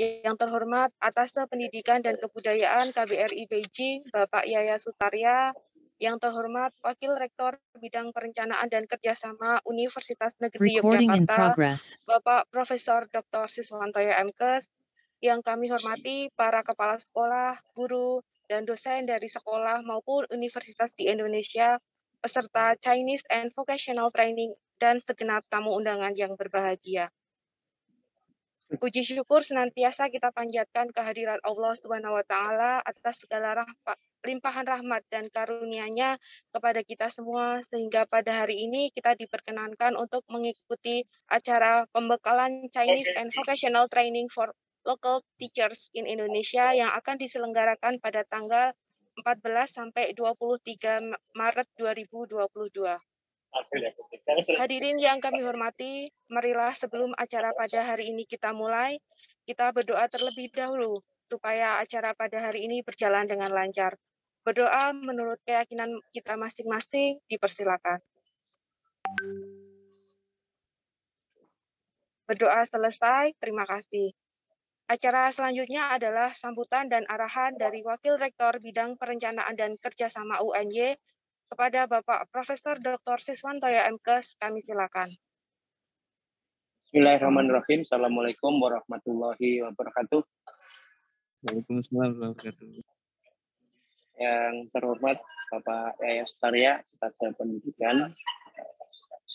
Yang terhormat Atase Pendidikan dan Kebudayaan KBRI Beijing, Bapak Yaya Sutarya. Yang terhormat Wakil Rektor Bidang Perencanaan dan Kerjasama Universitas Negeri Recording Yogyakarta, Bapak Profesor Dr. Siswantoyo Mkes. Yang kami hormati para kepala sekolah, guru, dan dosen dari sekolah maupun universitas di Indonesia, peserta Chinese and Vocational Training, dan segenap tamu undangan yang berbahagia. Puji syukur senantiasa kita panjatkan kehadiran Allah Subhanahu wa taala atas segala rahmat limpahan rahmat dan karunia-Nya kepada kita semua sehingga pada hari ini kita diperkenankan untuk mengikuti acara pembekalan Chinese and Vocational Training for Local Teachers in Indonesia yang akan diselenggarakan pada tanggal 14 sampai 23 Maret 2022. Hadirin yang kami hormati, marilah sebelum acara pada hari ini kita mulai, kita berdoa terlebih dahulu supaya acara pada hari ini berjalan dengan lancar. Berdoa menurut keyakinan kita masing-masing dipersilakan. Berdoa selesai, terima kasih. Acara selanjutnya adalah sambutan dan arahan dari Wakil Rektor Bidang Perencanaan dan Kerjasama UNY, kepada Bapak Profesor Dr. Siswanto ya MKes, kami silakan. Bismillahirrahmanirrahim. Assalamualaikum warahmatullahi wabarakatuh. Waalaikumsalam warahmatullahi wabarakatuh. Yang terhormat Bapak Yaya Sutarya, Setara Pendidikan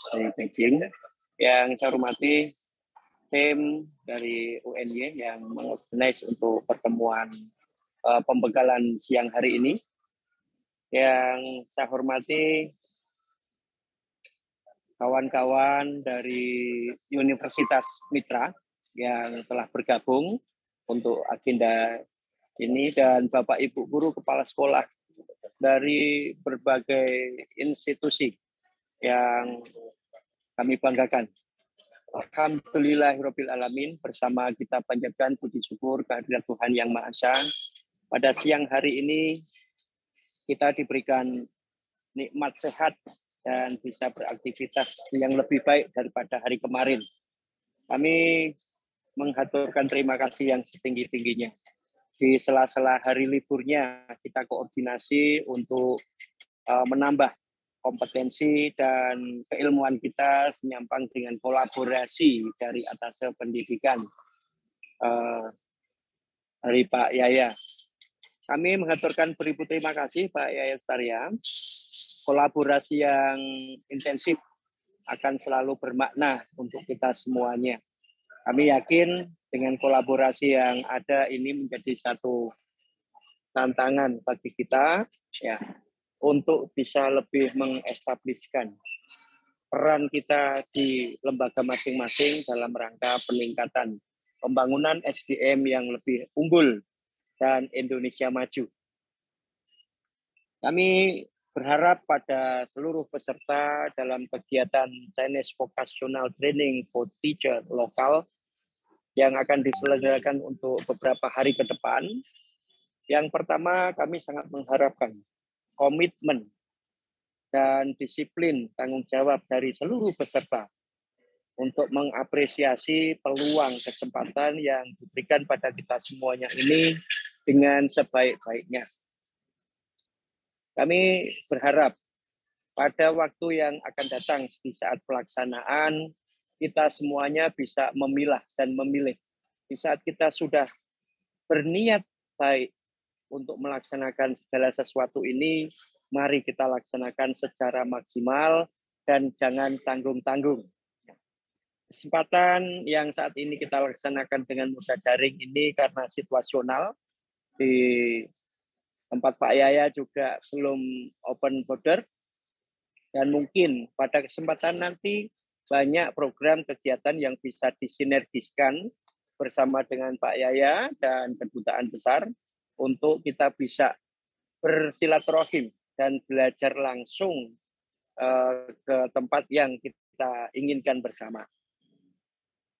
dari Beijing. Yang saya hormati tim dari UNY yang mengorganis untuk pertemuan pembekalan eh, pembegalan siang hari ini yang saya hormati kawan-kawan dari Universitas Mitra yang telah bergabung untuk agenda ini dan Bapak Ibu guru kepala sekolah dari berbagai institusi yang kami banggakan. Alhamdulillahirabbil alamin bersama kita panjatkan puji syukur kehadirat Tuhan yang Maha Esa. Pada siang hari ini kita diberikan nikmat sehat dan bisa beraktivitas yang lebih baik daripada hari kemarin. Kami menghaturkan terima kasih yang setinggi-tingginya. Di sela-sela hari liburnya, kita koordinasi untuk eh, menambah kompetensi dan keilmuan kita senyampang dengan kolaborasi dari atas pendidikan. Eh, dari Pak Yaya kami mengaturkan beribu terima kasih Pak Yayat Tarya. Kolaborasi yang intensif akan selalu bermakna untuk kita semuanya. Kami yakin dengan kolaborasi yang ada ini menjadi satu tantangan bagi kita ya untuk bisa lebih mengestabliskan peran kita di lembaga masing-masing dalam rangka peningkatan pembangunan SDM yang lebih unggul dan Indonesia Maju. Kami berharap pada seluruh peserta dalam kegiatan Chinese Vocational Training for Teacher lokal yang akan diselenggarakan untuk beberapa hari ke depan. Yang pertama, kami sangat mengharapkan komitmen dan disiplin tanggung jawab dari seluruh peserta untuk mengapresiasi peluang kesempatan yang diberikan pada kita semuanya ini dengan sebaik-baiknya. Kami berharap pada waktu yang akan datang di saat pelaksanaan kita semuanya bisa memilah dan memilih. Di saat kita sudah berniat baik untuk melaksanakan segala sesuatu ini, mari kita laksanakan secara maksimal dan jangan tanggung-tanggung. Kesempatan yang saat ini kita laksanakan dengan mudah daring ini karena situasional, di tempat Pak Yaya juga belum open border dan mungkin pada kesempatan nanti banyak program kegiatan yang bisa disinergiskan bersama dengan Pak Yaya dan kedutaan besar untuk kita bisa bersilaturahim dan belajar langsung eh, ke tempat yang kita inginkan bersama.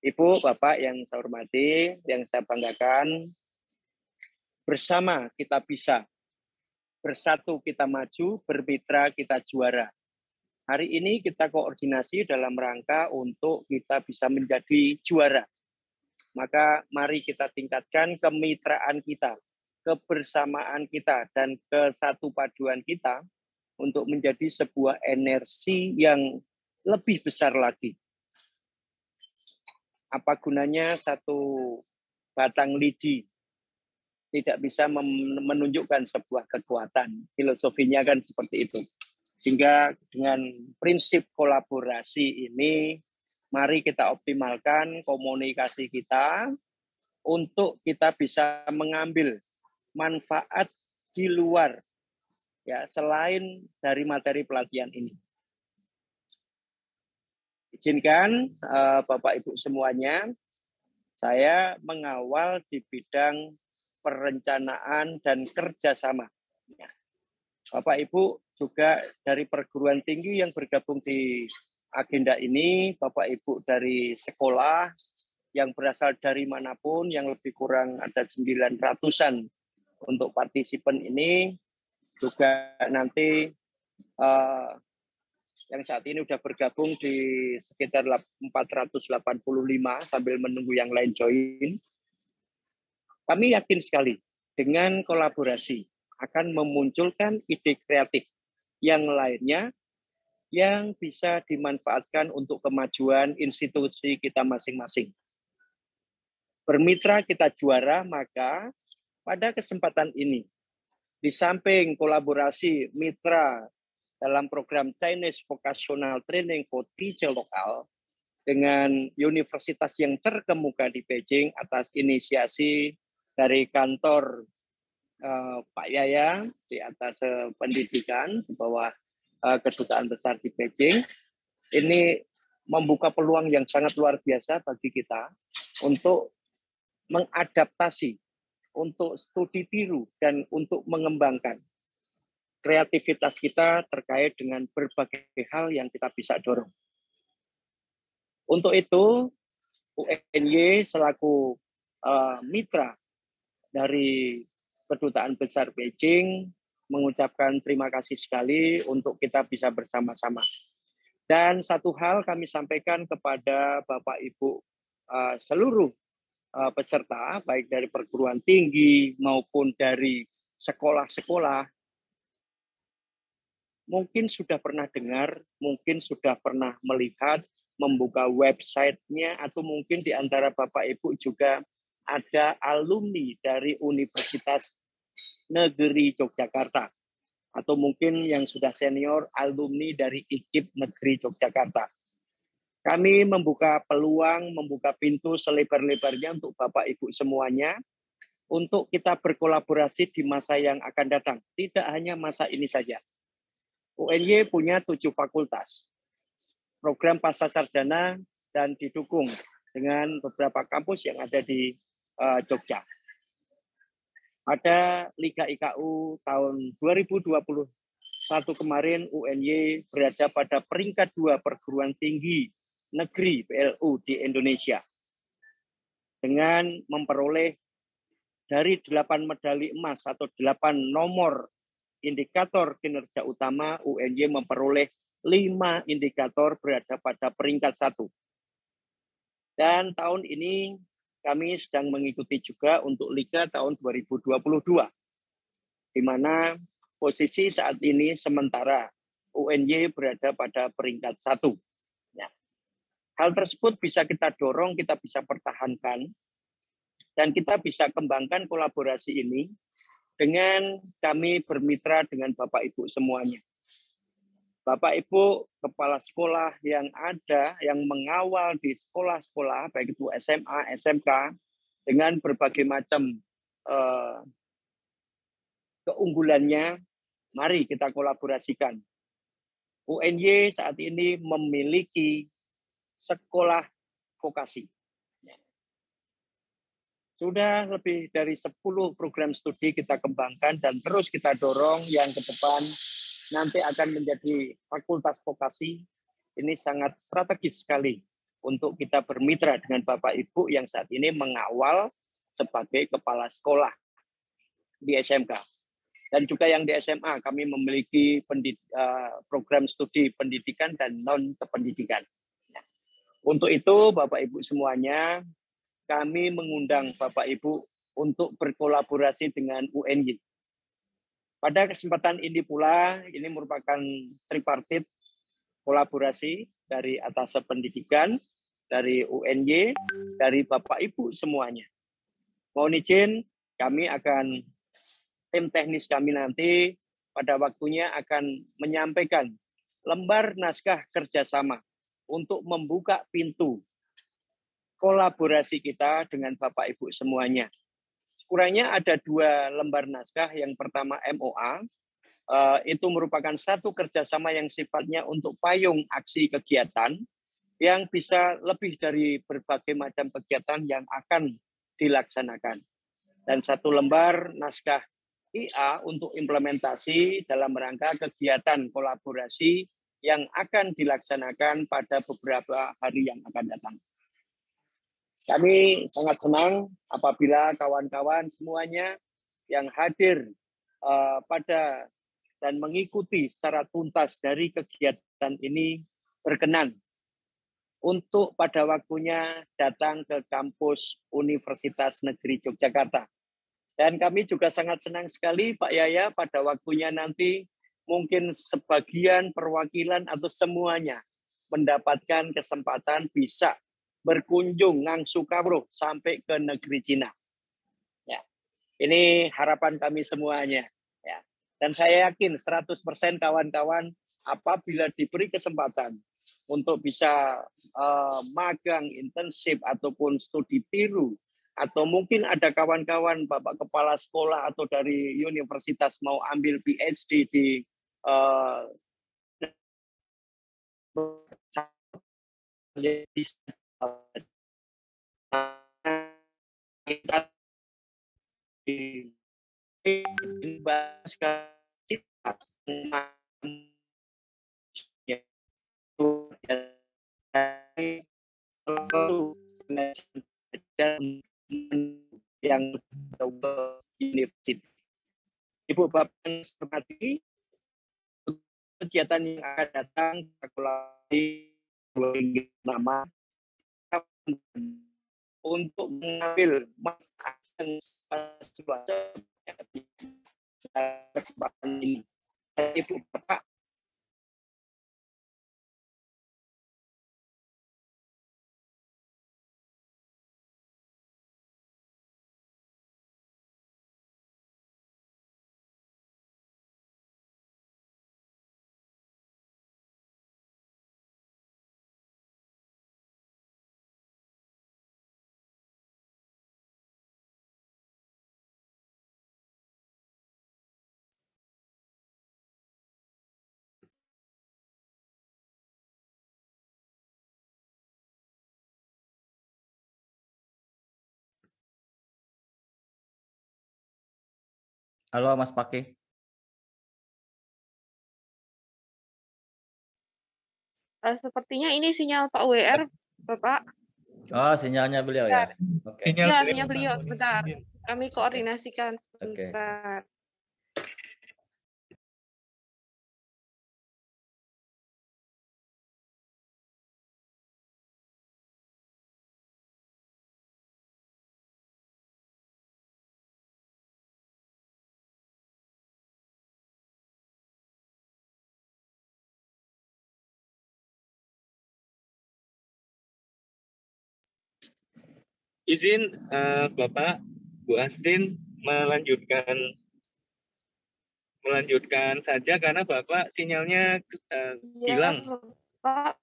Ibu, Bapak yang saya hormati, yang saya banggakan, Bersama kita bisa. Bersatu kita maju, bermitra kita juara. Hari ini kita koordinasi dalam rangka untuk kita bisa menjadi juara. Maka mari kita tingkatkan kemitraan kita, kebersamaan kita, dan kesatu paduan kita untuk menjadi sebuah energi yang lebih besar lagi. Apa gunanya satu batang lidi tidak bisa menunjukkan sebuah kekuatan. Filosofinya kan seperti itu. Sehingga dengan prinsip kolaborasi ini, mari kita optimalkan komunikasi kita untuk kita bisa mengambil manfaat di luar ya selain dari materi pelatihan ini. Izinkan eh, Bapak Ibu semuanya, saya mengawal di bidang perencanaan, dan kerjasama. Bapak Ibu juga dari perguruan tinggi yang bergabung di agenda ini, Bapak Ibu dari sekolah yang berasal dari manapun, yang lebih kurang ada 900-an untuk partisipan ini, juga nanti uh, yang saat ini sudah bergabung di sekitar 485 sambil menunggu yang lain join. Kami yakin sekali dengan kolaborasi akan memunculkan ide kreatif yang lainnya yang bisa dimanfaatkan untuk kemajuan institusi kita masing-masing. Bermitra kita juara, maka pada kesempatan ini, di samping kolaborasi mitra dalam program Chinese Vocational Training for Teacher Lokal dengan universitas yang terkemuka di Beijing atas inisiasi dari kantor uh, Pak Yaya di atas uh, pendidikan di bawah uh, kedutaan besar di Beijing ini membuka peluang yang sangat luar biasa bagi kita untuk mengadaptasi untuk studi tiru dan untuk mengembangkan kreativitas kita terkait dengan berbagai hal yang kita bisa dorong. Untuk itu, UNY selaku mitra dari Kedutaan Besar Beijing mengucapkan terima kasih sekali untuk kita bisa bersama-sama. Dan satu hal kami sampaikan kepada Bapak Ibu eh, seluruh eh, peserta baik dari perguruan tinggi maupun dari sekolah-sekolah mungkin sudah pernah dengar, mungkin sudah pernah melihat, membuka websitenya, atau mungkin di antara Bapak Ibu juga ada alumni dari Universitas Negeri Yogyakarta atau mungkin yang sudah senior alumni dari IKIP Negeri Yogyakarta. Kami membuka peluang, membuka pintu selebar-lebarnya untuk Bapak Ibu semuanya untuk kita berkolaborasi di masa yang akan datang. Tidak hanya masa ini saja. UNY punya tujuh fakultas. Program pasar sarjana dan didukung dengan beberapa kampus yang ada di uh, Jogja. Ada Liga IKU tahun 2021 kemarin UNY berada pada peringkat dua perguruan tinggi negeri PLU di Indonesia dengan memperoleh dari delapan medali emas atau delapan nomor indikator kinerja utama UNY memperoleh lima indikator berada pada peringkat satu Dan tahun ini kami sedang mengikuti juga untuk Liga tahun 2022, di mana posisi saat ini sementara UNY berada pada peringkat satu. Ya. Hal tersebut bisa kita dorong, kita bisa pertahankan, dan kita bisa kembangkan kolaborasi ini dengan kami bermitra dengan Bapak Ibu semuanya. Bapak Ibu kepala sekolah yang ada yang mengawal di sekolah-sekolah baik itu SMA, SMK dengan berbagai macam eh, keunggulannya, mari kita kolaborasikan. UNY saat ini memiliki sekolah vokasi. Sudah lebih dari 10 program studi kita kembangkan dan terus kita dorong yang ke depan nanti akan menjadi fakultas vokasi ini sangat strategis sekali untuk kita bermitra dengan Bapak Ibu yang saat ini mengawal sebagai kepala sekolah di SMK. Dan juga yang di SMA kami memiliki eh, program studi pendidikan dan non kependidikan. untuk itu Bapak Ibu semuanya kami mengundang Bapak Ibu untuk berkolaborasi dengan UNY pada kesempatan ini pula, ini merupakan tripartit kolaborasi dari atas pendidikan, dari UNY, dari Bapak Ibu semuanya. Mohon izin, kami akan tim teknis kami nanti pada waktunya akan menyampaikan lembar naskah kerjasama untuk membuka pintu kolaborasi kita dengan Bapak Ibu semuanya sekurangnya ada dua lembar naskah. Yang pertama MOA, eh, itu merupakan satu kerjasama yang sifatnya untuk payung aksi kegiatan yang bisa lebih dari berbagai macam kegiatan yang akan dilaksanakan. Dan satu lembar naskah IA untuk implementasi dalam rangka kegiatan kolaborasi yang akan dilaksanakan pada beberapa hari yang akan datang. Kami sangat senang apabila kawan-kawan semuanya yang hadir uh, pada dan mengikuti secara tuntas dari kegiatan ini berkenan untuk pada waktunya datang ke kampus Universitas Negeri Yogyakarta. Dan kami juga sangat senang sekali Pak Yaya pada waktunya nanti mungkin sebagian perwakilan atau semuanya mendapatkan kesempatan bisa berkunjung ngang Sukabro sampai ke negeri Cina. Ya. Ini harapan kami semuanya. Ya. Dan saya yakin 100% kawan-kawan apabila diberi kesempatan untuk bisa uh, magang, intensif, ataupun studi tiru, atau mungkin ada kawan-kawan Bapak Kepala Sekolah atau dari universitas mau ambil PhD di uh, kita yang universitas. Ibu Bapak yang hormati, kegiatan yang akan datang kalkulasi nama untuk mengambil manfaat kesempatan ini. Ibu Bapak Halo Mas Pake. Uh, sepertinya ini sinyal Pak WR, Bapak. Oh, sinyalnya beliau ya. Oke. Okay. Sinyal, ya, sinyal beliau sebentar. Kami koordinasikan sebentar. Okay. izin uh, Bapak Bu Astin melanjutkan melanjutkan saja karena Bapak sinyalnya uh, ya, hilang. Pak.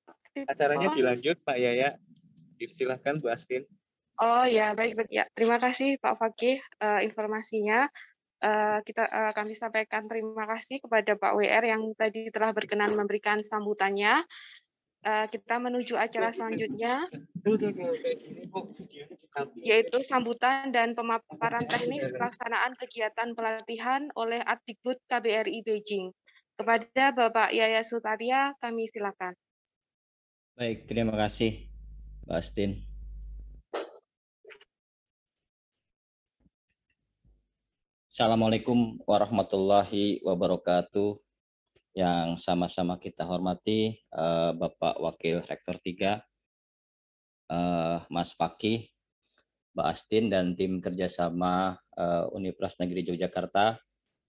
Acaranya dilanjut Pak Yaya. Silahkan Bu Astin. Oh ya baik baik ya terima kasih Pak Fakih uh, informasinya uh, kita uh, kami sampaikan terima kasih kepada Pak WR yang tadi telah berkenan memberikan sambutannya Eh, kita menuju acara selanjutnya yaitu sambutan dan pemaparan teknis pelaksanaan kegiatan pelatihan oleh Adikbud KBRI Beijing. Kepada Bapak Yaya Sutaria, kami silakan. Baik, terima kasih, Mbak Astin. Assalamualaikum warahmatullahi wabarakatuh yang sama-sama kita hormati eh, Bapak Wakil Rektor 3, uh, eh, Mas Fakih, Mbak Astin, dan tim kerjasama uh, eh, Universitas Negeri Yogyakarta,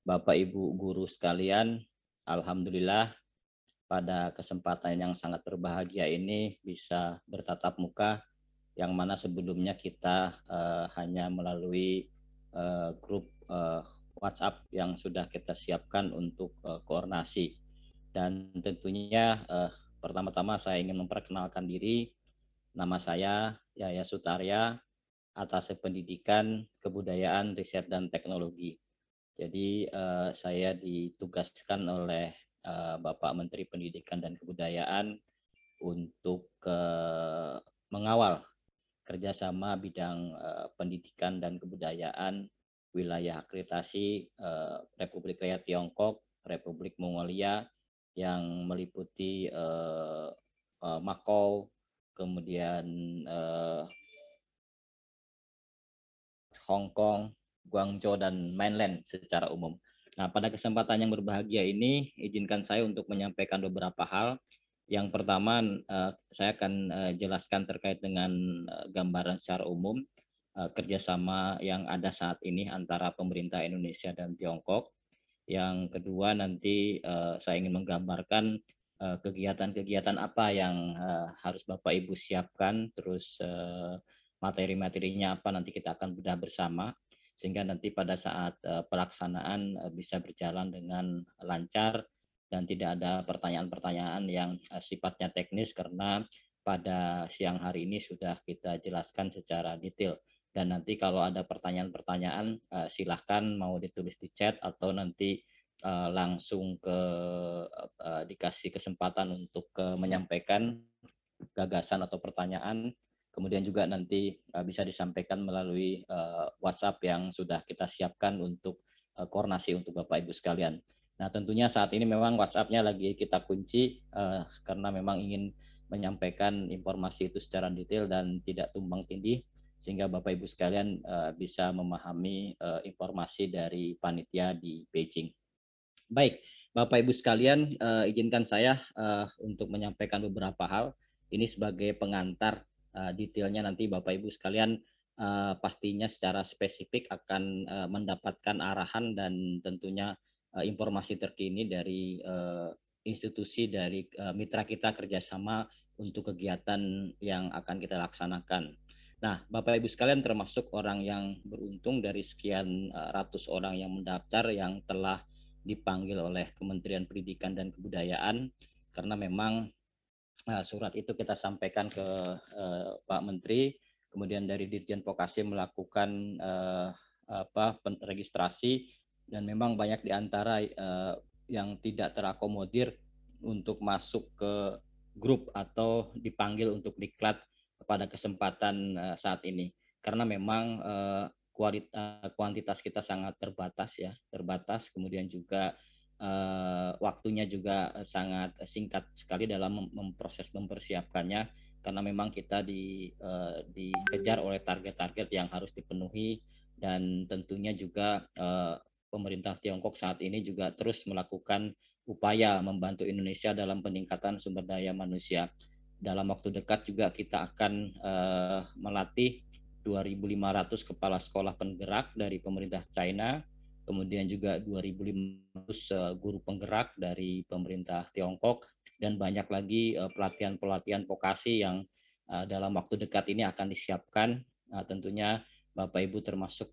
Bapak Ibu guru sekalian, Alhamdulillah pada kesempatan yang sangat berbahagia ini bisa bertatap muka yang mana sebelumnya kita uh, hanya melalui uh, grup uh, WhatsApp yang sudah kita siapkan untuk uh, koordinasi. Dan tentunya uh, pertama-tama saya ingin memperkenalkan diri. Nama saya Yaya Sutarya, atas pendidikan, kebudayaan, riset, dan teknologi. Jadi uh, saya ditugaskan oleh uh, Bapak Menteri Pendidikan dan Kebudayaan untuk uh, mengawal kerjasama bidang pendidikan dan kebudayaan wilayah akreditasi eh, Republik Rakyat Tiongkok, Republik Mongolia yang meliputi eh, eh, Makau, kemudian eh, Hong Kong, Guangzhou dan mainland secara umum. Nah, pada kesempatan yang berbahagia ini izinkan saya untuk menyampaikan beberapa hal. Yang pertama, eh, saya akan eh, jelaskan terkait dengan eh, gambaran secara umum Eh, kerjasama yang ada saat ini antara pemerintah Indonesia dan Tiongkok. Yang kedua nanti eh, saya ingin menggambarkan eh, kegiatan-kegiatan apa yang harus Bapak Ibu siapkan, terus materi-materinya apa nanti kita akan bedah bersama sehingga nanti pada saat pelaksanaan bisa berjalan dengan lancar dan tidak ada pertanyaan-pertanyaan yang sifatnya teknis karena pada siang hari ini sudah kita jelaskan secara detail. Dan nanti kalau ada pertanyaan-pertanyaan, eh, silahkan mau ditulis di chat atau nanti eh, langsung ke eh, dikasih kesempatan untuk menyampaikan gagasan atau pertanyaan. Kemudian juga nanti bisa disampaikan melalui WhatsApp yang sudah kita siapkan untuk koordinasi untuk Bapak Ibu sekalian. Nah, tentunya saat ini memang WhatsApp-nya lagi kita kunci uh, karena memang ingin menyampaikan informasi itu secara detail dan tidak tumbang tindih sehingga Bapak Ibu sekalian uh, bisa memahami uh, informasi dari panitia di Beijing. Baik, Bapak Ibu sekalian, uh, izinkan saya uh, untuk menyampaikan beberapa hal. Ini sebagai pengantar uh, detailnya nanti Bapak Ibu sekalian uh, pastinya secara spesifik akan uh, mendapatkan arahan dan tentunya uh, informasi terkini dari uh, institusi dari mitra kita kerjasama untuk kegiatan yang akan kita laksanakan. Nah, Bapak Ibu sekalian termasuk orang yang beruntung dari sekian eh, ratus orang yang mendaftar yang telah dipanggil oleh Kementerian Pendidikan dan Kebudayaan karena memang eh, surat itu kita sampaikan ke eh, Pak Menteri, kemudian dari Dirjen Vokasi melakukan apa registrasi dan memang banyak di antara yang tidak terakomodir untuk masuk ke grup atau dipanggil untuk diklat pada kesempatan uh, saat ini karena memang uh, kuantitas kita sangat terbatas ya terbatas kemudian juga uh, waktunya juga sangat singkat sekali dalam memproses mempersiapkannya karena memang kita di, uh, dikejar oleh target-target yang harus dipenuhi dan tentunya juga uh, pemerintah Tiongkok saat ini juga terus melakukan upaya membantu Indonesia dalam peningkatan sumber daya manusia dalam waktu dekat juga kita akan uh, melatih 2.500 kepala sekolah penggerak dari pemerintah China, kemudian juga 2.500 eh, guru penggerak dari pemerintah Tiongkok, dan banyak lagi eh, pelatihan-pelatihan vokasi yang dalam waktu dekat ini akan disiapkan. Nah, tentunya Bapak Ibu termasuk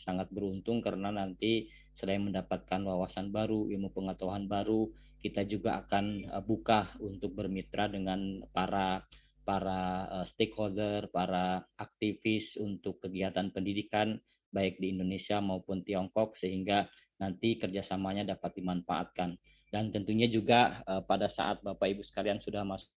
sangat beruntung karena nanti selain mendapatkan wawasan baru, ilmu pengetahuan baru, kita juga akan eh, buka untuk bermitra dengan para para eh, stakeholder, para aktivis untuk kegiatan pendidikan baik di Indonesia maupun Tiongkok sehingga nanti kerjasamanya dapat dimanfaatkan. Dan tentunya juga eh, pada saat Bapak Ibu sekalian sudah masuk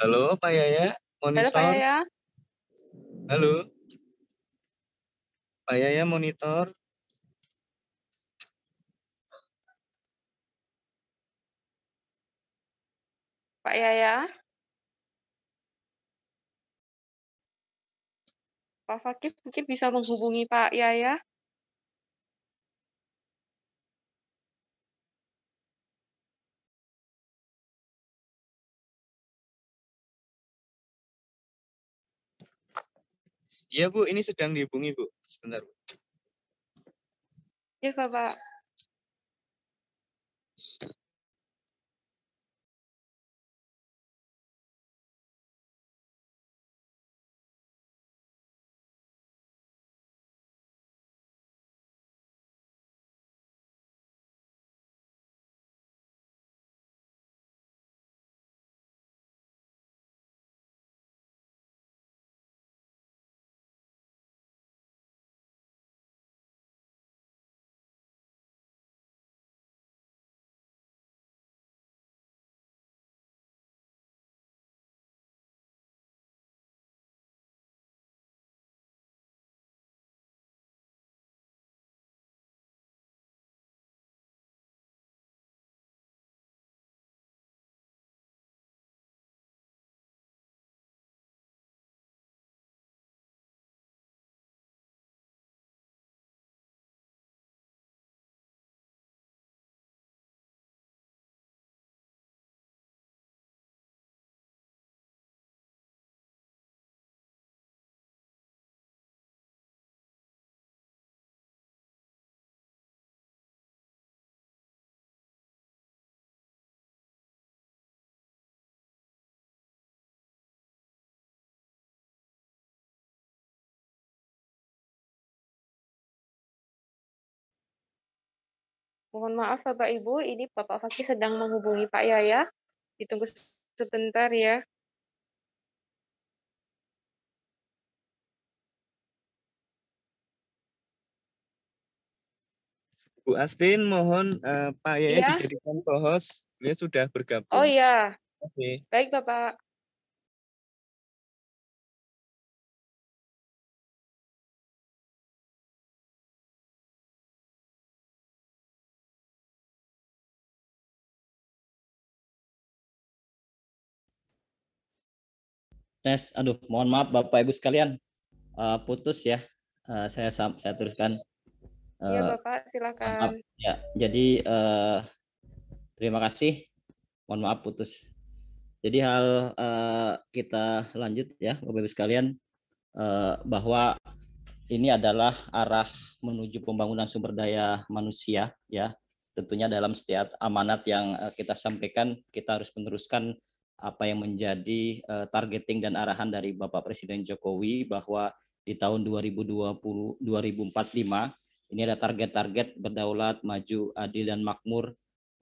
Halo Pak Yaya, monitor. Halo Pak Yaya. Halo. Pak Yaya monitor. Pak Yaya. Pak Fakih mungkin bisa menghubungi Pak Yaya. Iya Bu, ini sedang dihubungi Bu. Sebentar Bu. Ya Bapak. Mohon maaf Bapak Ibu, ini Bapak Fakih sedang menghubungi Pak Yaya. Ditunggu sebentar ya. Bu Astin, mohon uh, Pak Yaya ya. dijadikan co-host. Dia sudah bergabung. Oh iya. Okay. Baik Bapak. tes. Aduh, mohon maaf Bapak Ibu sekalian, uh, putus ya. Uh, saya saya teruskan. Uh, Bapak, silakan. Maaf. Ya, jadi uh, terima kasih. Mohon maaf putus. Jadi hal uh, kita lanjut ya Bapak Ibu sekalian uh, bahwa ini adalah arah menuju pembangunan sumber daya manusia ya. Tentunya dalam setiap amanat yang kita sampaikan kita harus meneruskan apa yang menjadi uh, targeting dan arahan dari Bapak Presiden Jokowi bahwa di tahun 2020 2045 ini ada target-target berdaulat, maju, adil dan makmur,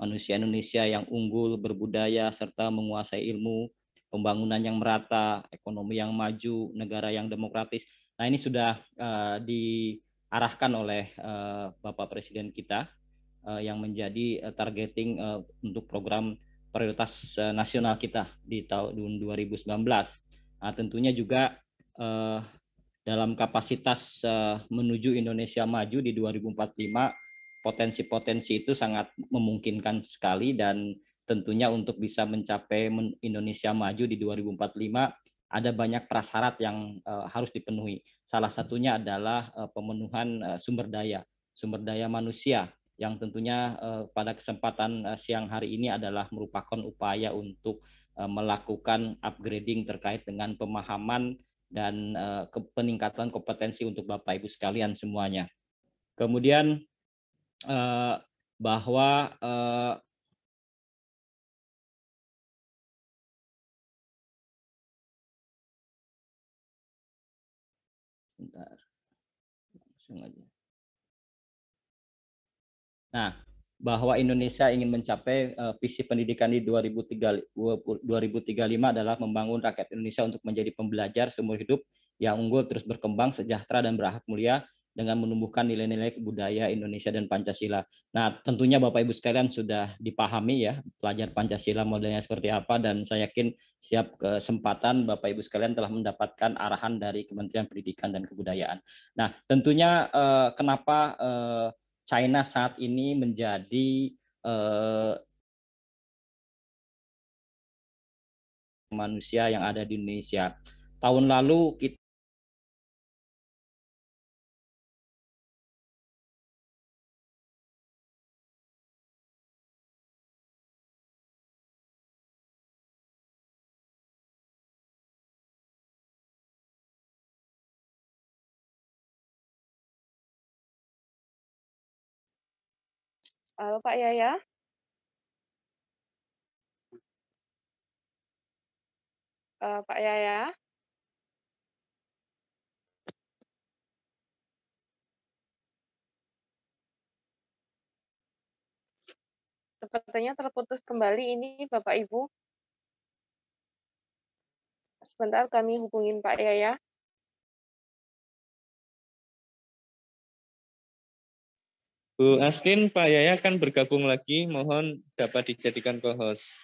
manusia Indonesia yang unggul, berbudaya serta menguasai ilmu, pembangunan yang merata, ekonomi yang maju, negara yang demokratis. Nah, ini sudah uh, diarahkan oleh uh, Bapak Presiden kita uh, yang menjadi uh, targeting uh, untuk program prioritas uh, nasional kita di tahun 2019. Nah, tentunya juga uh, dalam kapasitas uh, menuju Indonesia maju di 2045 potensi-potensi itu sangat memungkinkan sekali dan tentunya untuk bisa mencapai Indonesia maju di 2045 ada banyak prasyarat yang uh, harus dipenuhi. Salah satunya adalah uh, pemenuhan uh, sumber daya, sumber daya manusia yang tentunya eh, pada kesempatan eh, siang hari ini adalah merupakan upaya untuk eh, melakukan upgrading terkait dengan pemahaman dan peningkatan kompetensi untuk Bapak Ibu sekalian semuanya. Kemudian bahwa Bentar. Langsung aja. Nah, bahwa Indonesia ingin mencapai uh, visi pendidikan di 2035 adalah membangun rakyat Indonesia untuk menjadi pembelajar seumur hidup yang unggul terus berkembang, sejahtera dan berhak mulia dengan menumbuhkan nilai-nilai budaya Indonesia dan Pancasila. Nah, tentunya Bapak Ibu sekalian sudah dipahami ya pelajar Pancasila modelnya seperti apa dan saya yakin siap kesempatan Bapak Ibu sekalian telah mendapatkan arahan dari Kementerian Pendidikan dan Kebudayaan. Nah, tentunya eh, kenapa eh, China saat ini menjadi uh, manusia yang ada di Indonesia. Tahun lalu kita Halo Pak Yaya. Uh, eh, Pak Yaya. Sepertinya terputus kembali ini Bapak Ibu. Sebentar kami hubungin Pak Yaya. Bu Astin, Pak Yaya akan bergabung lagi. Mohon dapat dijadikan co-host.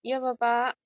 Iya, Bapak.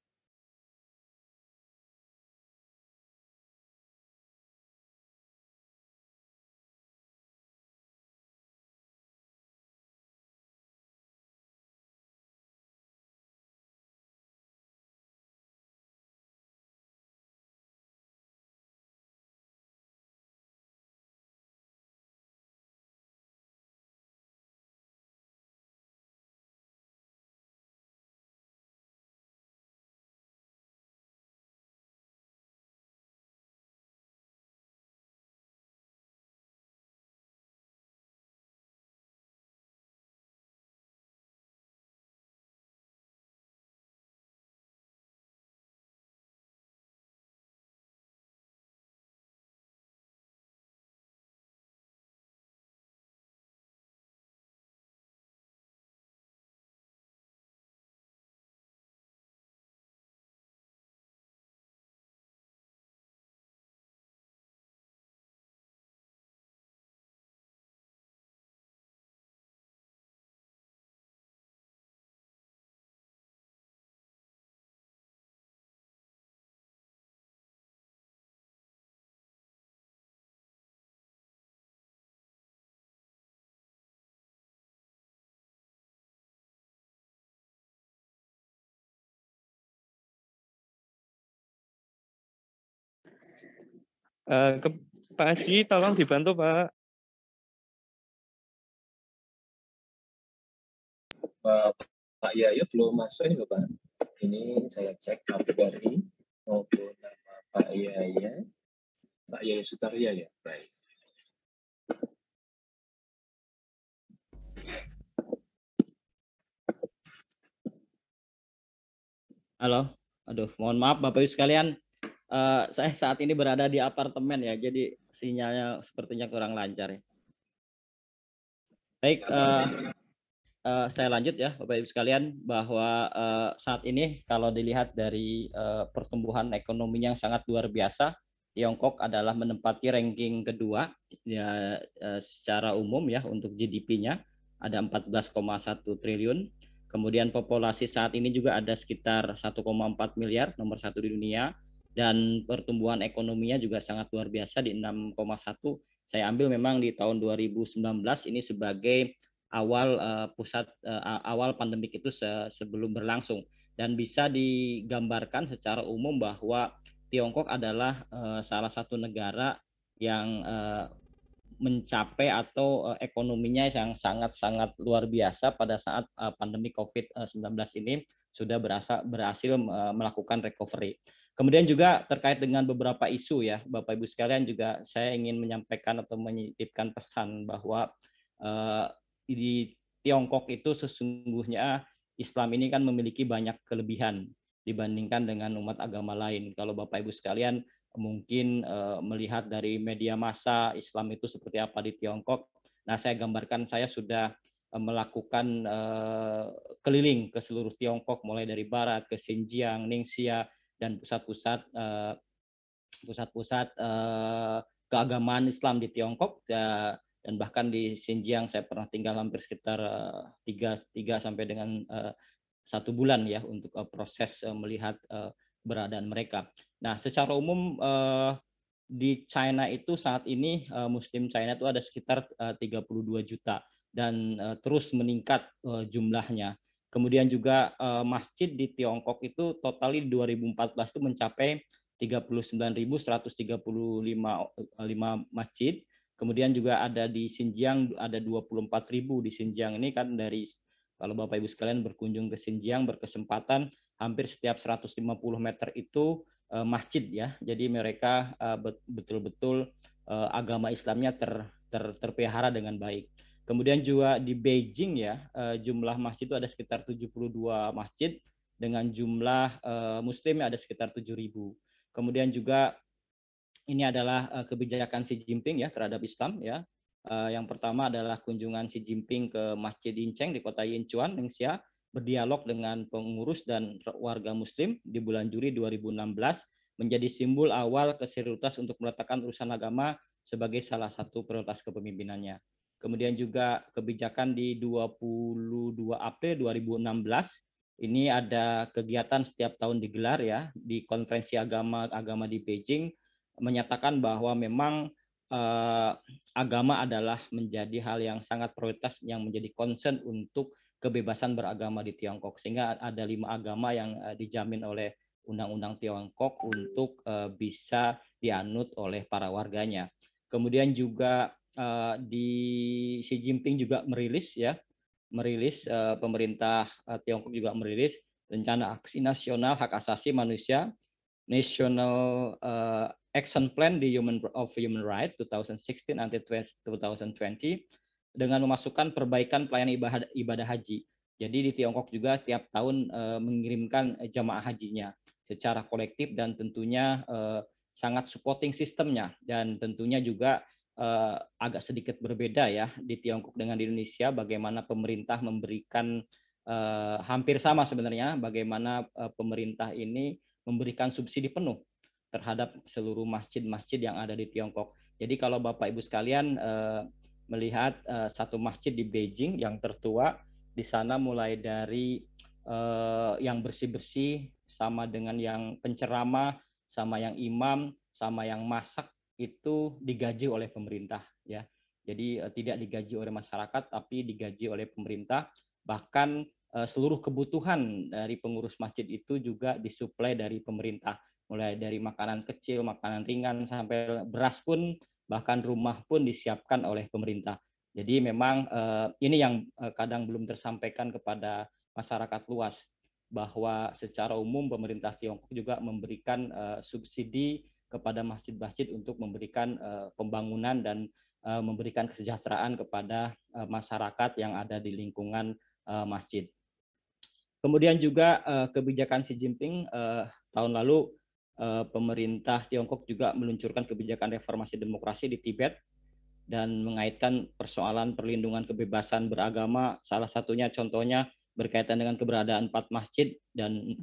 Uh, ke Pak Haji, tolong dibantu Pak. Pak, Pak ya, Yayo belum masuk ini Pak. Ini saya cek kategori maupun nama Pak Yaya. Pak Yaya Sutarya ya, baik. Halo, aduh, mohon maaf Bapak Ibu sekalian, Eh, saya saat ini berada di apartemen ya, jadi sinyalnya sepertinya kurang lancar ya. Baik, uh, uh, saya lanjut ya Bapak Ibu sekalian bahwa uh, saat ini kalau dilihat dari uh, pertumbuhan ekonominya yang sangat luar biasa, Tiongkok adalah menempati ranking kedua ya, uh, secara umum ya untuk GDP-nya ada 14,1 triliun. Kemudian populasi saat ini juga ada sekitar 1,4 miliar, nomor satu di dunia dan pertumbuhan ekonominya juga sangat luar biasa di 6,1. Saya ambil memang di tahun 2019 ini sebagai awal uh, pusat uh, awal pandemik itu se sebelum berlangsung dan bisa digambarkan secara umum bahwa Tiongkok adalah uh, salah satu negara yang uh, mencapai atau uh, ekonominya yang sangat-sangat luar biasa pada saat uh, pandemi Covid-19 ini sudah berasa, berhasil uh, melakukan recovery. Kemudian juga terkait dengan beberapa isu ya, Bapak Ibu sekalian juga saya ingin menyampaikan atau menyitipkan pesan bahwa uh, di Tiongkok itu sesungguhnya Islam ini kan memiliki banyak kelebihan dibandingkan dengan umat agama lain. Kalau Bapak Ibu sekalian mungkin uh, melihat dari media massa Islam itu seperti apa di Tiongkok. Nah, saya gambarkan saya sudah eh, melakukan uh, keliling ke seluruh Tiongkok mulai dari barat ke Xinjiang, Ningxia, dan pusat-pusat eh, pusat-pusat eh, keagamaan Islam di Tiongkok ya, dan bahkan di Xinjiang saya pernah tinggal hampir sekitar eh, tiga tiga sampai dengan satu bulan ya untuk proses melihat beradaan mereka. Nah, secara umum di China itu saat ini Muslim China itu ada sekitar 32 juta dan terus meningkat jumlahnya. Kemudian juga uh, masjid di Tiongkok itu total di 2014 itu mencapai 39.135 eh, masjid. Kemudian juga ada di Xinjiang ada 24.000 di Xinjiang ini kan dari kalau Bapak Ibu sekalian berkunjung ke Xinjiang berkesempatan hampir setiap 150 meter itu uh, masjid ya. Jadi mereka betul-betul uh, agama Islamnya ter, ter terpelihara dengan baik. Kemudian juga di Beijing ya, eh, jumlah masjid itu ada sekitar 72 masjid dengan jumlah eh, muslim ada sekitar 7.000. Kemudian juga ini adalah eh, kebijakan Xi Jinping ya terhadap Islam ya. Yang pertama adalah kunjungan Xi Jinping ke Masjid Incheng di kota Yinchuan, Ningxia, berdialog dengan pengurus dan warga muslim di bulan Juli 2016 menjadi simbol awal keseriusan untuk meletakkan urusan agama sebagai salah satu prioritas kepemimpinannya kemudian juga kebijakan di 22 April 2016 ini ada kegiatan setiap tahun digelar ya di konferensi agama agama di Beijing menyatakan bahwa memang eh, agama adalah menjadi hal yang sangat prioritas yang menjadi concern untuk kebebasan beragama di Tiongkok sehingga ada lima agama yang eh, dijamin oleh undang-undang Tiongkok untuk eh, bisa dianut oleh para warganya. Kemudian juga uh, di Xi Jinping juga merilis ya, merilis uh, pemerintah uh, Tiongkok juga merilis rencana aksi nasional hak asasi manusia National uh, Action Plan di Human of Human Rights 2016 until 2020 dengan memasukkan perbaikan pelayanan ibadah, ibadah haji. Jadi di Tiongkok juga tiap tahun uh, mengirimkan jamaah hajinya secara kolektif dan tentunya uh, sangat supporting sistemnya dan tentunya juga eh, agak sedikit berbeda ya di Tiongkok dengan di Indonesia bagaimana pemerintah memberikan eh, hampir sama sebenarnya bagaimana eh, pemerintah ini memberikan subsidi penuh terhadap seluruh masjid-masjid yang ada di Tiongkok. Jadi kalau Bapak Ibu sekalian eh, melihat eh, satu masjid di Beijing yang tertua di sana mulai dari eh, yang bersih-bersih sama dengan yang pencerama sama yang imam, sama yang masak itu digaji oleh pemerintah ya. Jadi eh, tidak digaji oleh masyarakat tapi digaji oleh pemerintah. Bahkan eh, seluruh kebutuhan dari pengurus masjid itu juga disuplai dari pemerintah mulai dari makanan kecil, makanan ringan sampai beras pun bahkan rumah pun disiapkan oleh pemerintah. Jadi memang eh, ini yang kadang belum tersampaikan kepada masyarakat luas bahwa secara umum pemerintah Tiongkok juga memberikan subsidi kepada masjid-masjid untuk memberikan eh, pembangunan dan eh, memberikan kesejahteraan kepada eh, masyarakat yang ada di lingkungan masjid. Kemudian juga kebijakan Xi Jinping tahun lalu pemerintah Tiongkok juga meluncurkan kebijakan reformasi demokrasi di Tibet dan mengaitkan persoalan perlindungan kebebasan beragama salah satunya contohnya berkaitan dengan keberadaan empat masjid dan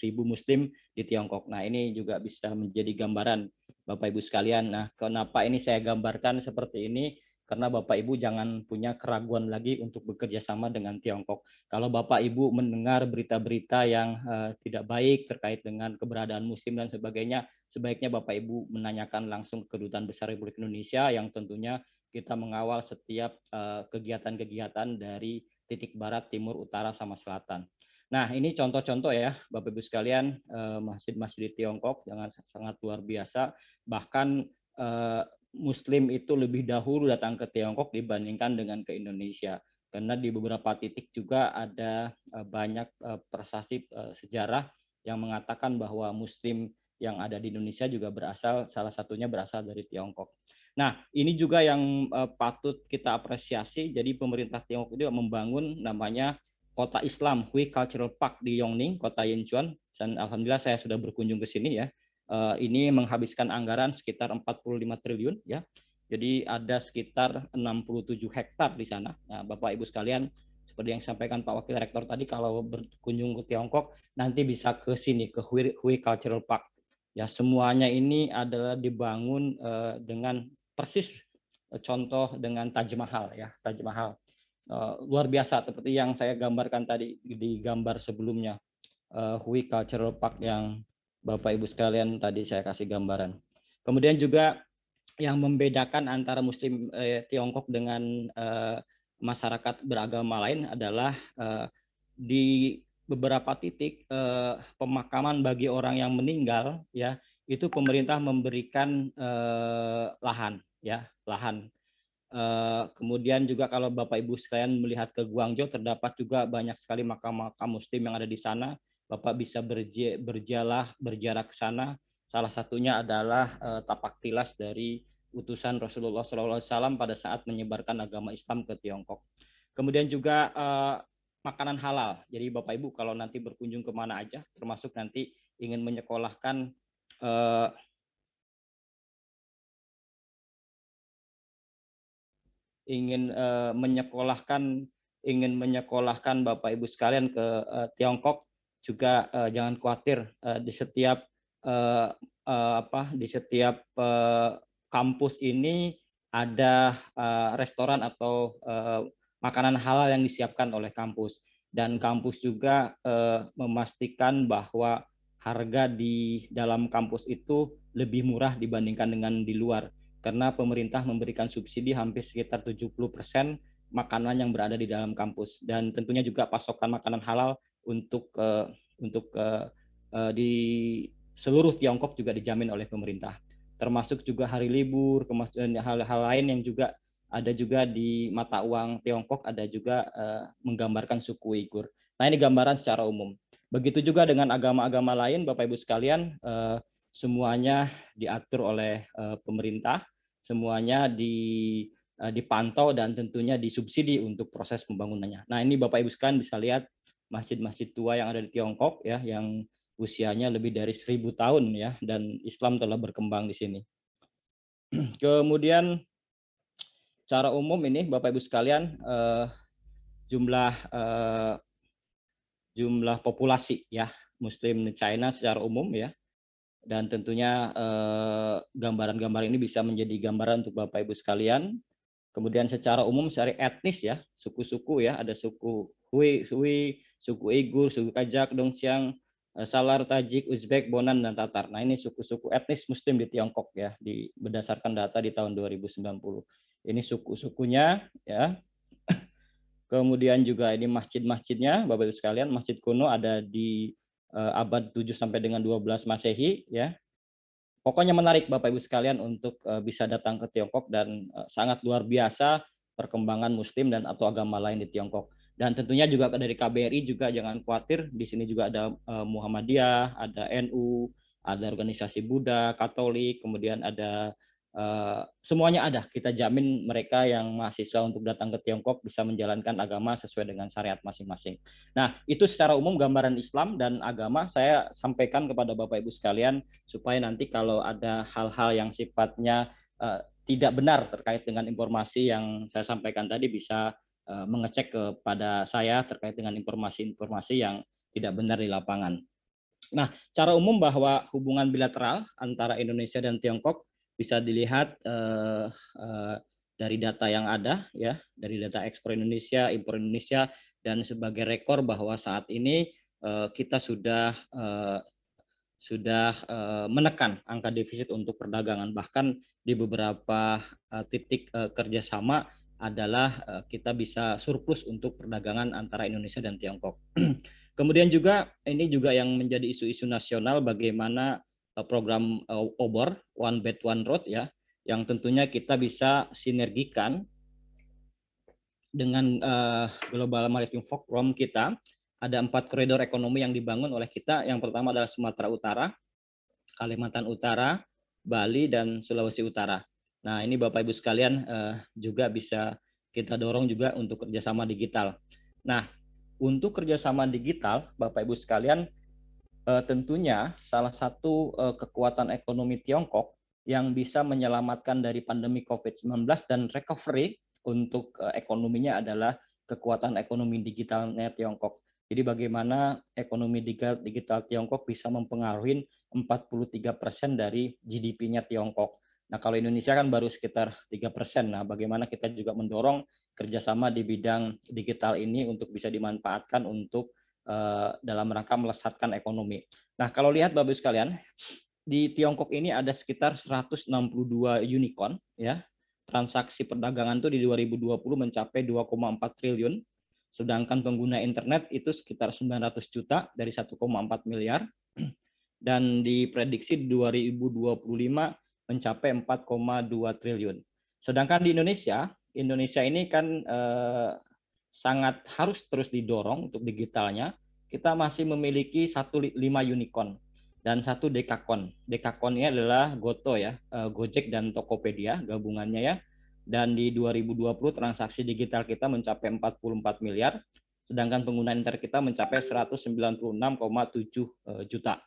ribu muslim di Tiongkok. Nah, ini juga bisa menjadi gambaran Bapak Ibu sekalian. Nah, kenapa ini saya gambarkan seperti ini? Karena Bapak Ibu jangan punya keraguan lagi untuk bekerja sama dengan Tiongkok. Kalau Bapak Ibu mendengar berita-berita yang uh, tidak baik terkait dengan keberadaan muslim dan sebagainya, sebaiknya Bapak Ibu menanyakan langsung ke Kedutaan Besar Republik Indonesia yang tentunya kita mengawal setiap eh, kegiatan-kegiatan uh, dari titik barat, timur, utara, sama selatan. Nah, ini contoh-contoh ya, Bapak-Ibu sekalian, eh, masjid-masjid di Tiongkok dengan sangat luar biasa. Bahkan eh, Muslim itu lebih dahulu datang ke Tiongkok dibandingkan dengan ke Indonesia. Karena di beberapa titik juga ada eh, banyak prasasti sejarah yang mengatakan bahwa Muslim yang ada di Indonesia juga berasal, salah satunya berasal dari Tiongkok. Nah, ini juga yang uh, patut kita apresiasi. Jadi pemerintah Tiongkok itu membangun namanya Kota Islam Hui Cultural Park di Yongning, Kota Yinchuan. Dan alhamdulillah saya sudah berkunjung ke sini ya. Uh, ini menghabiskan anggaran sekitar 45 triliun ya. Jadi ada sekitar 67 hektar di sana. Nah, Bapak Ibu sekalian, seperti yang disampaikan Pak Wakil Rektor tadi, kalau berkunjung ke Tiongkok nanti bisa ke sini ke Hui, Hui Cultural Park. Ya, semuanya ini adalah dibangun uh, dengan persis e, contoh dengan Taj Mahal ya Taj Mahal e, luar biasa seperti yang saya gambarkan tadi di gambar sebelumnya e, Hui Cultural Park yang Bapak Ibu sekalian tadi saya kasih gambaran kemudian juga yang membedakan antara Muslim eh, Tiongkok dengan eh, masyarakat beragama lain adalah eh, di beberapa titik eh, pemakaman bagi orang yang meninggal ya itu pemerintah memberikan eh, lahan ya lahan eh, kemudian juga kalau bapak ibu sekalian melihat ke Guangzhou terdapat juga banyak sekali makam-makam muslim yang ada di sana bapak bisa berje, berjalah berjarak ke sana salah satunya adalah eh, tapak tilas dari utusan Rasulullah SAW pada saat menyebarkan agama Islam ke Tiongkok kemudian juga eh, makanan halal jadi bapak ibu kalau nanti berkunjung kemana aja termasuk nanti ingin menyekolahkan uh, ingin uh, menyekolahkan ingin menyekolahkan Bapak Ibu sekalian ke uh, Tiongkok juga uh, jangan khawatir uh, di setiap uh, uh, apa di setiap uh, kampus ini ada uh, restoran atau uh, makanan halal yang disiapkan oleh kampus dan kampus juga uh, memastikan bahwa harga di dalam kampus itu lebih murah dibandingkan dengan di luar karena pemerintah memberikan subsidi hampir sekitar 70% makanan yang berada di dalam kampus dan tentunya juga pasokan makanan halal untuk uh, untuk uh, uh, di seluruh Tiongkok juga dijamin oleh pemerintah termasuk juga hari libur hal-hal lain yang juga ada juga di mata uang Tiongkok ada juga uh, menggambarkan suku Uighur. Nah ini gambaran secara umum. Begitu juga dengan agama-agama lain, Bapak Ibu sekalian, eh, semuanya diatur oleh eh, pemerintah, semuanya di eh, dipantau dan tentunya disubsidi untuk proses pembangunannya. Nah, ini Bapak Ibu sekalian bisa lihat masjid-masjid tua yang ada di Tiongkok ya yang usianya lebih dari seribu tahun ya dan Islam telah berkembang di sini. Kemudian cara umum ini Bapak Ibu sekalian eh, jumlah eh, jumlah populasi ya Muslim di China secara umum ya. Dan tentunya eh, gambaran-gambaran eh, ini bisa menjadi gambaran untuk Bapak Ibu sekalian. Kemudian secara umum secara etnis ya, suku-suku ya, ada suku Hui, Hui, suku Igur suku Kajak, Dongxiang, eh, Salar, Tajik, Uzbek, Bonan, dan Tatar. Nah ini suku-suku etnis Muslim di Tiongkok ya, di, berdasarkan data di tahun 2090. Ini suku-sukunya ya, Kemudian juga ini masjid-masjidnya, Bapak Ibu sekalian, masjid kuno ada di eh, abad 7 sampai dengan 12 Masehi ya. Pokoknya menarik Bapak Ibu sekalian untuk eh, bisa datang ke Tiongkok dan eh, sangat luar biasa perkembangan muslim dan atau agama lain di Tiongkok. Dan tentunya juga dari KBRI juga jangan khawatir, di sini juga ada Muhammadiyah, ada NU, ada organisasi Buddha, Katolik, kemudian ada Eh, semuanya ada. Kita jamin mereka yang mahasiswa untuk datang ke Tiongkok bisa menjalankan agama sesuai dengan syariat masing-masing. Nah, itu secara umum gambaran Islam dan agama saya sampaikan kepada Bapak Ibu sekalian supaya nanti kalau ada hal-hal yang sifatnya uh, tidak benar terkait dengan informasi yang saya sampaikan tadi bisa uh, mengecek kepada saya terkait dengan informasi-informasi yang tidak benar di lapangan. Nah, cara umum bahwa hubungan bilateral antara Indonesia dan Tiongkok bisa dilihat uh, uh, dari data yang ada ya dari data ekspor Indonesia impor Indonesia dan sebagai rekor bahwa saat ini uh, kita sudah uh, sudah uh, menekan angka defisit untuk perdagangan bahkan di beberapa uh, titik uh, kerjasama adalah uh, kita bisa surplus untuk perdagangan antara Indonesia dan Tiongkok. Kemudian juga ini juga yang menjadi isu-isu nasional bagaimana Eh, program uh, obor one bed one road ya yang tentunya kita bisa sinergikan dengan uh, global maritime forum kita ada empat koridor ekonomi yang dibangun oleh kita yang pertama adalah Sumatera Utara Kalimantan Utara Bali dan Sulawesi Utara nah ini bapak ibu sekalian uh, juga bisa kita dorong juga untuk kerjasama digital nah untuk kerjasama digital bapak ibu sekalian Eh, tentunya salah satu eh, kekuatan ekonomi Tiongkok yang bisa menyelamatkan dari pandemi COVID-19 dan recovery untuk eh, ekonominya adalah kekuatan ekonomi digitalnya Tiongkok. Jadi bagaimana ekonomi digital Tiongkok bisa mempengaruhi 43 persen dari GDP-nya Tiongkok. Nah kalau Indonesia kan baru sekitar 3 persen. Nah bagaimana kita juga mendorong kerjasama di bidang digital ini untuk bisa dimanfaatkan untuk Eh, dalam rangka melesatkan ekonomi. Nah, kalau lihat Bapak Ibu sekalian, di Tiongkok ini ada sekitar 162 unicorn ya. Transaksi perdagangan tuh di 2020 mencapai 2,4 triliun. Sedangkan pengguna internet itu sekitar 900 juta dari 1,4 miliar dan diprediksi di 2025 mencapai 4,2 triliun. Sedangkan di Indonesia, Indonesia ini kan eh, sangat harus terus didorong untuk digitalnya, kita masih memiliki satu lima unicorn dan satu dekakon. Dekakonnya adalah Goto ya, eh, Gojek dan Tokopedia gabungannya ya. Dan di 2020 transaksi digital kita mencapai 44 miliar, sedangkan pengguna internet kita mencapai 196,7 eh, juta.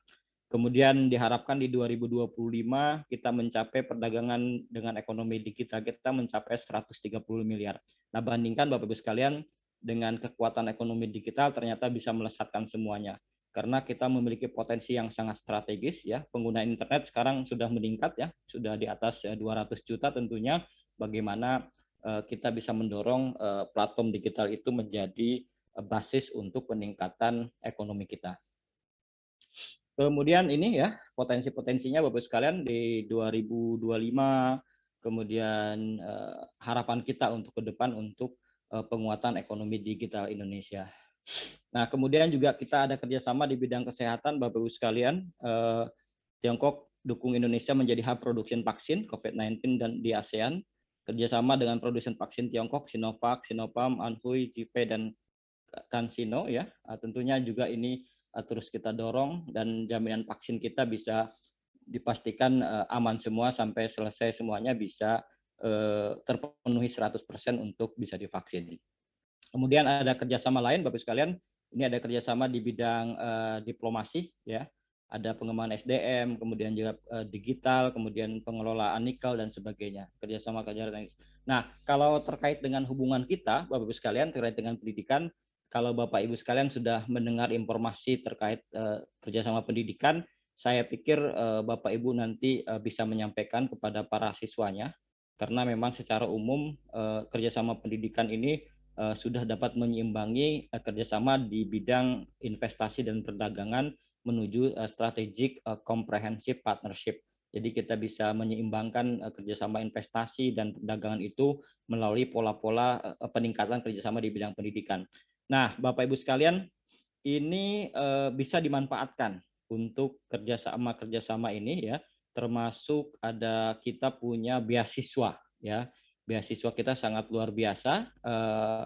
Kemudian diharapkan di 2025 kita mencapai perdagangan dengan ekonomi digital kita mencapai 130 miliar. Nah, bandingkan Bapak Ibu sekalian dengan kekuatan ekonomi digital ternyata bisa melesatkan semuanya. Karena kita memiliki potensi yang sangat strategis ya, pengguna internet sekarang sudah meningkat ya, sudah di atas 200 eh, juta tentunya bagaimana eh, kita bisa mendorong eh, platform digital itu menjadi basis untuk peningkatan ekonomi kita. Kemudian ini ya, potensi-potensinya Bapak sekalian di 2025, kemudian harapan kita untuk ke depan untuk Eh, penguatan ekonomi digital Indonesia. Nah, kemudian juga kita ada kerjasama di bidang kesehatan, Bapak-Ibu sekalian. Eh, Tiongkok dukung Indonesia menjadi hub production vaksin COVID-19 dan di ASEAN. Kerjasama dengan produsen vaksin Tiongkok, Sinovac, Sinopharm, Anhui, Jipe, dan Kansino. ya. Eh, tentunya juga ini eh, terus kita dorong dan jaminan vaksin kita bisa dipastikan aman semua sampai selesai semuanya bisa Eh, terpenuhi 100% untuk bisa divaksin. Kemudian ada kerjasama lain, Bapak ibu sekalian, ini ada kerjasama di bidang eh, diplomasi, ya, ada pengembangan SDM, kemudian juga eh, digital, kemudian pengelolaan nikel dan sebagainya, kerjasama kerjasama. Nah, kalau terkait dengan hubungan kita, Bapak Ibu sekalian, terkait dengan pendidikan, kalau Bapak Ibu sekalian sudah mendengar informasi terkait uh, kerjasama pendidikan, saya pikir uh, Bapak Ibu nanti uh, bisa menyampaikan kepada para siswanya karena memang secara umum uh, kerjasama pendidikan ini uh, sudah dapat menyeimbangi uh, eh, kerjasama di bidang investasi dan perdagangan menuju uh, strategic uh, comprehensive partnership. Jadi kita bisa menyeimbangkan uh, kerjasama investasi dan perdagangan itu melalui pola-pola uh, peningkatan kerjasama di bidang pendidikan. Nah, Bapak Ibu sekalian, ini uh, bisa dimanfaatkan untuk kerjasama kerjasama ini ya termasuk ada kita punya beasiswa ya beasiswa kita sangat luar biasa eh,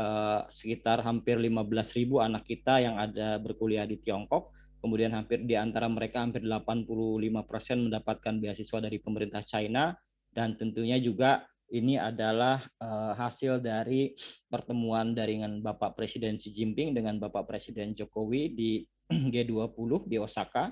eh, sekitar hampir 15.000 anak kita yang ada berkuliah di Tiongkok kemudian hampir di antara mereka hampir 85% mendapatkan beasiswa dari pemerintah China dan tentunya juga ini adalah uh, hasil dari pertemuan dengan Bapak Presiden Xi Jinping dengan Bapak Presiden Jokowi di G20 di Osaka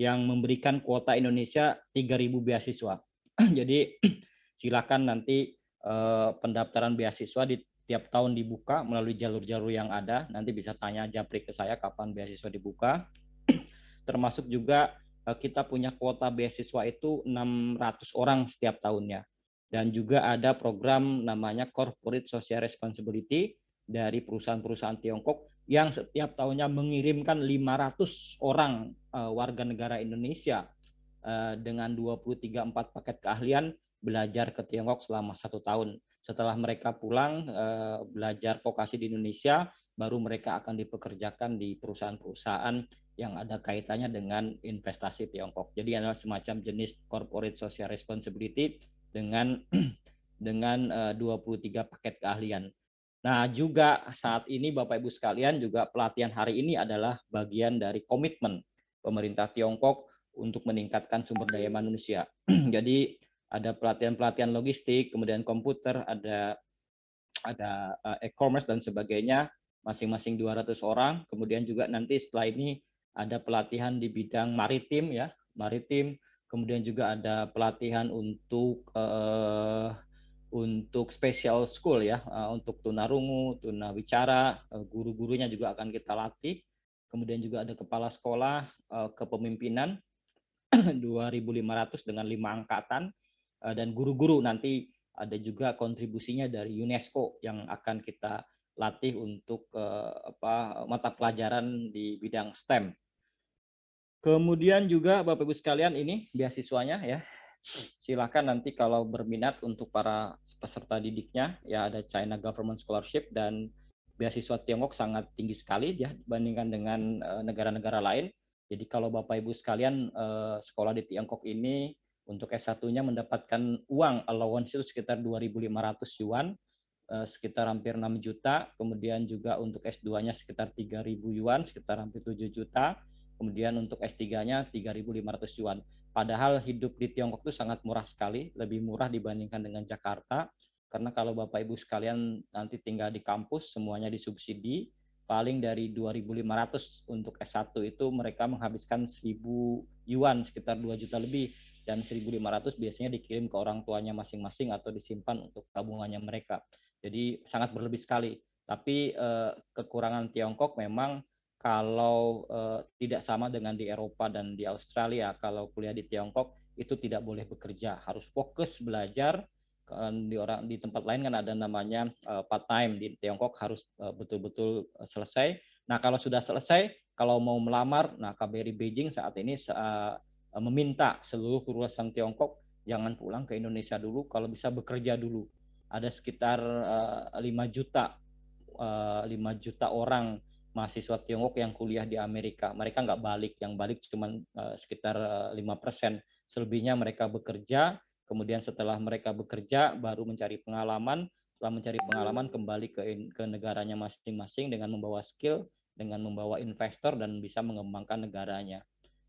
yang memberikan kuota Indonesia 3.000 beasiswa. Jadi silakan nanti eh, pendaftaran beasiswa di tiap tahun dibuka melalui jalur-jalur yang ada. Nanti bisa tanya Japri ke saya kapan beasiswa dibuka. Termasuk juga eh, kita punya kuota beasiswa itu 600 orang setiap tahunnya. Dan juga ada program namanya Corporate Social Responsibility dari perusahaan-perusahaan Tiongkok yang setiap tahunnya mengirimkan 500 orang uh, warga negara Indonesia uh, dengan 23 4 paket keahlian belajar ke Tiongkok selama satu tahun. Setelah mereka pulang uh, belajar vokasi di Indonesia, baru mereka akan dipekerjakan di perusahaan-perusahaan yang ada kaitannya dengan investasi Tiongkok. Jadi adalah semacam jenis corporate social responsibility dengan dengan uh, 23 paket keahlian. Nah, juga saat ini Bapak Ibu sekalian juga pelatihan hari ini adalah bagian dari komitmen pemerintah Tiongkok untuk meningkatkan sumber daya manusia. Jadi ada pelatihan-pelatihan logistik, kemudian komputer, ada ada eh, e-commerce dan sebagainya, masing-masing 200 orang. Kemudian juga nanti setelah ini ada pelatihan di bidang maritim ya, maritim. Kemudian juga ada pelatihan untuk eh, untuk special school ya, eh, untuk tunarungu, tunawicara, eh, guru-gurunya juga akan kita latih. Kemudian juga ada kepala sekolah eh, kepemimpinan 2.500 dengan lima angkatan dan guru-guru nanti ada juga kontribusinya dari UNESCO yang akan kita latih untuk apa mata pelajaran di bidang STEM. Kemudian juga Bapak Ibu sekalian ini beasiswanya ya silahkan nanti kalau berminat untuk para peserta didiknya ya ada China Government Scholarship dan beasiswa Tiongkok sangat tinggi sekali ya dibandingkan dengan eh, negara-negara lain. Jadi kalau Bapak Ibu sekalian eh, sekolah di Tiongkok ini untuk S1-nya mendapatkan uang allowance itu sekitar 2.500 yuan, eh, sekitar hampir 6 juta, kemudian juga untuk S2-nya sekitar 3.000 yuan, sekitar hampir 7 juta, kemudian untuk S3-nya 3.500 yuan. Padahal hidup di Tiongkok itu sangat murah sekali, lebih murah dibandingkan dengan Jakarta. Karena kalau Bapak Ibu sekalian nanti tinggal di kampus, semuanya disubsidi. Paling dari 2.500 untuk S1 itu mereka menghabiskan 1.000 yuan, sekitar 2 juta lebih. Dan 1.500 biasanya dikirim ke orang tuanya masing-masing atau disimpan untuk tabungannya mereka. Jadi sangat berlebih sekali. Tapi eh, kekurangan Tiongkok memang kalau uh, tidak sama dengan di Eropa dan di Australia, kalau kuliah di Tiongkok itu tidak boleh bekerja, harus fokus belajar. Kan, di orang di tempat lain kan ada namanya uh, eh, part time di Tiongkok harus eh, betul-betul uh, selesai. Nah kalau sudah selesai, kalau mau melamar, nah KBRI Beijing saat ini uh, meminta seluruh kurusan Tiongkok jangan pulang ke Indonesia dulu, kalau bisa bekerja dulu. Ada sekitar uh, 5 juta uh, 5 juta orang mahasiswa Tiongkok yang kuliah di Amerika. Mereka nggak balik, yang balik cuma uh, eh, sekitar eh, lima persen. Selebihnya mereka bekerja, kemudian setelah mereka bekerja baru mencari pengalaman. Setelah mencari pengalaman kembali ke, ke negaranya masing-masing dengan membawa skill, dengan membawa investor dan bisa mengembangkan negaranya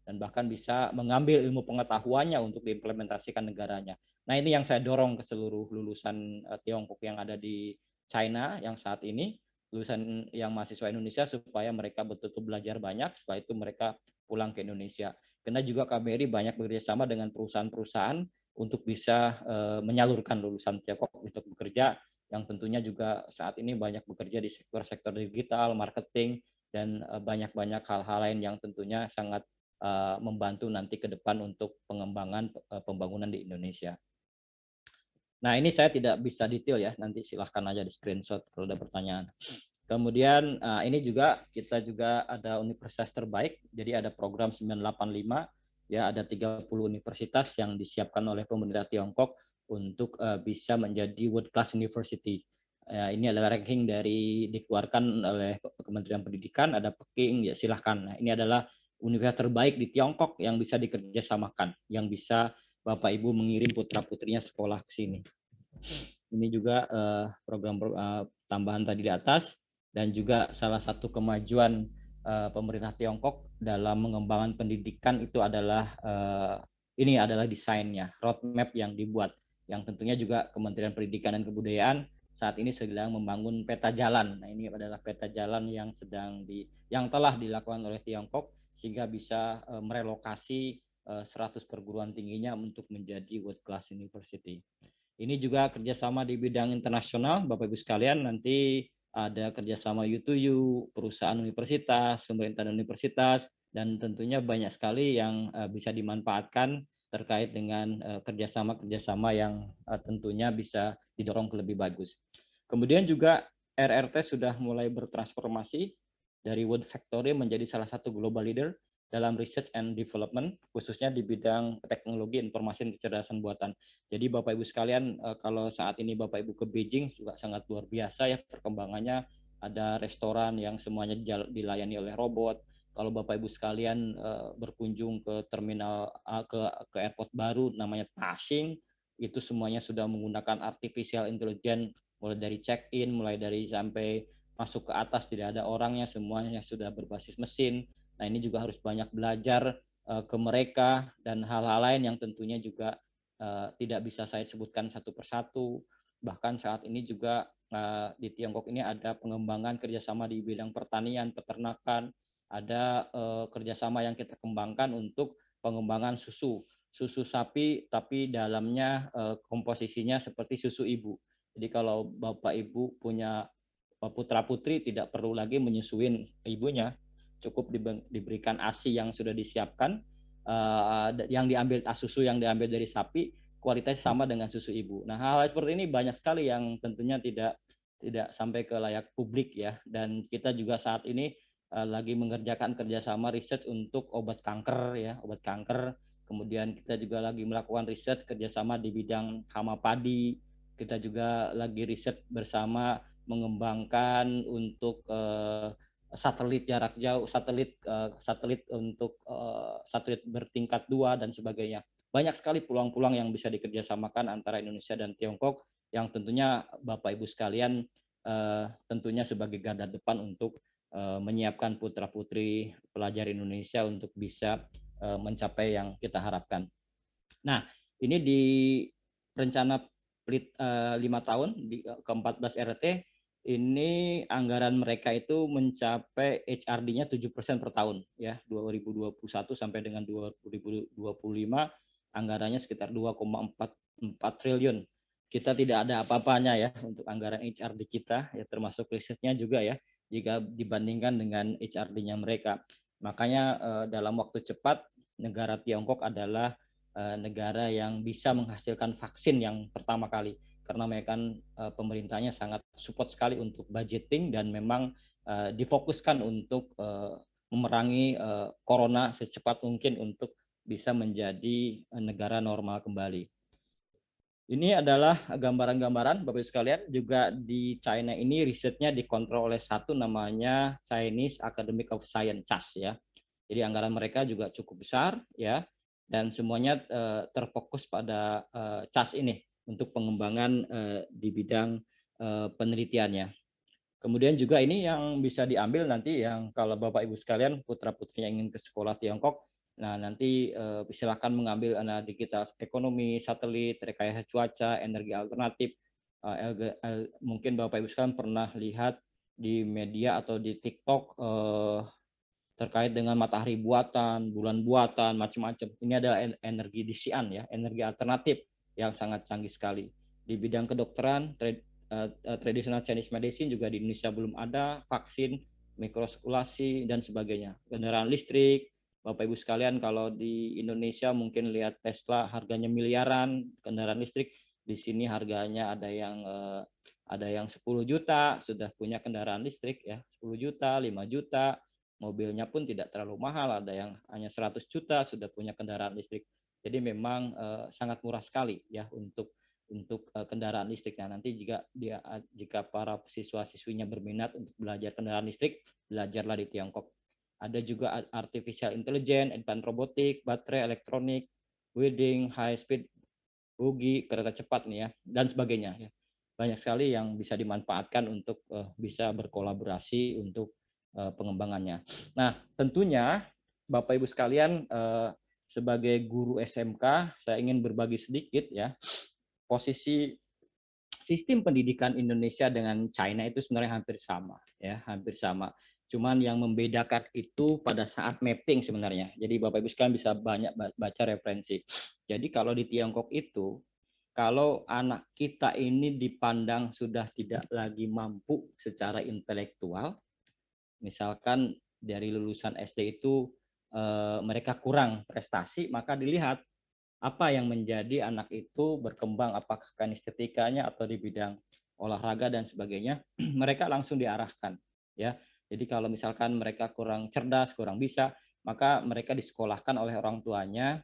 dan bahkan bisa mengambil ilmu pengetahuannya untuk diimplementasikan negaranya. Nah ini yang saya dorong ke seluruh lulusan eh, Tiongkok yang ada di China yang saat ini lulusan yang mahasiswa Indonesia supaya mereka betul-betul belajar banyak setelah itu mereka pulang ke Indonesia karena juga KBRI banyak bekerjasama dengan perusahaan-perusahaan untuk bisa eh, menyalurkan lulusan Tiongkok untuk bekerja yang tentunya juga saat ini banyak bekerja di sektor-sektor digital, marketing, dan eh, banyak-banyak hal-hal lain yang tentunya sangat eh, membantu nanti ke depan untuk pengembangan pembangunan di Indonesia. Nah, ini saya tidak bisa detail ya, nanti silahkan aja di screenshot kalau ada pertanyaan. Kemudian eh, ini juga kita juga ada universitas terbaik, jadi ada program 985 ya ada 30 universitas yang disiapkan oleh pemerintah Tiongkok untuk eh, bisa menjadi world class university. Ya, ini adalah ranking dari dikeluarkan oleh Kementerian Pendidikan, ada Peking, ya silahkan. Nah, ini adalah universitas terbaik di Tiongkok yang bisa dikerjasamakan, yang bisa Bapak Ibu mengirim putra-putrinya sekolah ke sini. Ini juga uh, program uh, tambahan tadi di atas dan juga salah satu kemajuan uh, pemerintah Tiongkok dalam mengembangkan pendidikan itu adalah uh, ini adalah desainnya, roadmap yang dibuat yang tentunya juga Kementerian Pendidikan dan Kebudayaan saat ini sedang membangun peta jalan. Nah, ini adalah peta jalan yang sedang di yang telah dilakukan oleh Tiongkok sehingga bisa merelokasi 100 eh, perguruan tingginya untuk menjadi world class university. Ini juga kerjasama di bidang internasional, Bapak Ibu sekalian. Nanti ada kerjasama U2U, perusahaan universitas, pemerintah dan universitas, dan tentunya banyak sekali yang eh, bisa dimanfaatkan terkait dengan eh, kerjasama-kerjasama yang tentunya bisa didorong ke lebih bagus. Kemudian juga RRT sudah mulai bertransformasi dari World Factory menjadi salah satu global leader dalam research and development, khususnya di bidang teknologi informasi dan kecerdasan buatan. Jadi Bapak Ibu sekalian, eh, kalau saat ini Bapak Ibu ke Beijing juga sangat luar biasa ya perkembangannya. Ada restoran yang semuanya dilayani oleh robot. Kalau Bapak Ibu sekalian eh, berkunjung ke terminal eh, ke ke airport baru namanya Tashing itu semuanya sudah menggunakan artificial intelligence mulai dari check-in, mulai dari sampai masuk ke atas tidak ada orangnya, semuanya sudah berbasis mesin Nah ini juga harus banyak belajar eh, ke mereka dan hal-hal lain yang tentunya juga eh, tidak bisa saya sebutkan satu persatu. Bahkan saat ini juga eh, di Tiongkok ini ada pengembangan kerjasama di bidang pertanian, peternakan, ada kerjasama yang kita kembangkan untuk pengembangan susu. Susu sapi tapi dalamnya komposisinya seperti susu ibu. Jadi kalau bapak ibu punya putra putri tidak perlu lagi menyusuin ibunya, cukup diberikan ASI yang sudah disiapkan eh, yang diambil asusu susu yang diambil dari sapi kualitas sama dengan susu ibu. Nah, hal-hal seperti ini banyak sekali yang tentunya tidak tidak sampai ke layak publik ya dan kita juga saat ini eh, lagi mengerjakan kerjasama riset untuk obat kanker ya obat kanker kemudian kita juga lagi melakukan riset kerjasama di bidang hama padi kita juga lagi riset bersama mengembangkan untuk uh, satelit jarak jauh, satelit uh, satelit untuk uh, satelit bertingkat dua dan sebagainya. Banyak sekali peluang-peluang yang bisa dikerjasamakan antara Indonesia dan Tiongkok yang tentunya Bapak Ibu sekalian uh, tentunya sebagai garda depan untuk uh, menyiapkan putra-putri pelajar Indonesia untuk bisa uh, mencapai yang kita harapkan. Nah, ini di rencana lima tahun di ke-14 RT ini anggaran mereka itu mencapai HRD-nya 7% per tahun ya 2021 sampai dengan 2025 anggarannya sekitar 2,44 triliun. Kita tidak ada apa-apanya ya untuk anggaran HRD kita ya termasuk risetnya juga ya jika dibandingkan dengan HRD-nya mereka. Makanya eh, dalam waktu cepat negara Tiongkok adalah eh, negara yang bisa menghasilkan vaksin yang pertama kali karena Mekan uh, eh, pemerintahnya sangat support sekali untuk budgeting dan memang eh, difokuskan untuk eh, memerangi corona secepat mungkin untuk bisa menjadi negara normal kembali. Ini adalah gambaran-gambaran Bapak Ibu sekalian juga di China ini risetnya dikontrol oleh satu namanya Chinese Academic of Science CAS ya. Jadi anggaran mereka juga cukup besar ya dan semuanya terfokus pada uh, CAS ini untuk pengembangan eh, di bidang eh, penelitiannya. Kemudian juga ini yang bisa diambil nanti yang kalau Bapak Ibu sekalian putra putrinya ingin ke sekolah Tiongkok, nah nanti eh, silakan mengambil analisis ekonomi, satelit, rekayasa cuaca, energi alternatif. Eh, mungkin Bapak Ibu sekalian pernah lihat di media atau di TikTok eh, terkait dengan matahari buatan, bulan buatan, macam-macam. Ini adalah energi disian ya, energi alternatif yang sangat canggih sekali. Di bidang kedokteran, tradisional uh, eh, eh, traditional Chinese medicine juga di Indonesia belum ada, vaksin, mikroskulasi dan sebagainya. Kendaraan listrik, Bapak Ibu sekalian kalau di Indonesia mungkin lihat Tesla harganya miliaran kendaraan listrik, di sini harganya ada yang uh, ada yang 10 juta, sudah punya kendaraan listrik ya, 10 juta, 5 juta, mobilnya pun tidak terlalu mahal, ada yang hanya 100 juta sudah punya kendaraan listrik. Jadi memang uh, sangat murah sekali ya untuk untuk uh, kendaraan listrik. Nah, nanti jika dia jika para siswa-siswinya berminat untuk belajar kendaraan listrik, belajarlah di Tiongkok. Ada juga artificial intelligence, advanced robotik, baterai elektronik, welding, high speed bugi, kereta cepat nih ya, dan sebagainya ya. Banyak sekali yang bisa dimanfaatkan untuk uh, bisa berkolaborasi untuk uh, pengembangannya. Nah, tentunya Bapak Ibu sekalian uh, sebagai guru SMK, saya ingin berbagi sedikit ya. Posisi sistem pendidikan Indonesia dengan China itu sebenarnya hampir sama ya, hampir sama. Cuman yang membedakan itu pada saat mapping sebenarnya. Jadi Bapak Ibu sekalian bisa banyak baca referensi. Jadi kalau di Tiongkok itu kalau anak kita ini dipandang sudah tidak lagi mampu secara intelektual, misalkan dari lulusan SD itu Eh, mereka kurang prestasi, maka dilihat apa yang menjadi anak itu berkembang, apakah kinestetikanya atau di bidang olahraga dan sebagainya, mereka langsung diarahkan. Ya, jadi kalau misalkan mereka kurang cerdas, kurang bisa, maka mereka disekolahkan oleh orang tuanya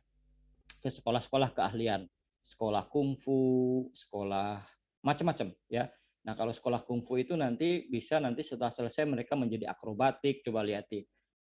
ke sekolah-sekolah keahlian, sekolah kungfu, sekolah macam-macam, ya. Nah, kalau sekolah kungfu itu nanti bisa nanti setelah selesai mereka menjadi akrobatik, coba lihat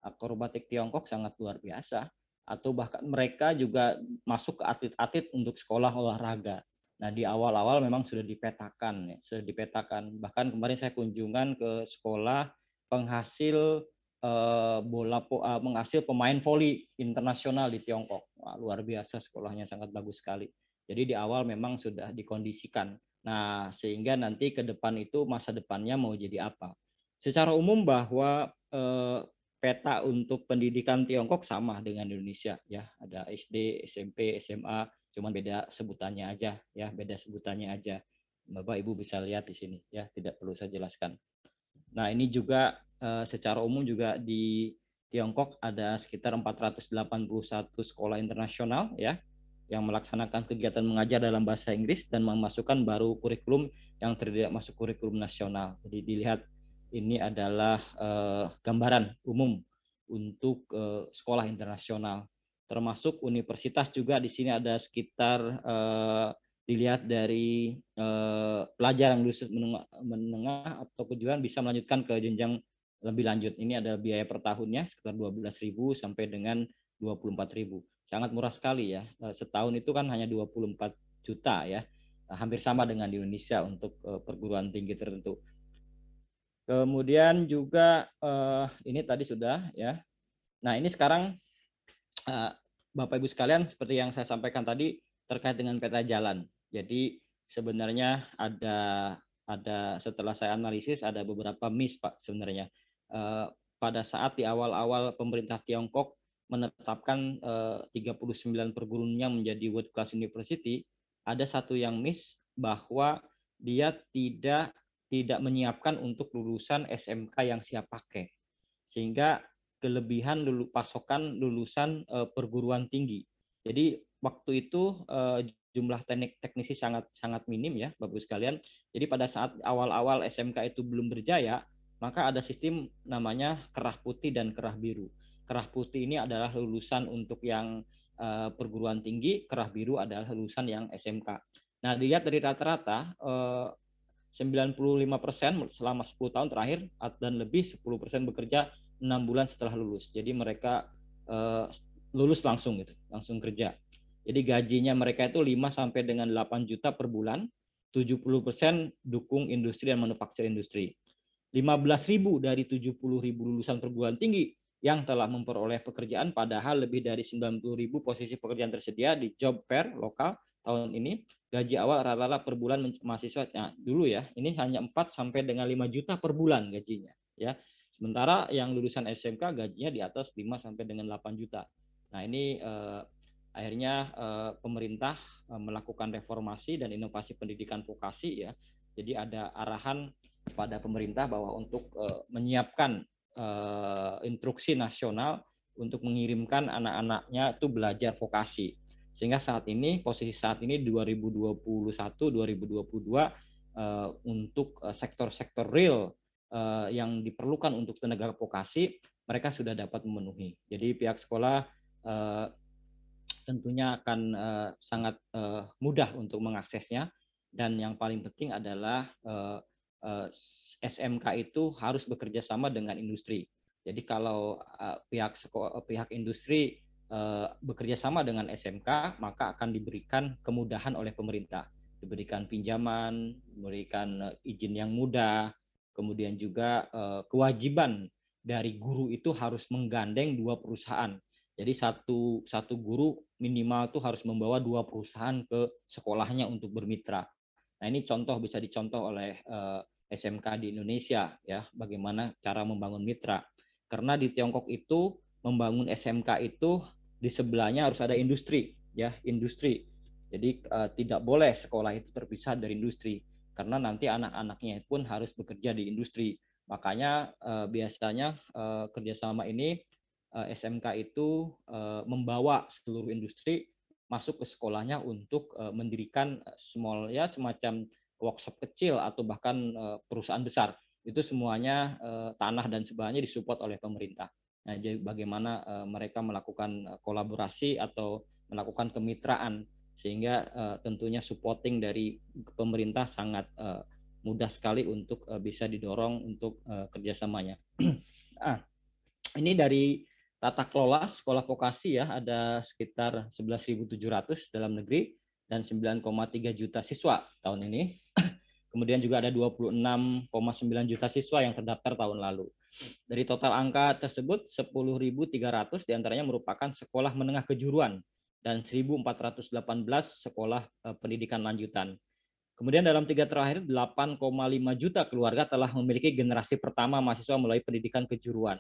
akrobatik Tiongkok sangat luar biasa atau bahkan mereka juga masuk ke atlet-atlet untuk sekolah olahraga. Nah, di awal-awal memang sudah dipetakan ya, sudah dipetakan. Bahkan kemarin saya kunjungan ke sekolah penghasil eh, bola eh, menghasil pemain voli internasional di Tiongkok. Wah, luar biasa sekolahnya sangat bagus sekali. Jadi di awal memang sudah dikondisikan. Nah, sehingga nanti ke depan itu masa depannya mau jadi apa. Secara umum bahwa eh, peta untuk pendidikan Tiongkok sama dengan Indonesia ya ada SD SMP SMA cuman beda sebutannya aja ya beda sebutannya aja Bapak Ibu bisa lihat di sini ya tidak perlu saya jelaskan nah ini juga eh, secara umum juga di Tiongkok ada sekitar 481 sekolah internasional ya yang melaksanakan kegiatan mengajar dalam bahasa Inggris dan memasukkan baru kurikulum yang tidak masuk kurikulum nasional. Jadi dilihat ini adalah uh, gambaran umum untuk uh, sekolah internasional. Termasuk universitas juga di sini ada sekitar uh, dilihat dari uh, pelajar yang lulus menengah, menengah atau kejuruan bisa melanjutkan ke jenjang lebih lanjut. Ini ada biaya per tahunnya sekitar 12.000 sampai dengan 24.000. Sangat murah sekali ya. Setahun itu kan hanya 24 juta ya. Hampir sama dengan di Indonesia untuk perguruan tinggi tertentu. Kemudian juga uh, ini tadi sudah ya. Nah ini sekarang uh, Bapak Ibu sekalian seperti yang saya sampaikan tadi terkait dengan peta jalan. Jadi sebenarnya ada ada setelah saya analisis ada beberapa miss Pak sebenarnya. uh, pada saat di awal-awal pemerintah Tiongkok menetapkan uh, 39 perguruannya menjadi world class university, ada satu yang miss bahwa dia tidak tidak menyiapkan untuk lulusan SMK yang siap pakai. Sehingga kelebihan lulu, pasokan lulusan e, perguruan tinggi. Jadi waktu itu e, jumlah teknik teknisi sangat sangat minim ya, Bapak sekalian. Jadi pada saat awal-awal SMK itu belum berjaya, maka ada sistem namanya kerah putih dan kerah biru. Kerah putih ini adalah lulusan untuk yang e, perguruan tinggi, kerah biru adalah lulusan yang SMK. Nah, dilihat dari rata-rata 95% selama 10 tahun terakhir dan lebih 10% bekerja 6 bulan setelah lulus. Jadi mereka uh, lulus langsung gitu, langsung kerja. Jadi gajinya mereka itu 5 sampai dengan 8 juta per bulan, 70% dukung industri dan manufaktur industri. 15.000 dari 70.000 lulusan perguruan tinggi yang telah memperoleh pekerjaan padahal lebih dari 90.000 posisi pekerjaan tersedia di job fair lokal tahun ini gaji awal rata-rata per bulan mahasiswa ya, dulu ya ini hanya 4 sampai dengan 5 juta per bulan gajinya ya. Sementara yang lulusan SMK gajinya di atas 5 sampai dengan 8 juta. Nah, ini eh, akhirnya eh, pemerintah eh, melakukan reformasi dan inovasi pendidikan vokasi ya. Jadi ada arahan kepada pemerintah bahwa untuk eh, menyiapkan eh, instruksi nasional untuk mengirimkan anak-anaknya itu belajar vokasi sehingga saat ini posisi saat ini 2021 2022 uh, untuk eh, sektor-sektor real uh, yang diperlukan untuk tenaga vokasi mereka sudah dapat memenuhi. Jadi pihak sekolah uh, tentunya akan uh, sangat uh, mudah untuk mengaksesnya dan yang paling penting adalah uh, SMK itu harus bekerja sama dengan industri. Jadi kalau pihak sekolah, pihak industri Eh, bekerja sama dengan SMK maka akan diberikan kemudahan oleh pemerintah diberikan pinjaman memberikan eh, izin yang mudah kemudian juga eh, kewajiban dari guru itu harus menggandeng dua perusahaan jadi satu satu guru minimal tuh harus membawa dua perusahaan ke sekolahnya untuk bermitra nah ini contoh bisa dicontoh oleh SMK di Indonesia ya bagaimana cara membangun mitra karena di Tiongkok itu membangun SMK itu di sebelahnya harus ada industri ya industri jadi uh, tidak boleh sekolah itu terpisah dari industri karena nanti anak-anaknya pun harus bekerja di industri makanya uh, biasanya uh, kerjasama ini uh, SMK itu uh, membawa seluruh industri masuk ke sekolahnya untuk uh, mendirikan small ya semacam workshop kecil atau bahkan uh, perusahaan besar itu semuanya uh, tanah dan sebagainya disupport oleh pemerintah. Nah, jadi bagaimana uh, mereka melakukan eh, kolaborasi atau melakukan kemitraan sehingga uh, tentunya supporting dari pemerintah sangat uh, mudah sekali untuk uh, bisa didorong untuk uh, kerjasamanya. ah, ini dari tata kelola sekolah vokasi ya ada sekitar 11.700 dalam negeri dan 9,3 juta siswa tahun ini. Kemudian juga ada 26,9 juta siswa yang terdaftar tahun lalu. Dari total angka tersebut, 10.300 diantaranya merupakan sekolah menengah kejuruan dan 1.418 sekolah eh, pendidikan lanjutan. Kemudian dalam tiga terakhir, 8,5 juta keluarga telah memiliki generasi pertama mahasiswa mulai pendidikan kejuruan.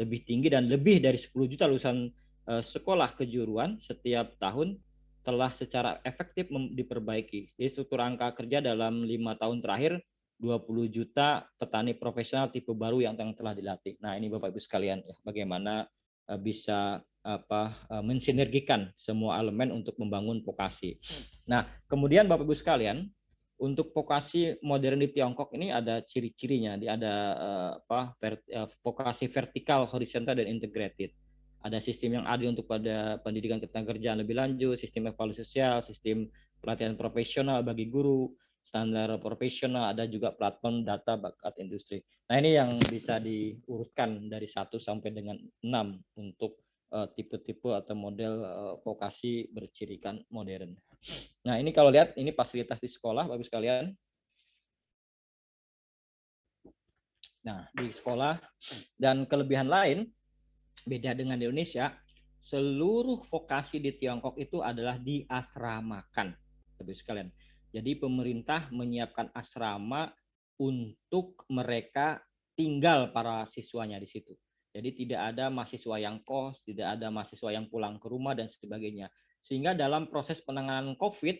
Lebih tinggi dan lebih dari 10 juta lulusan eh, sekolah kejuruan setiap tahun telah secara efektif diperbaiki. Jadi struktur angka kerja dalam lima tahun terakhir 20 juta petani profesional tipe baru yang telah dilatih. Nah, ini Bapak Ibu sekalian ya, bagaimana eh, bisa apa eh, mensinergikan semua elemen untuk membangun vokasi. Nah, kemudian Bapak Ibu sekalian, untuk vokasi modern di Tiongkok ini ada ciri-cirinya, ada eh, apa vokasi vertikal, horizontal dan integrated. Ada sistem yang adil untuk pada pendidikan ketenagakerjaan lebih lanjut, sistem evaluasi sosial, sistem pelatihan profesional bagi guru, standar profesional, ada juga platform data bakat industri. Nah, ini yang bisa diurutkan dari satu sampai dengan enam untuk eh, tipe-tipe uh, atau model uh, vokasi bercirikan modern. Nah, ini kalau lihat ini fasilitas di sekolah Bapak sekalian. Nah, di sekolah dan kelebihan lain beda dengan di Indonesia, seluruh vokasi di Tiongkok itu adalah diasramakan. Bapak sekalian jadi pemerintah menyiapkan asrama untuk mereka tinggal para siswanya di situ. Jadi tidak ada mahasiswa yang kos, tidak ada mahasiswa yang pulang ke rumah dan sebagainya. Sehingga dalam proses penanganan COVID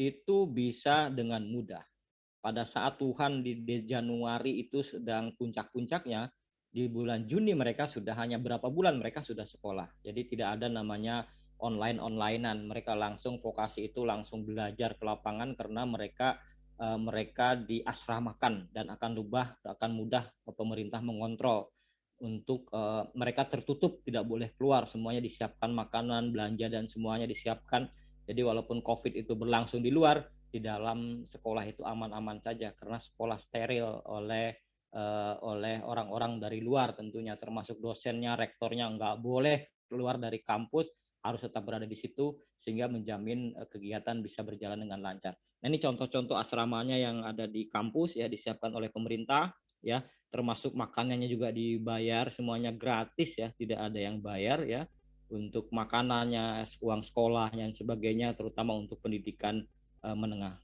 itu bisa dengan mudah. Pada saat Tuhan di Januari itu sedang puncak-puncaknya, di bulan Juni mereka sudah hanya berapa bulan mereka sudah sekolah. Jadi tidak ada namanya online-onlinean. Mereka langsung vokasi itu langsung belajar ke lapangan karena mereka uh, mereka diasramakan dan akan rubah akan mudah pemerintah mengontrol untuk uh, mereka tertutup tidak boleh keluar semuanya disiapkan makanan belanja dan semuanya disiapkan jadi walaupun covid itu berlangsung di luar di dalam sekolah itu aman-aman saja karena sekolah steril oleh uh, oleh orang-orang dari luar tentunya termasuk dosennya rektornya nggak boleh keluar dari kampus harus tetap berada di situ sehingga menjamin eh, kegiatan bisa berjalan dengan lancar. Nah, ini contoh-contoh asramanya yang ada di kampus ya disiapkan oleh pemerintah ya, termasuk makanannya juga dibayar semuanya gratis ya, tidak ada yang bayar ya untuk makanannya, uang sekolah dan sebagainya terutama untuk pendidikan eh, menengah.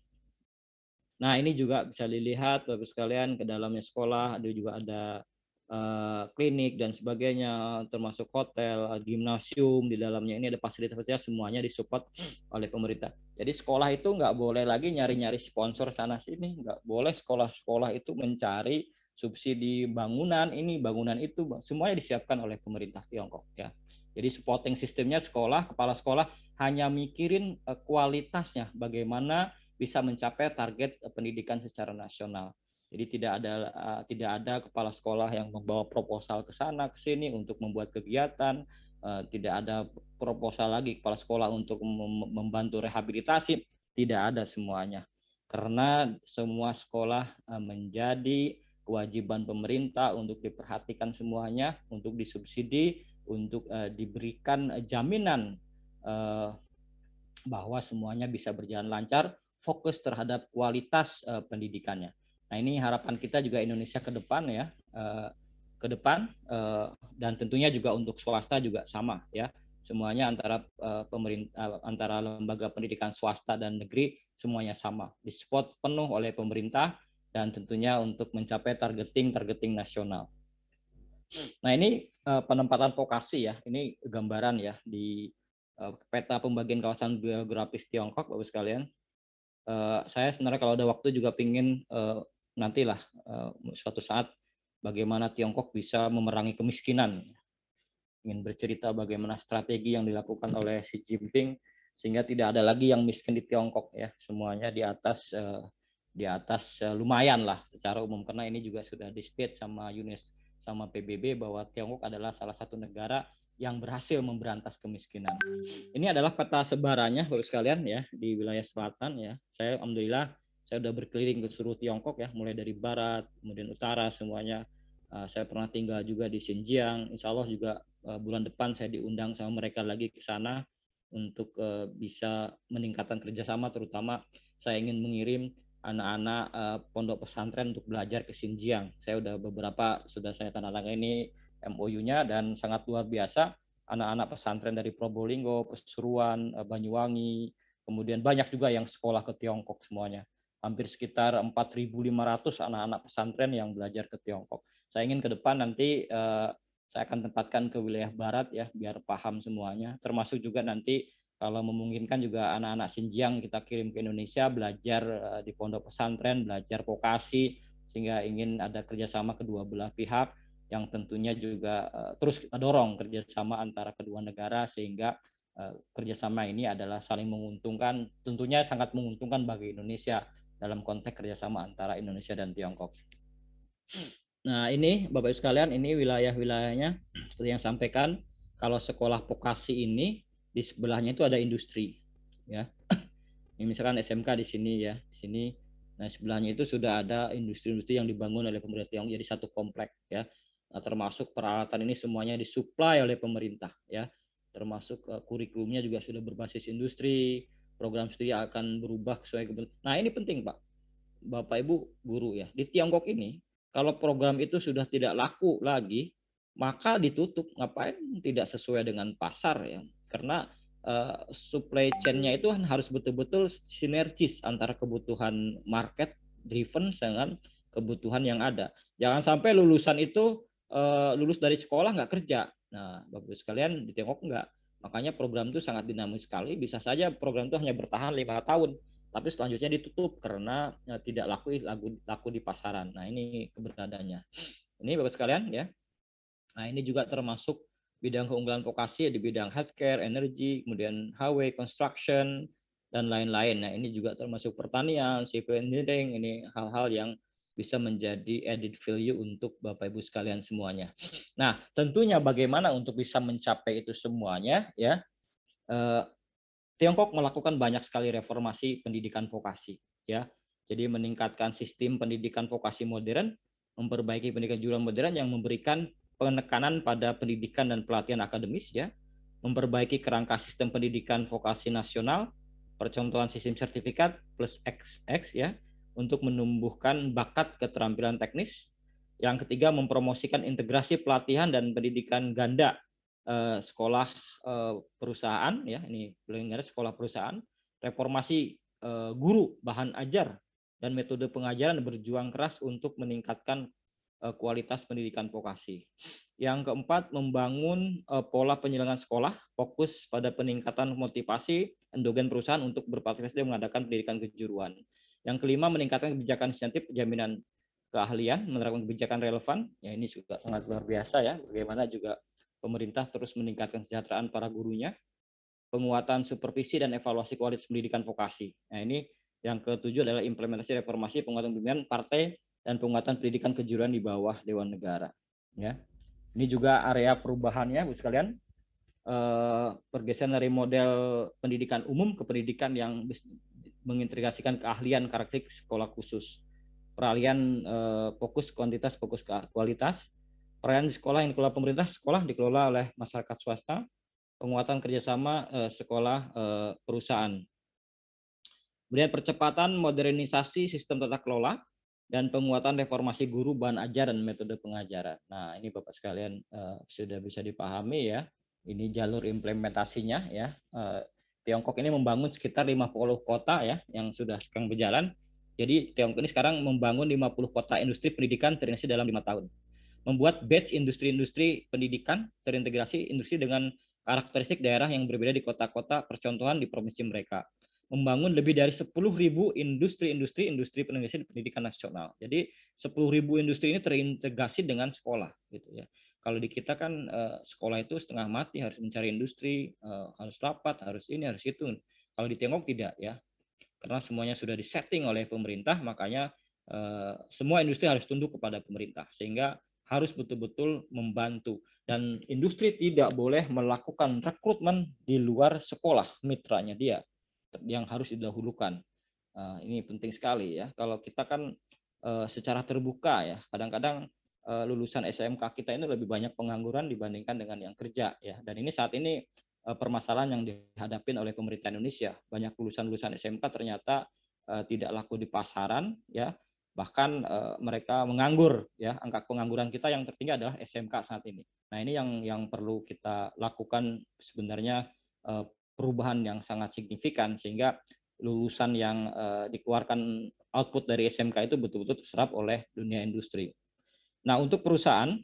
Nah, ini juga bisa dilihat Bapak sekalian ke dalamnya sekolah ada juga ada Eh, klinik dan sebagainya, termasuk hotel, gimnasium di dalamnya ini ada fasilitas-fasilitas semuanya disupport oleh pemerintah. Jadi sekolah itu nggak boleh lagi nyari-nyari sponsor sana sini, nggak boleh sekolah-sekolah itu mencari subsidi bangunan ini bangunan itu semuanya disiapkan oleh pemerintah Tiongkok ya. Jadi supporting sistemnya sekolah, kepala sekolah hanya mikirin eh, kualitasnya bagaimana bisa mencapai target eh, pendidikan secara nasional. Jadi tidak ada eh, tidak ada kepala sekolah yang membawa proposal ke sana ke sini untuk membuat kegiatan, eh, tidak ada proposal lagi kepala sekolah untuk membantu rehabilitasi, tidak ada semuanya. Karena semua sekolah eh, menjadi kewajiban pemerintah untuk diperhatikan semuanya, untuk disubsidi, untuk diberikan jaminan bahwa semuanya bisa berjalan lancar, fokus terhadap kualitas pendidikannya. Nah ini harapan kita juga Indonesia ke depan ya, eh, ke depan eh, dan tentunya juga untuk swasta juga sama ya. Semuanya antara eh, pemerintah antara lembaga pendidikan swasta dan negeri semuanya sama. Disupport penuh oleh pemerintah dan tentunya untuk mencapai targeting targeting nasional. Nah ini penempatan vokasi ya, ini gambaran ya di peta pembagian kawasan geografis Tiongkok, bapak sekalian. Uh, saya sebenarnya kalau ada waktu juga ingin uh, nantilah eh, suatu saat bagaimana Tiongkok bisa memerangi kemiskinan. Ingin bercerita bagaimana strategi yang dilakukan oleh Xi Jinping sehingga tidak ada lagi yang miskin di Tiongkok ya, semuanya di atas eh, di atas eh, lumayan lah secara umum karena ini juga sudah di state sama UNES sama PBB bahwa Tiongkok adalah salah satu negara yang berhasil memberantas kemiskinan. Ini adalah peta sebarannya, Bapak sekalian ya, di wilayah selatan ya. Saya alhamdulillah saya udah berkeliling ke seluruh Tiongkok ya, mulai dari barat, kemudian utara semuanya. Uh, saya pernah tinggal juga di Xinjiang. Insya Allah juga uh, bulan depan saya diundang sama mereka lagi ke sana untuk uh, bisa meningkatkan kerjasama, terutama saya ingin mengirim anak-anak uh, pondok pesantren untuk belajar ke Xinjiang. Saya udah beberapa sudah saya tanda ini MOU-nya dan sangat luar biasa. Anak-anak pesantren dari Probolinggo, Pesuruan, eh, Banyuwangi, kemudian banyak juga yang sekolah ke Tiongkok semuanya hampir sekitar 4.500 anak-anak pesantren yang belajar ke Tiongkok. Saya ingin ke depan nanti uh, saya akan tempatkan ke wilayah barat ya biar paham semuanya termasuk juga nanti kalau memungkinkan juga anak-anak Xinjiang kita kirim ke Indonesia belajar eh, di pondok pesantren, belajar vokasi sehingga ingin ada kerjasama kedua belah pihak yang tentunya juga eh, terus kita dorong kerjasama antara kedua negara sehingga kerjasama ini adalah saling menguntungkan, tentunya sangat menguntungkan bagi Indonesia dalam konteks kerjasama antara Indonesia dan Tiongkok. Hmm. Nah ini Bapak Ibu sekalian ini wilayah-wilayahnya seperti yang sampaikan kalau sekolah vokasi ini di sebelahnya itu ada industri ya. Ini misalkan SMK di sini ya, di sini Nah, sebelahnya itu sudah ada industri-industri yang dibangun oleh pemerintah Tiongkok jadi satu komplek ya. Nah, termasuk peralatan ini semuanya disuplai oleh pemerintah ya. Termasuk eh, kurikulumnya juga sudah berbasis industri, program studi akan berubah sesuai kebutuhan. Nah ini penting Pak, Bapak Ibu guru ya. Di Tiongkok ini kalau program itu sudah tidak laku lagi, maka ditutup. Ngapain tidak sesuai dengan pasar ya? Karena uh, supply chain-nya itu kan harus betul-betul sinergis antara kebutuhan market driven dengan kebutuhan yang ada. Jangan sampai lulusan itu uh, lulus dari sekolah nggak kerja. Nah, bagus sekalian di Tiongkok nggak. Makanya program itu sangat dinamis sekali. Bisa saja program itu hanya bertahan lima tahun, tapi selanjutnya ditutup karena ya, tidak laku, laku laku di pasaran. Nah ini keberadaannya. Ini bapak sekalian ya. Nah ini juga termasuk bidang keunggulan vokasi di bidang healthcare, energi, kemudian highway, construction, dan lain-lain. Nah ini juga termasuk pertanian, civil engineering, ini hal-hal yang bisa menjadi added value untuk Bapak Ibu sekalian semuanya. Nah, tentunya bagaimana untuk bisa mencapai itu semuanya ya? Eh, Tiongkok melakukan banyak sekali reformasi pendidikan vokasi ya. Jadi meningkatkan sistem pendidikan vokasi modern, memperbaiki pendidikan jurusan modern yang memberikan penekanan pada pendidikan dan pelatihan akademis ya, memperbaiki kerangka sistem pendidikan vokasi nasional, percontohan sistem sertifikat plus XX ya, untuk menumbuhkan bakat keterampilan teknis. Yang ketiga, mempromosikan integrasi pelatihan dan pendidikan ganda eh, sekolah eh, perusahaan, ya ini pendidikan sekolah perusahaan, reformasi eh, guru, bahan ajar, dan metode pengajaran berjuang keras untuk meningkatkan eh, kualitas pendidikan vokasi. Yang keempat, membangun eh, pola penyelenggaraan sekolah, fokus pada peningkatan motivasi endogen perusahaan untuk berpartisipasi mengadakan pendidikan kejuruan. Yang kelima, meningkatkan kebijakan insentif jaminan keahlian, menerapkan kebijakan relevan. Ya ini juga sangat luar biasa ya, bagaimana juga pemerintah terus meningkatkan kesejahteraan para gurunya, penguatan supervisi dan evaluasi kualitas pendidikan vokasi. Nah ini yang ketujuh adalah implementasi reformasi penguatan pimpinan partai dan penguatan pendidikan kejuruan di bawah Dewan Negara. Ya, ini juga area perubahannya, Bu sekalian. Eh, pergeseran dari model pendidikan umum ke pendidikan yang mengintegrasikan keahlian karakteristik sekolah khusus, peralihan eh, fokus kuantitas fokus ke kualitas, peralihan di sekolah yang dikelola pemerintah, sekolah dikelola oleh masyarakat swasta, penguatan kerjasama eh, sekolah eh, perusahaan. Kemudian percepatan modernisasi sistem tata kelola dan penguatan reformasi guru bahan ajar dan metode pengajaran. Nah ini Bapak sekalian eh, sudah bisa dipahami ya. Ini jalur implementasinya ya eh, Tiongkok ini membangun sekitar 50 kota ya yang sudah sekarang berjalan. Jadi Tiongkok ini sekarang membangun 50 kota industri pendidikan terintegrasi dalam lima tahun. Membuat batch industri-industri pendidikan terintegrasi industri dengan karakteristik daerah yang berbeda di kota-kota percontohan di provinsi mereka. Membangun lebih dari 10.000 industri-industri industri pendidikan nasional. Jadi 10.000 industri ini terintegrasi dengan sekolah gitu ya. Kalau di kita kan uh, sekolah itu setengah mati harus mencari industri, uh, harus rapat, harus ini, harus itu. Kalau di Tiongkok tidak ya. Karena semuanya sudah disetting oleh pemerintah, makanya uh, semua industri harus tunduk kepada pemerintah sehingga harus betul-betul membantu dan industri tidak boleh melakukan rekrutmen di luar sekolah mitranya dia yang harus didahulukan uh, ini penting sekali ya kalau kita kan secara terbuka ya kadang-kadang Eh, lulusan SMK kita ini lebih banyak pengangguran dibandingkan dengan yang kerja ya dan ini saat ini eh, permasalahan yang dihadapi oleh pemerintah Indonesia banyak lulusan-lulusan SMK ternyata eh, tidak laku di pasaran ya bahkan mereka menganggur ya angka pengangguran kita yang tertinggi adalah SMK saat ini nah ini yang yang perlu kita lakukan sebenarnya perubahan yang sangat signifikan sehingga lulusan yang dikeluarkan output dari SMK itu betul-betul terserap oleh dunia industri Nah, untuk perusahaan,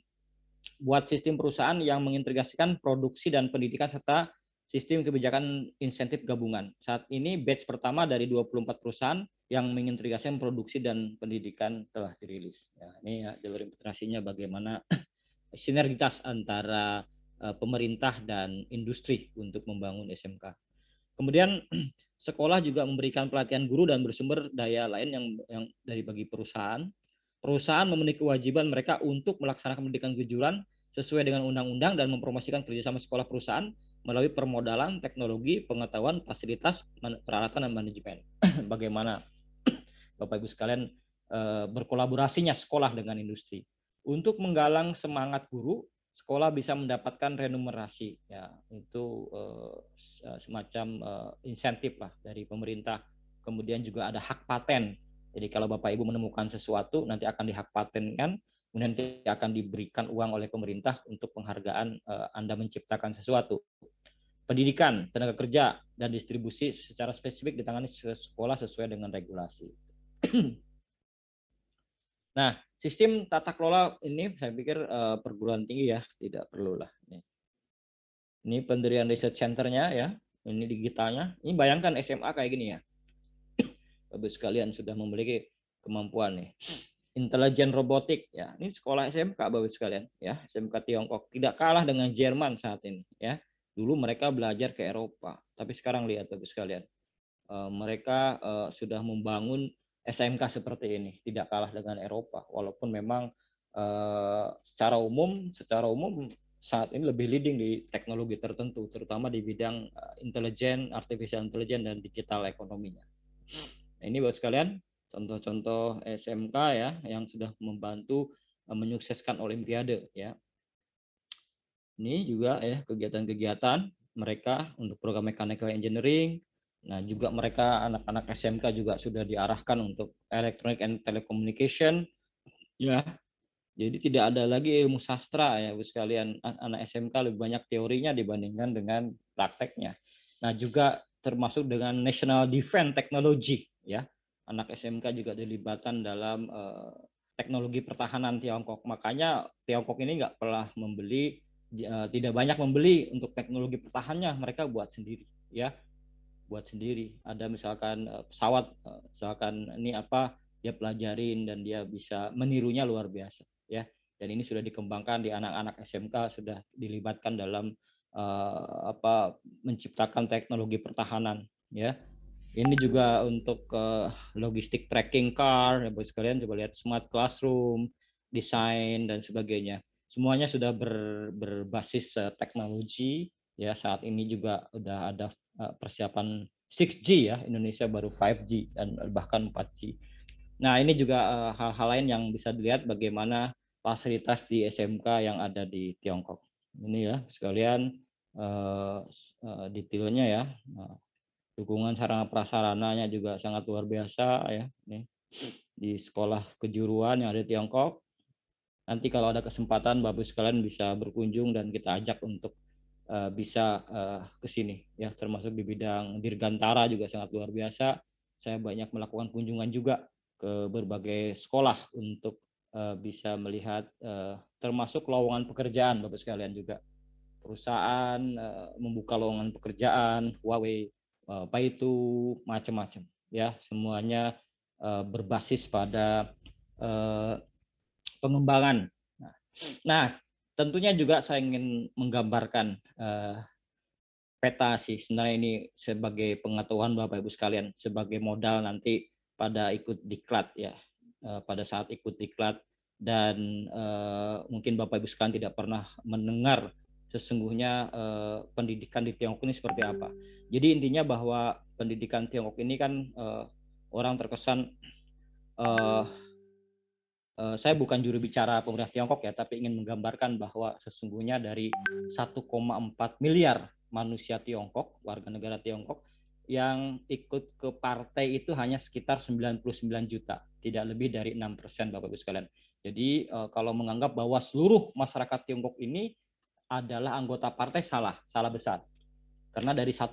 buat sistem perusahaan yang mengintegrasikan produksi dan pendidikan serta sistem kebijakan insentif gabungan. Saat ini batch pertama dari 24 perusahaan yang mengintegrasikan produksi dan pendidikan telah dirilis. Ya, ini ya, jalur integrasinya bagaimana sinergitas antara eh, pemerintah dan industri untuk membangun SMK. Kemudian sekolah juga memberikan pelatihan guru dan bersumber daya lain yang, yang dari bagi perusahaan perusahaan memiliki kewajiban mereka untuk melaksanakan pendidikan kejuruan sesuai dengan undang-undang dan mempromosikan kerjasama sekolah perusahaan melalui permodalan, teknologi, pengetahuan, fasilitas, peralatan, dan manajemen. Bagaimana Bapak-Ibu sekalian eh, berkolaborasinya sekolah dengan industri. Untuk menggalang semangat guru, sekolah bisa mendapatkan renumerasi. Ya, itu eh, semacam eh, insentif lah dari pemerintah. Kemudian juga ada hak paten jadi kalau Bapak Ibu menemukan sesuatu nanti akan dihak patenkan, kemudian akan diberikan uang oleh pemerintah untuk penghargaan eh, Anda menciptakan sesuatu. Pendidikan, tenaga kerja, dan distribusi secara spesifik ditangani sekolah sesuai dengan regulasi. nah, sistem tata kelola ini saya pikir uh, perguruan tinggi ya, tidak perlulah. Ini, ini pendirian research centernya ya, ini digitalnya. Ini bayangkan SMA kayak gini ya. Bapak sekalian sudah memiliki kemampuan nih. Hmm. Intelijen robotik ya. Ini sekolah SMK Bapak sekalian ya, SMK Tiongkok tidak kalah dengan Jerman saat ini ya. Dulu mereka belajar ke Eropa, tapi sekarang lihat Bapak sekalian. Eh, mereka eh, sudah membangun SMK seperti ini, tidak kalah dengan Eropa walaupun memang eh, secara umum secara umum saat ini lebih leading di teknologi tertentu, terutama di bidang intelijen, artificial intelligence, dan digital ekonominya. Hmm. Nah, ini buat sekalian contoh-contoh SMK ya yang sudah membantu eh, menyukseskan olimpiade ya. Ini juga ya kegiatan-kegiatan mereka untuk program mechanical engineering. Nah, juga mereka anak-anak SMK juga sudah diarahkan untuk electronic and telecommunication ya. Jadi tidak ada lagi ilmu sastra ya, buat sekalian. Anak SMK lebih banyak teorinya dibandingkan dengan prakteknya. Nah, juga termasuk dengan National Defense Technology ya anak SMK juga dilibatkan dalam uh, teknologi pertahanan Tiongkok makanya Tiongkok ini nggak pernah membeli uh, tidak banyak membeli untuk teknologi pertahannya mereka buat sendiri ya buat sendiri ada misalkan uh, pesawat uh, misalkan ini apa dia pelajarin dan dia bisa menirunya luar biasa ya dan ini sudah dikembangkan di anak-anak SMK sudah dilibatkan dalam uh, apa menciptakan teknologi pertahanan ya ini juga untuk uh, logistik tracking car, ya buat sekalian coba lihat smart classroom, desain dan sebagainya. Semuanya sudah ber, berbasis uh, teknologi. Ya saat ini juga sudah ada uh, persiapan 6G ya Indonesia baru 5G dan bahkan 4G. Nah ini juga eh, hal-hal uh, lain yang bisa dilihat bagaimana fasilitas di SMK yang ada di Tiongkok. Ini ya sekalian uh, uh, detailnya ya. Nah, dukungan sarana prasarananya juga sangat luar biasa ya di sekolah kejuruan yang ada di Tiongkok. Nanti kalau ada kesempatan Bapak sekalian bisa berkunjung dan kita ajak untuk uh, bisa uh, ke sini ya termasuk di bidang dirgantara juga sangat luar biasa. Saya banyak melakukan kunjungan juga ke berbagai sekolah untuk uh, bisa melihat uh, termasuk lowongan pekerjaan Bapak sekalian juga. Perusahaan uh, membuka lowongan pekerjaan, Huawei Eh, apa itu macam-macam ya semuanya eh, berbasis pada eh, pengembangan. Nah, nah, tentunya juga saya ingin menggambarkan peta sih sebenarnya ini sebagai pengetahuan Bapak Ibu sekalian sebagai modal nanti pada ikut diklat ya pada saat ikut diklat dan mungkin Bapak Ibu sekalian tidak pernah mendengar sesungguhnya eh, pendidikan di Tiongkok ini seperti apa. Jadi intinya bahwa pendidikan Tiongkok ini kan eh, orang terkesan eh, eh, saya bukan juru bicara pemerintah Tiongkok ya, tapi ingin menggambarkan bahwa sesungguhnya dari 1,4 miliar manusia Tiongkok, warga negara Tiongkok yang ikut ke partai itu hanya sekitar 99 juta, tidak lebih dari 6% persen, Bapak Ibu sekalian. Jadi eh, kalau menganggap bahwa seluruh masyarakat Tiongkok ini adalah anggota partai salah, salah besar. Karena dari 1,4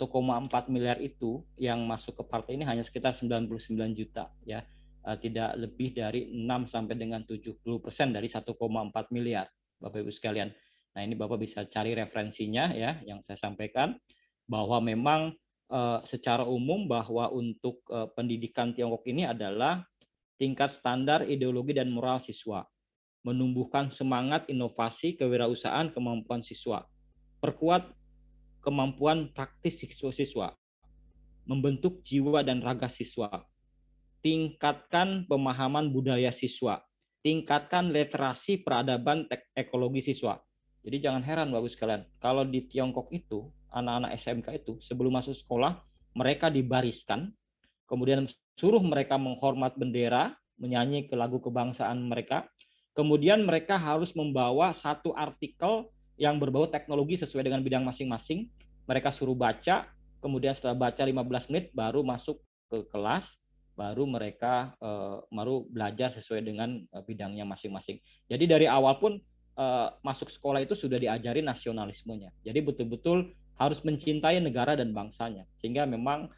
miliar itu yang masuk ke partai ini hanya sekitar 99 juta ya. Eh, tidak lebih dari 6 sampai dengan 70 persen dari 1,4 miliar, Bapak Ibu sekalian. Nah ini Bapak bisa cari referensinya ya yang saya sampaikan bahwa memang eh, secara umum bahwa untuk eh, pendidikan Tiongkok ini adalah tingkat standar ideologi dan moral siswa menumbuhkan semangat inovasi kewirausahaan kemampuan siswa, perkuat kemampuan praktis siswa-siswa, membentuk jiwa dan raga siswa, tingkatkan pemahaman budaya siswa, tingkatkan literasi peradaban ekologi siswa. Jadi jangan heran bagus kalian, kalau di Tiongkok itu anak-anak SMK itu sebelum masuk sekolah mereka dibariskan, kemudian suruh mereka menghormat bendera, menyanyi ke lagu kebangsaan mereka, Kemudian mereka harus membawa satu artikel yang berbau teknologi sesuai dengan bidang masing-masing. Mereka suruh baca, kemudian setelah baca 15 menit baru masuk ke kelas, baru mereka eh, baru belajar sesuai dengan eh, bidangnya masing-masing. Jadi dari awal pun eh, masuk sekolah itu sudah diajari nasionalismenya. Jadi betul-betul harus mencintai negara dan bangsanya. Sehingga memang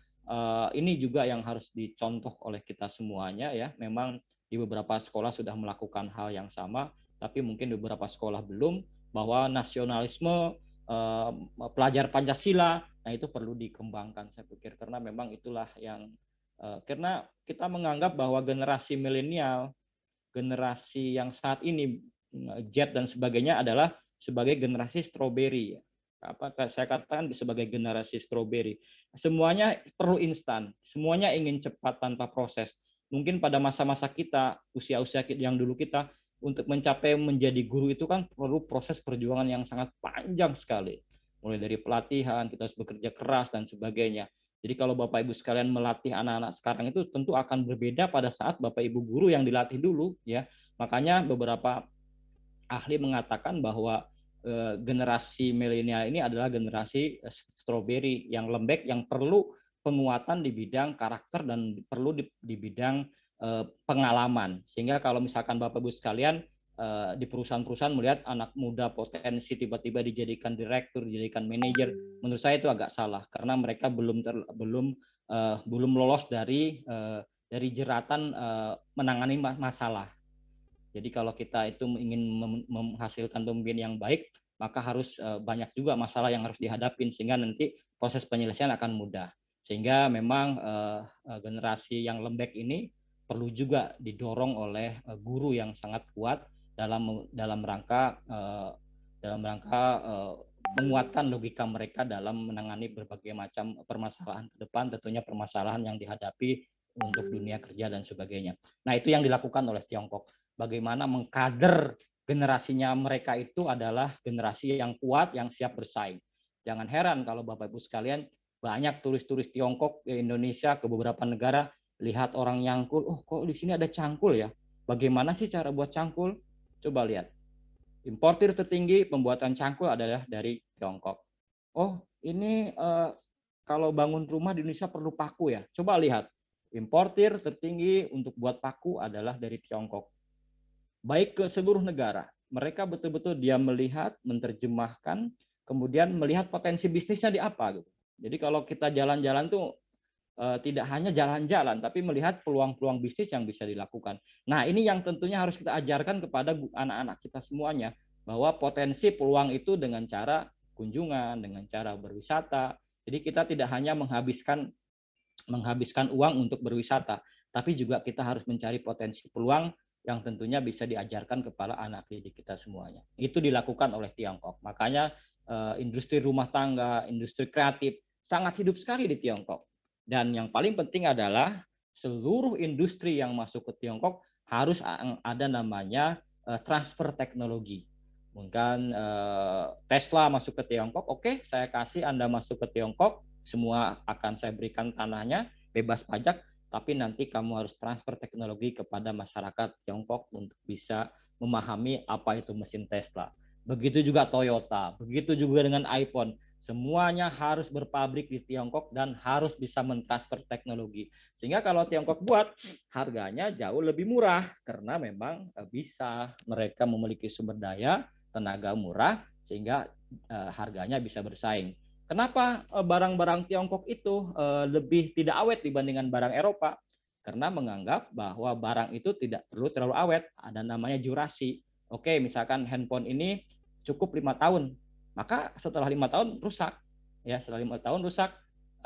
ini juga yang harus dicontoh oleh kita semuanya ya. Memang di beberapa sekolah sudah melakukan hal yang sama, tapi mungkin di beberapa sekolah belum, bahwa nasionalisme eh, pelajar Pancasila, nah itu perlu dikembangkan saya pikir karena memang itulah yang eh, karena kita menganggap bahwa generasi milenial, generasi yang saat ini jet eh, dan sebagainya adalah sebagai generasi stroberi apa saya katakan sebagai generasi stroberi. Semuanya perlu instan, semuanya ingin cepat tanpa proses mungkin pada masa-masa kita usia-usia yang dulu kita untuk mencapai menjadi guru itu kan perlu proses perjuangan yang sangat panjang sekali mulai dari pelatihan kita harus bekerja keras dan sebagainya jadi kalau Bapak Ibu sekalian melatih anak-anak sekarang itu tentu akan berbeda pada saat Bapak Ibu guru yang dilatih dulu ya makanya beberapa ahli mengatakan bahwa eh, generasi milenial ini adalah generasi eh, strawberry yang lembek yang perlu penguatan di bidang karakter dan perlu di, di bidang eh, pengalaman. Sehingga kalau misalkan Bapak Ibu sekalian eh, di perusahaan-perusahaan melihat anak muda potensi tiba-tiba dijadikan direktur, dijadikan manajer, menurut saya itu agak salah karena mereka belum ter, belum eh, belum lolos dari dari jeratan menangani masalah. Jadi kalau kita itu ingin menghasilkan pemimpin yang baik, maka harus banyak juga masalah yang harus dihadapin sehingga nanti proses penyelesaian akan mudah. Sehingga memang eh, eh, generasi yang lembek ini perlu juga didorong oleh eh, guru yang sangat kuat dalam dalam rangka dalam rangka uh, menguatkan logika mereka dalam menangani berbagai macam permasalahan ke depan, tentunya permasalahan yang dihadapi untuk dunia kerja dan sebagainya. Nah, itu yang dilakukan oleh Tiongkok. Bagaimana mengkader generasinya mereka itu adalah generasi yang kuat, yang siap bersaing. Jangan heran kalau Bapak Ibu sekalian banyak turis-turis Tiongkok ke Indonesia ke beberapa negara lihat orang nyangkul, oh kok di sini ada cangkul ya? Bagaimana sih cara buat cangkul? Coba lihat. Importir tertinggi pembuatan cangkul adalah dari Tiongkok. Oh, ini eh, kalau bangun rumah di Indonesia perlu paku ya. Coba lihat. Importir tertinggi untuk buat paku adalah dari Tiongkok. Baik ke seluruh negara, mereka betul-betul dia melihat, menerjemahkan, kemudian melihat potensi bisnisnya di apa gitu. Jadi kalau kita jalan-jalan tuh eh, tidak hanya jalan-jalan, tapi melihat peluang-peluang bisnis yang bisa dilakukan. Nah ini yang tentunya harus kita ajarkan kepada anak-anak kita semuanya bahwa potensi peluang itu dengan cara kunjungan, dengan cara berwisata. Jadi kita tidak hanya menghabiskan menghabiskan uang untuk berwisata, tapi juga kita harus mencari potensi peluang yang tentunya bisa diajarkan kepada anak didik kita semuanya. Itu dilakukan oleh Tiongkok. Makanya eh, industri rumah tangga, industri kreatif sangat hidup sekali di Tiongkok. Dan yang paling penting adalah seluruh industri yang masuk ke Tiongkok harus ada namanya eh, transfer teknologi. Mungkin eh, Tesla masuk ke Tiongkok, oke, okay, saya kasih Anda masuk ke Tiongkok, semua akan saya berikan tanahnya bebas pajak, tapi nanti kamu harus transfer teknologi kepada masyarakat Tiongkok untuk bisa memahami apa itu mesin Tesla. Begitu juga Toyota, begitu juga dengan iPhone Semuanya harus berpabrik di Tiongkok dan harus bisa mentransfer teknologi. Sehingga kalau Tiongkok buat, harganya jauh lebih murah karena memang eh, bisa mereka memiliki sumber daya, tenaga murah, sehingga eh, harganya bisa bersaing. Kenapa eh, barang-barang Tiongkok itu lebih tidak awet dibandingkan barang Eropa? Karena menganggap bahwa barang itu tidak perlu terlalu awet, ada namanya durasi. Oke, misalkan handphone ini cukup lima tahun maka setelah lima tahun rusak ya setelah lima tahun rusak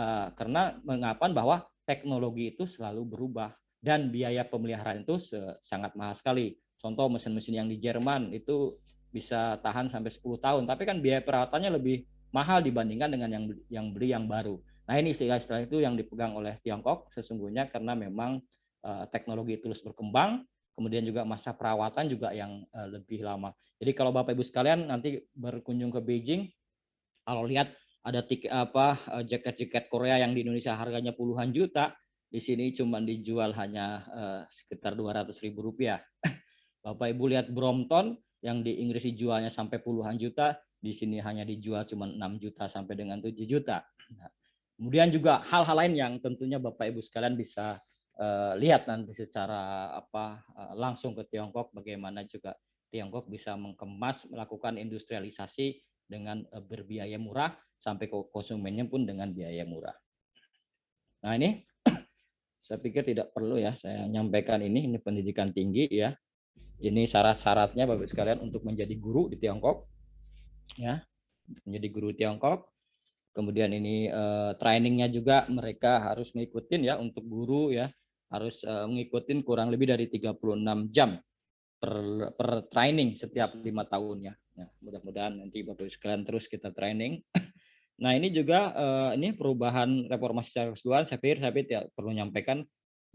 uh, karena mengapa bahwa teknologi itu selalu berubah dan biaya pemeliharaan itu sangat mahal sekali contoh mesin-mesin yang di Jerman itu bisa tahan sampai 10 tahun tapi kan biaya perawatannya lebih mahal dibandingkan dengan yang yang beli yang baru nah ini istilah-istilah itu yang dipegang oleh Tiongkok sesungguhnya karena memang uh, teknologi terus berkembang kemudian juga masa perawatan juga yang eh, lebih lama. Jadi kalau Bapak Ibu sekalian nanti berkunjung ke Beijing, kalau lihat ada tiket apa eh, jaket-jaket Korea yang di Indonesia harganya puluhan juta, di sini cuma dijual hanya eh, sekitar dua ratus ribu rupiah. Bapak Ibu lihat Brompton yang di Inggris dijualnya sampai puluhan juta, di sini hanya dijual cuma enam juta sampai dengan tujuh juta. Nah, kemudian juga hal-hal lain yang tentunya Bapak Ibu sekalian bisa Eh, lihat nanti secara apa eh, langsung ke Tiongkok bagaimana juga Tiongkok bisa mengemas melakukan industrialisasi dengan eh, berbiaya murah sampai ke konsumennya pun dengan biaya murah. Nah ini saya pikir tidak perlu ya saya nyampaikan ini ini pendidikan tinggi ya. Ini syarat-syaratnya Bapak sekalian untuk menjadi guru di Tiongkok ya menjadi guru Tiongkok. Kemudian ini eh, trainingnya juga mereka harus ngikutin ya untuk guru ya harus uh, eh, mengikuti kurang lebih dari 36 jam per, per training setiap lima tahunnya. ya. mudah-mudahan nanti Bapak Ibu sekalian terus kita training. Nah, ini juga uh, ini perubahan reformasi secara keseluruhan saya pikir saya pikir tidak perlu menyampaikan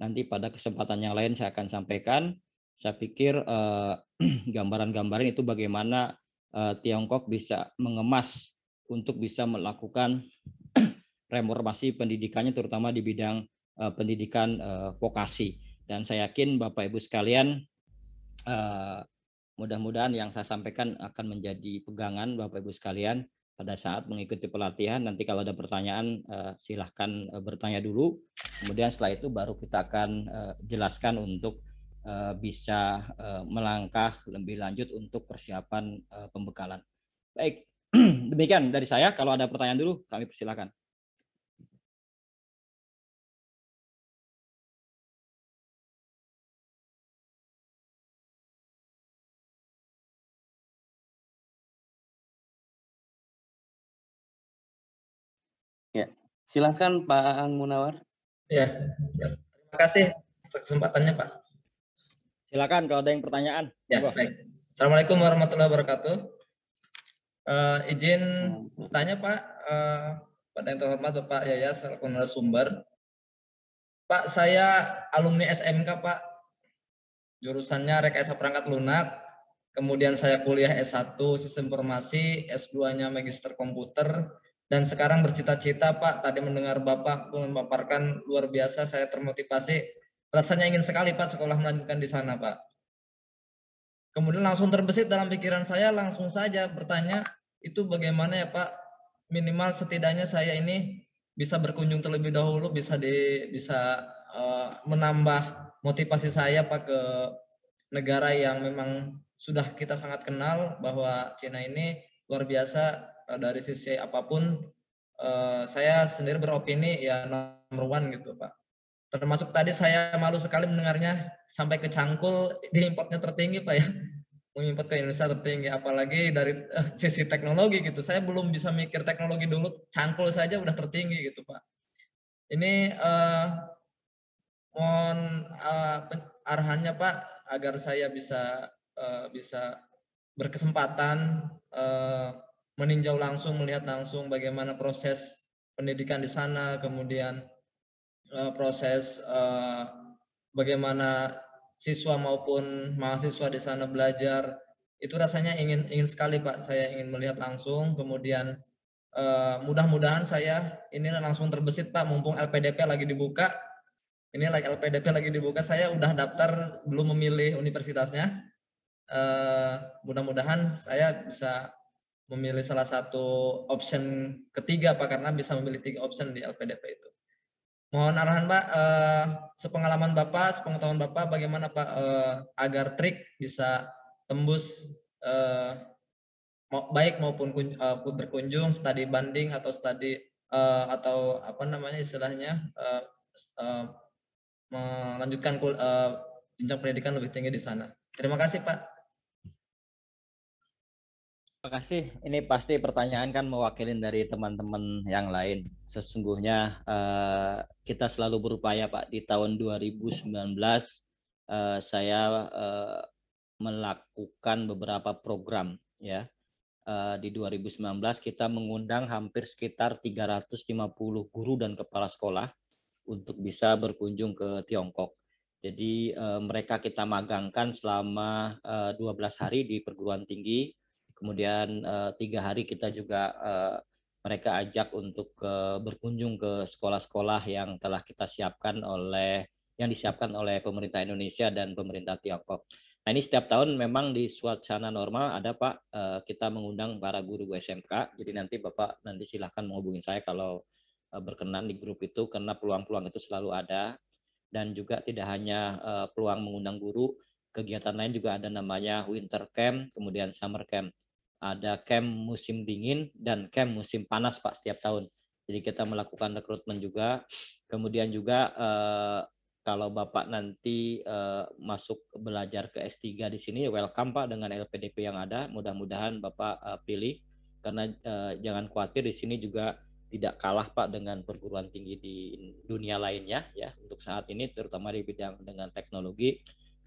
nanti pada kesempatan yang lain saya akan sampaikan. Saya pikir eh, gambaran-gambaran uh, itu bagaimana uh, Tiongkok bisa mengemas untuk bisa melakukan reformasi pendidikannya terutama di bidang Eh, pendidikan eh, vokasi. Dan saya yakin Bapak Ibu sekalian eh, mudah-mudahan yang saya sampaikan akan menjadi pegangan Bapak Ibu sekalian pada saat mengikuti pelatihan. Nanti kalau ada pertanyaan silahkan bertanya dulu. Kemudian setelah itu baru kita akan jelaskan untuk bisa melangkah lebih lanjut untuk persiapan pembekalan. Baik, demikian dari saya. Kalau ada pertanyaan dulu, kami persilakan. Silakan Pak Ang Munawar. Ya, siap. terima kasih kesempatannya Pak. Silakan kalau ada yang pertanyaan. Ya, Coba. baik. Assalamualaikum warahmatullahi wabarakatuh. Uh, izin tanya Pak, uh, pada yang terhormat Bapak Yaya selaku narasumber. Pak, saya alumni SMK Pak. Jurusannya rekayasa perangkat lunak. Kemudian saya kuliah S1 Sistem Informasi, S2-nya Magister Komputer, dan sekarang bercita-cita Pak. Tadi mendengar Bapak memaparkan luar biasa, saya termotivasi. Rasanya ingin sekali Pak sekolah melanjutkan di sana Pak. Kemudian langsung terbesit dalam pikiran saya, langsung saja bertanya, itu bagaimana ya Pak? Minimal setidaknya saya ini bisa berkunjung terlebih dahulu, bisa di, bisa uh, menambah motivasi saya Pak ke negara yang memang sudah kita sangat kenal bahwa Cina ini luar biasa Eh, dari sisi apapun eh, saya sendiri beropini ya nomor one gitu Pak. Termasuk tadi saya malu sekali mendengarnya sampai ke cangkul di importnya tertinggi Pak ya. Mengimpor ke Indonesia tertinggi apalagi dari eh, sisi teknologi gitu. Saya belum bisa mikir teknologi dulu, cangkul saja udah tertinggi gitu Pak. Ini uh, mohon uh, arahannya Pak agar saya bisa uh, bisa berkesempatan uh, meninjau langsung, melihat langsung bagaimana proses pendidikan di sana, kemudian uh, proses uh, bagaimana siswa maupun mahasiswa di sana belajar. Itu rasanya ingin ingin sekali Pak, saya ingin melihat langsung, kemudian uh, mudah-mudahan saya ini langsung terbesit Pak, mumpung LPDP lagi dibuka, ini like LPDP lagi dibuka saya udah daftar belum memilih universitasnya uh, mudah-mudahan saya bisa memilih salah satu option ketiga Pak karena bisa memilih tiga option di LPDP itu. Mohon arahan Pak, eh, sepengalaman Bapak, sepengetahuan Bapak, bagaimana Pak eh, agar trik bisa tembus eh, baik maupun kun, eh, berkunjung, studi banding atau studi eh, atau apa namanya istilahnya eh, eh, melanjutkan eh, jenjang pendidikan lebih tinggi di sana. Terima kasih Pak. Terima kasih. Ini pasti pertanyaan kan mewakilin dari teman-teman yang lain. Sesungguhnya eh, kita selalu berupaya Pak di tahun 2019 eh, saya eh, melakukan beberapa program ya. di 2019 kita mengundang hampir sekitar 350 guru dan kepala sekolah untuk bisa berkunjung ke Tiongkok. Jadi mereka kita magangkan selama 12 hari di perguruan tinggi Kemudian uh, tiga hari kita juga uh, mereka ajak untuk uh, berkunjung ke sekolah-sekolah yang telah kita siapkan oleh yang disiapkan oleh pemerintah Indonesia dan pemerintah Tiongkok. Nah ini setiap tahun memang di suasana normal ada Pak kita mengundang para guru SMK. Jadi nanti Bapak nanti silahkan menghubungi saya kalau berkenan di grup itu karena peluang-peluang itu selalu ada dan juga tidak hanya peluang mengundang guru, kegiatan lain juga ada namanya winter camp, kemudian summer camp ada camp musim dingin dan camp musim panas Pak setiap tahun. Jadi kita melakukan rekrutmen juga. Kemudian juga eh, kalau Bapak nanti eh, masuk belajar ke S3 di sini welcome Pak dengan LPDP yang ada. Mudah-mudahan Bapak eh, pilih karena eh, jangan khawatir di sini juga tidak kalah Pak dengan perguruan tinggi di dunia lainnya ya untuk saat ini terutama di bidang dengan teknologi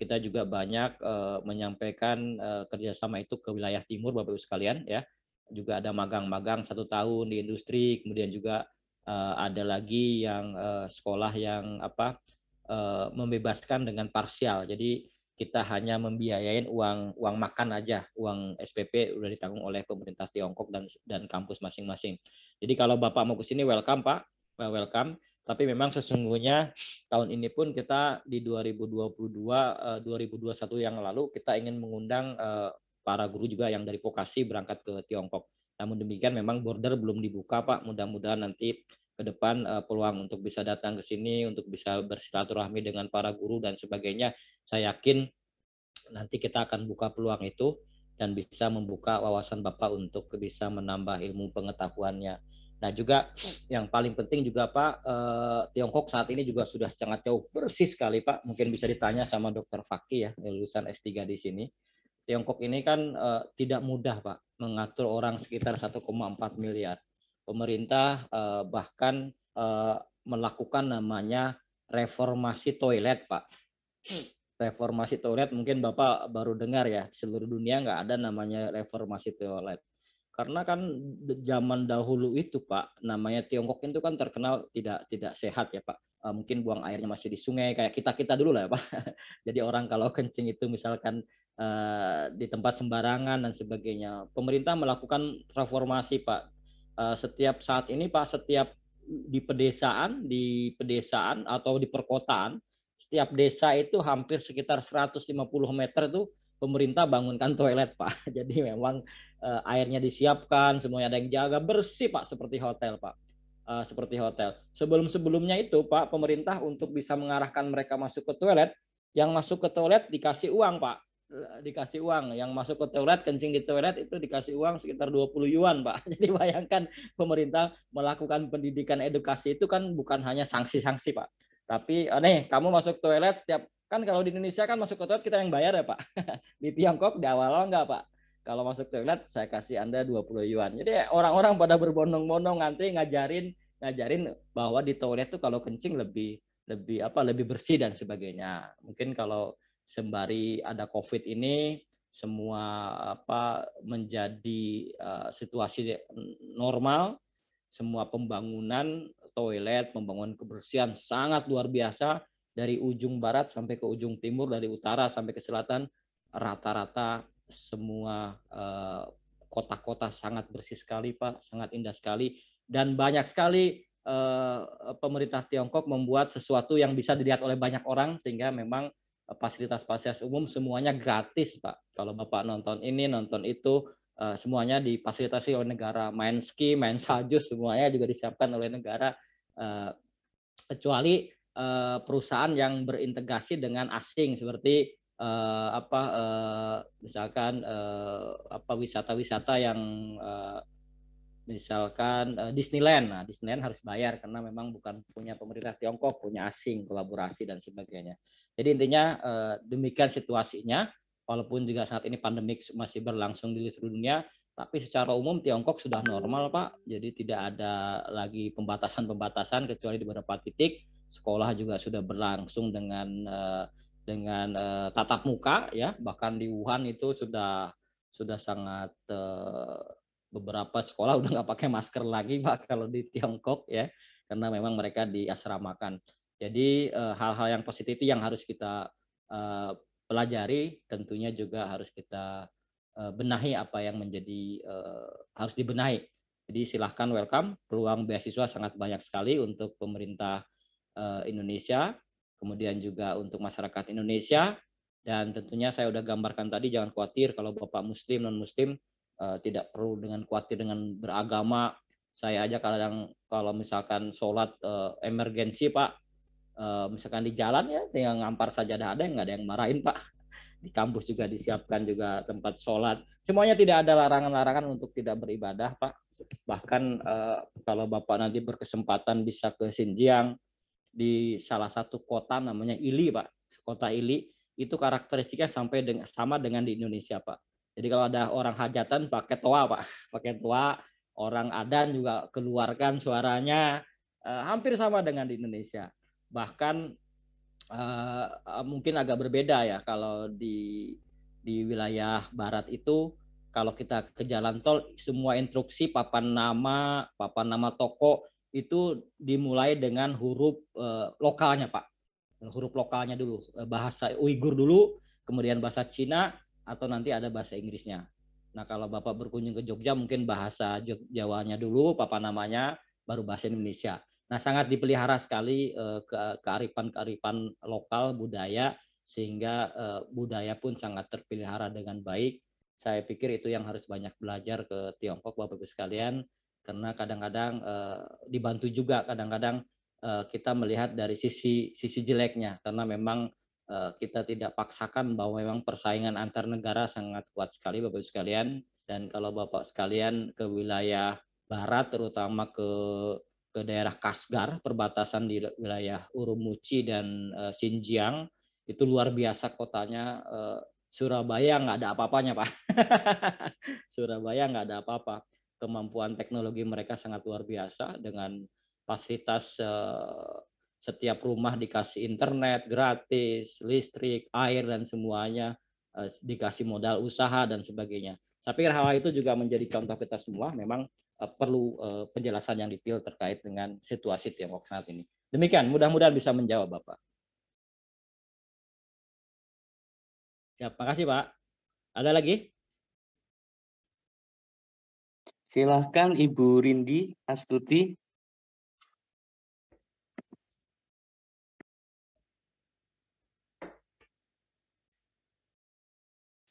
kita juga banyak uh, menyampaikan uh, kerjasama itu ke wilayah timur Bapak Ibu sekalian ya juga ada magang-magang satu tahun di industri kemudian juga uh, ada lagi yang uh, sekolah yang apa uh, membebaskan dengan parsial jadi kita hanya membiayain uang uang makan aja uang SPP sudah ditanggung oleh pemerintah Tiongkok dan dan kampus masing-masing jadi kalau Bapak mau ke sini welcome Pak welcome tapi memang sesungguhnya tahun ini pun kita di 2022 2021 eh, yang lalu kita ingin mengundang eh, para guru juga yang dari vokasi berangkat ke Tiongkok. Namun demikian memang border belum dibuka Pak. Mudah-mudahan nanti ke depan eh, peluang untuk bisa datang ke sini, untuk bisa bersilaturahmi dengan para guru dan sebagainya. Saya yakin nanti kita akan buka peluang itu dan bisa membuka wawasan Bapak untuk bisa menambah ilmu pengetahuannya. Nah juga yang paling penting juga Pak, eh, Tiongkok saat ini juga sudah sangat jauh bersih sekali Pak. Mungkin bisa ditanya sama Dokter Fakih ya, lulusan S3 di sini. Tiongkok ini kan eh, tidak mudah Pak mengatur orang sekitar 1,4 miliar. Pemerintah eh, bahkan eh, melakukan namanya reformasi toilet Pak. Reformasi toilet mungkin Bapak baru dengar ya, seluruh dunia nggak ada namanya reformasi toilet karena kan zaman dahulu itu Pak namanya Tiongkok itu kan terkenal tidak tidak sehat ya Pak eh, mungkin buang airnya masih di sungai kayak kita kita dulu lah ya, Pak jadi orang kalau kencing itu misalkan uh, di tempat sembarangan dan sebagainya pemerintah melakukan reformasi Pak uh, setiap saat ini Pak setiap di pedesaan di pedesaan atau di perkotaan setiap desa itu hampir sekitar 150 meter tuh pemerintah bangunkan toilet Pak. Jadi memang uh, airnya disiapkan, semuanya ada yang jaga, bersih Pak seperti hotel Pak. uh, seperti hotel. Sebelum-sebelumnya itu Pak, pemerintah untuk bisa mengarahkan mereka masuk ke toilet, yang masuk ke toilet dikasih uang Pak eh, dikasih uang yang masuk ke toilet kencing di toilet itu dikasih uang sekitar 20 yuan Pak. Jadi bayangkan pemerintah melakukan pendidikan edukasi itu kan bukan hanya sanksi-sanksi Pak. Tapi nih kamu masuk toilet setiap kan kalau di Indonesia kan masuk ke toilet kita yang bayar ya Pak. di Tiongkok di awal enggak Pak. Kalau masuk toilet saya kasih Anda 20 yuan. Jadi ya, orang-orang pada berbondong-bondong nanti ngajarin ngajarin bahwa di toilet tuh kalau kencing lebih lebih apa lebih bersih dan sebagainya. Mungkin kalau sembari ada Covid ini semua apa menjadi uh, situasi normal, semua pembangunan toilet, pembangunan kebersihan sangat luar biasa dari ujung barat sampai ke ujung timur, dari utara sampai ke selatan, rata-rata semua eh, kota-kota sangat bersih sekali, Pak, sangat indah sekali, dan banyak sekali eh, pemerintah Tiongkok membuat sesuatu yang bisa dilihat oleh banyak orang, sehingga memang eh, fasilitas-fasilitas umum semuanya gratis, Pak. Kalau Bapak nonton ini, nonton itu, eh, semuanya difasilitasi oleh negara, main ski, main salju, semuanya juga disiapkan oleh negara, kecuali Eh, perusahaan yang berintegrasi dengan asing seperti uh, apa uh, misalkan uh, apa wisata-wisata yang uh, misalkan uh, Disneyland. Nah, Disneyland harus bayar karena memang bukan punya pemerintah Tiongkok, punya asing, kolaborasi dan sebagainya. Jadi intinya uh, demikian situasinya. Walaupun juga saat ini pandemik masih berlangsung di seluruh dunia, tapi secara umum Tiongkok sudah normal, Pak. Jadi tidak ada lagi pembatasan-pembatasan kecuali di beberapa titik sekolah juga sudah berlangsung dengan eh, dengan eh, tatap muka ya bahkan di Wuhan itu sudah sudah sangat eh, beberapa sekolah udah nggak pakai masker lagi pak kalau di Tiongkok ya karena memang mereka diasramakan jadi hal-hal yang positif yang harus kita pelajari tentunya juga harus kita benahi apa yang menjadi harus dibenahi jadi silahkan welcome peluang beasiswa sangat banyak sekali untuk pemerintah Eh, Indonesia, kemudian juga untuk masyarakat Indonesia. Dan tentunya saya sudah gambarkan tadi, jangan khawatir kalau Bapak Muslim, non-Muslim, eh, tidak perlu dengan khawatir dengan beragama. Saya aja kadang kalau misalkan sholat eh, emergensi, Pak, misalkan di jalan ya, tinggal ngampar saja ada, ada nggak ada yang marahin, Pak. Di kampus juga disiapkan juga tempat sholat. Semuanya tidak ada larangan-larangan untuk tidak beribadah, Pak bahkan kalau bapak nanti berkesempatan bisa ke Xinjiang di salah satu kota namanya Ili, Pak. Kota Ili itu karakteristiknya sampai dengan sama dengan di Indonesia, Pak. Jadi kalau ada orang hajatan pakai toa, Pak. Pakai toa, orang adan juga keluarkan suaranya eh, hampir sama dengan di Indonesia. Bahkan eh, eh, mungkin agak berbeda ya kalau di di wilayah barat itu kalau kita ke jalan tol semua instruksi papan nama, papan nama toko itu dimulai dengan huruf eh, lokalnya Pak. Huruf lokalnya dulu, eh, bahasa Uighur dulu, kemudian bahasa Cina atau nanti ada bahasa Inggrisnya. Nah, kalau Bapak berkunjung ke Jogja mungkin bahasa Jawanya dulu, papa namanya, baru bahasa Indonesia. Nah, sangat dipelihara sekali eh, kearifan-kearifan lokal budaya sehingga budaya pun sangat terpelihara dengan baik. Saya pikir itu yang harus banyak belajar ke Tiongkok Bapak-Ibu sekalian karena kadang-kadang eh, dibantu juga kadang-kadang eh, kita melihat dari sisi sisi jeleknya karena memang eh, kita tidak paksakan bahwa memang persaingan antar negara sangat kuat sekali Bapak Ibu sekalian dan kalau Bapak sekalian ke wilayah barat terutama ke ke daerah Kasgar perbatasan di wilayah Urumqi dan eh, Xinjiang itu luar biasa kotanya eh, Surabaya nggak ada apa-apanya Pak. Surabaya nggak ada apa-apa kemampuan teknologi mereka sangat luar biasa dengan fasilitas eh, setiap rumah dikasih internet gratis, listrik, air dan semuanya eh, dikasih modal usaha dan sebagainya. Saya pikir hal itu juga menjadi contoh kita semua memang eh, perlu penjelasan yang detail terkait dengan situasi Tiongkok saat ini. Demikian, mudah-mudahan bisa menjawab Bapak. Ya, kasih Pak. Ada lagi? Silahkan Ibu Rindi Astuti.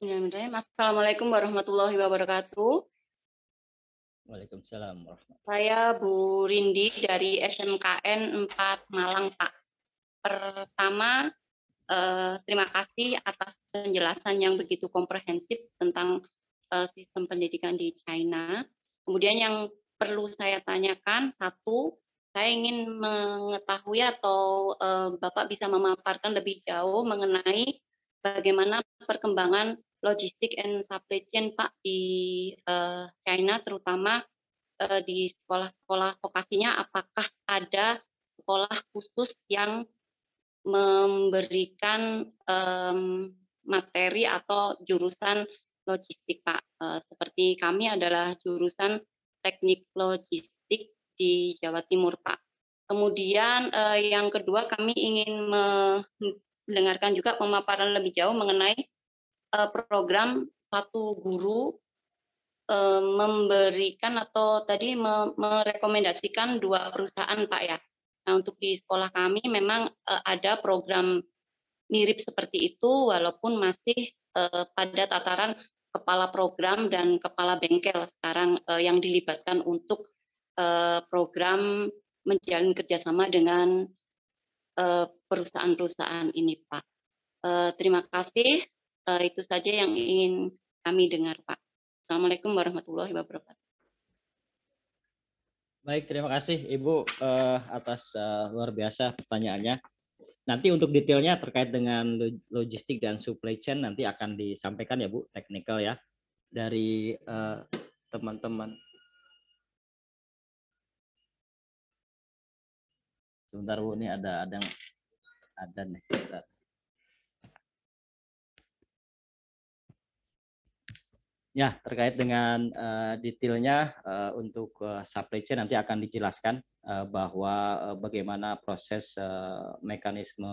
Ya, Assalamualaikum warahmatullahi wabarakatuh. Waalaikumsalam warahmatullahi Saya Bu Rindi dari SMKN 4 Malang, Pak. Pertama, eh, terima kasih atas penjelasan yang begitu komprehensif tentang eh, sistem pendidikan di China. Kemudian yang perlu saya tanyakan satu, saya ingin mengetahui atau e, Bapak bisa memaparkan lebih jauh mengenai bagaimana perkembangan logistik and supply chain Pak di e, China terutama e, di sekolah-sekolah vokasinya apakah ada sekolah khusus yang memberikan materi atau jurusan logistik Pak. Uh, seperti kami adalah jurusan teknik logistik di Jawa Timur Pak. Kemudian uh, yang kedua kami ingin mendengarkan juga pemaparan lebih jauh mengenai uh, program satu guru uh, memberikan atau tadi me merekomendasikan dua perusahaan Pak ya. Nah, untuk di sekolah kami memang uh, ada program mirip seperti itu walaupun masih eh, pada tataran kepala program dan kepala bengkel sekarang eh, yang dilibatkan untuk eh, program menjalin kerjasama dengan eh, perusahaan-perusahaan ini, Pak. Eh, terima kasih. Eh, itu saja yang ingin kami dengar, Pak. Assalamualaikum warahmatullahi wabarakatuh. Baik, terima kasih Ibu uh, atas uh, luar biasa pertanyaannya. Nanti untuk detailnya terkait dengan logistik dan supply chain nanti akan disampaikan ya Bu, teknikal ya dari eh, teman-teman. Uh, Sebentar Bu, ini ada ada yang ada nih. Bentar. Ya, terkait dengan uh, detailnya uh, untuk uh, supply chain nanti akan dijelaskan uh, bahwa uh, bagaimana proses uh, mekanisme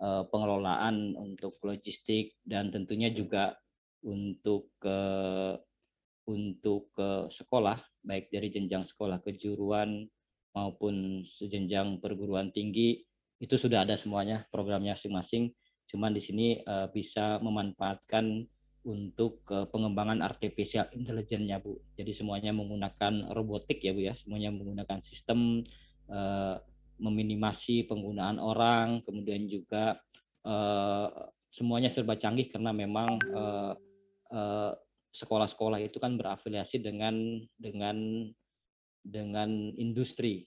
uh, pengelolaan untuk logistik dan tentunya juga untuk uh, untuk uh, sekolah baik dari jenjang sekolah kejuruan maupun sejenjang perguruan tinggi itu sudah ada semuanya programnya masing-masing. Cuman di sini uh, bisa memanfaatkan untuk eh, pengembangan artificial intelligence nya Bu. Jadi semuanya menggunakan robotik ya Bu ya, semuanya menggunakan sistem eh, meminimasi penggunaan orang, kemudian juga eh, semuanya serba canggih karena memang eh, eh, sekolah-sekolah itu kan berafiliasi dengan dengan dengan industri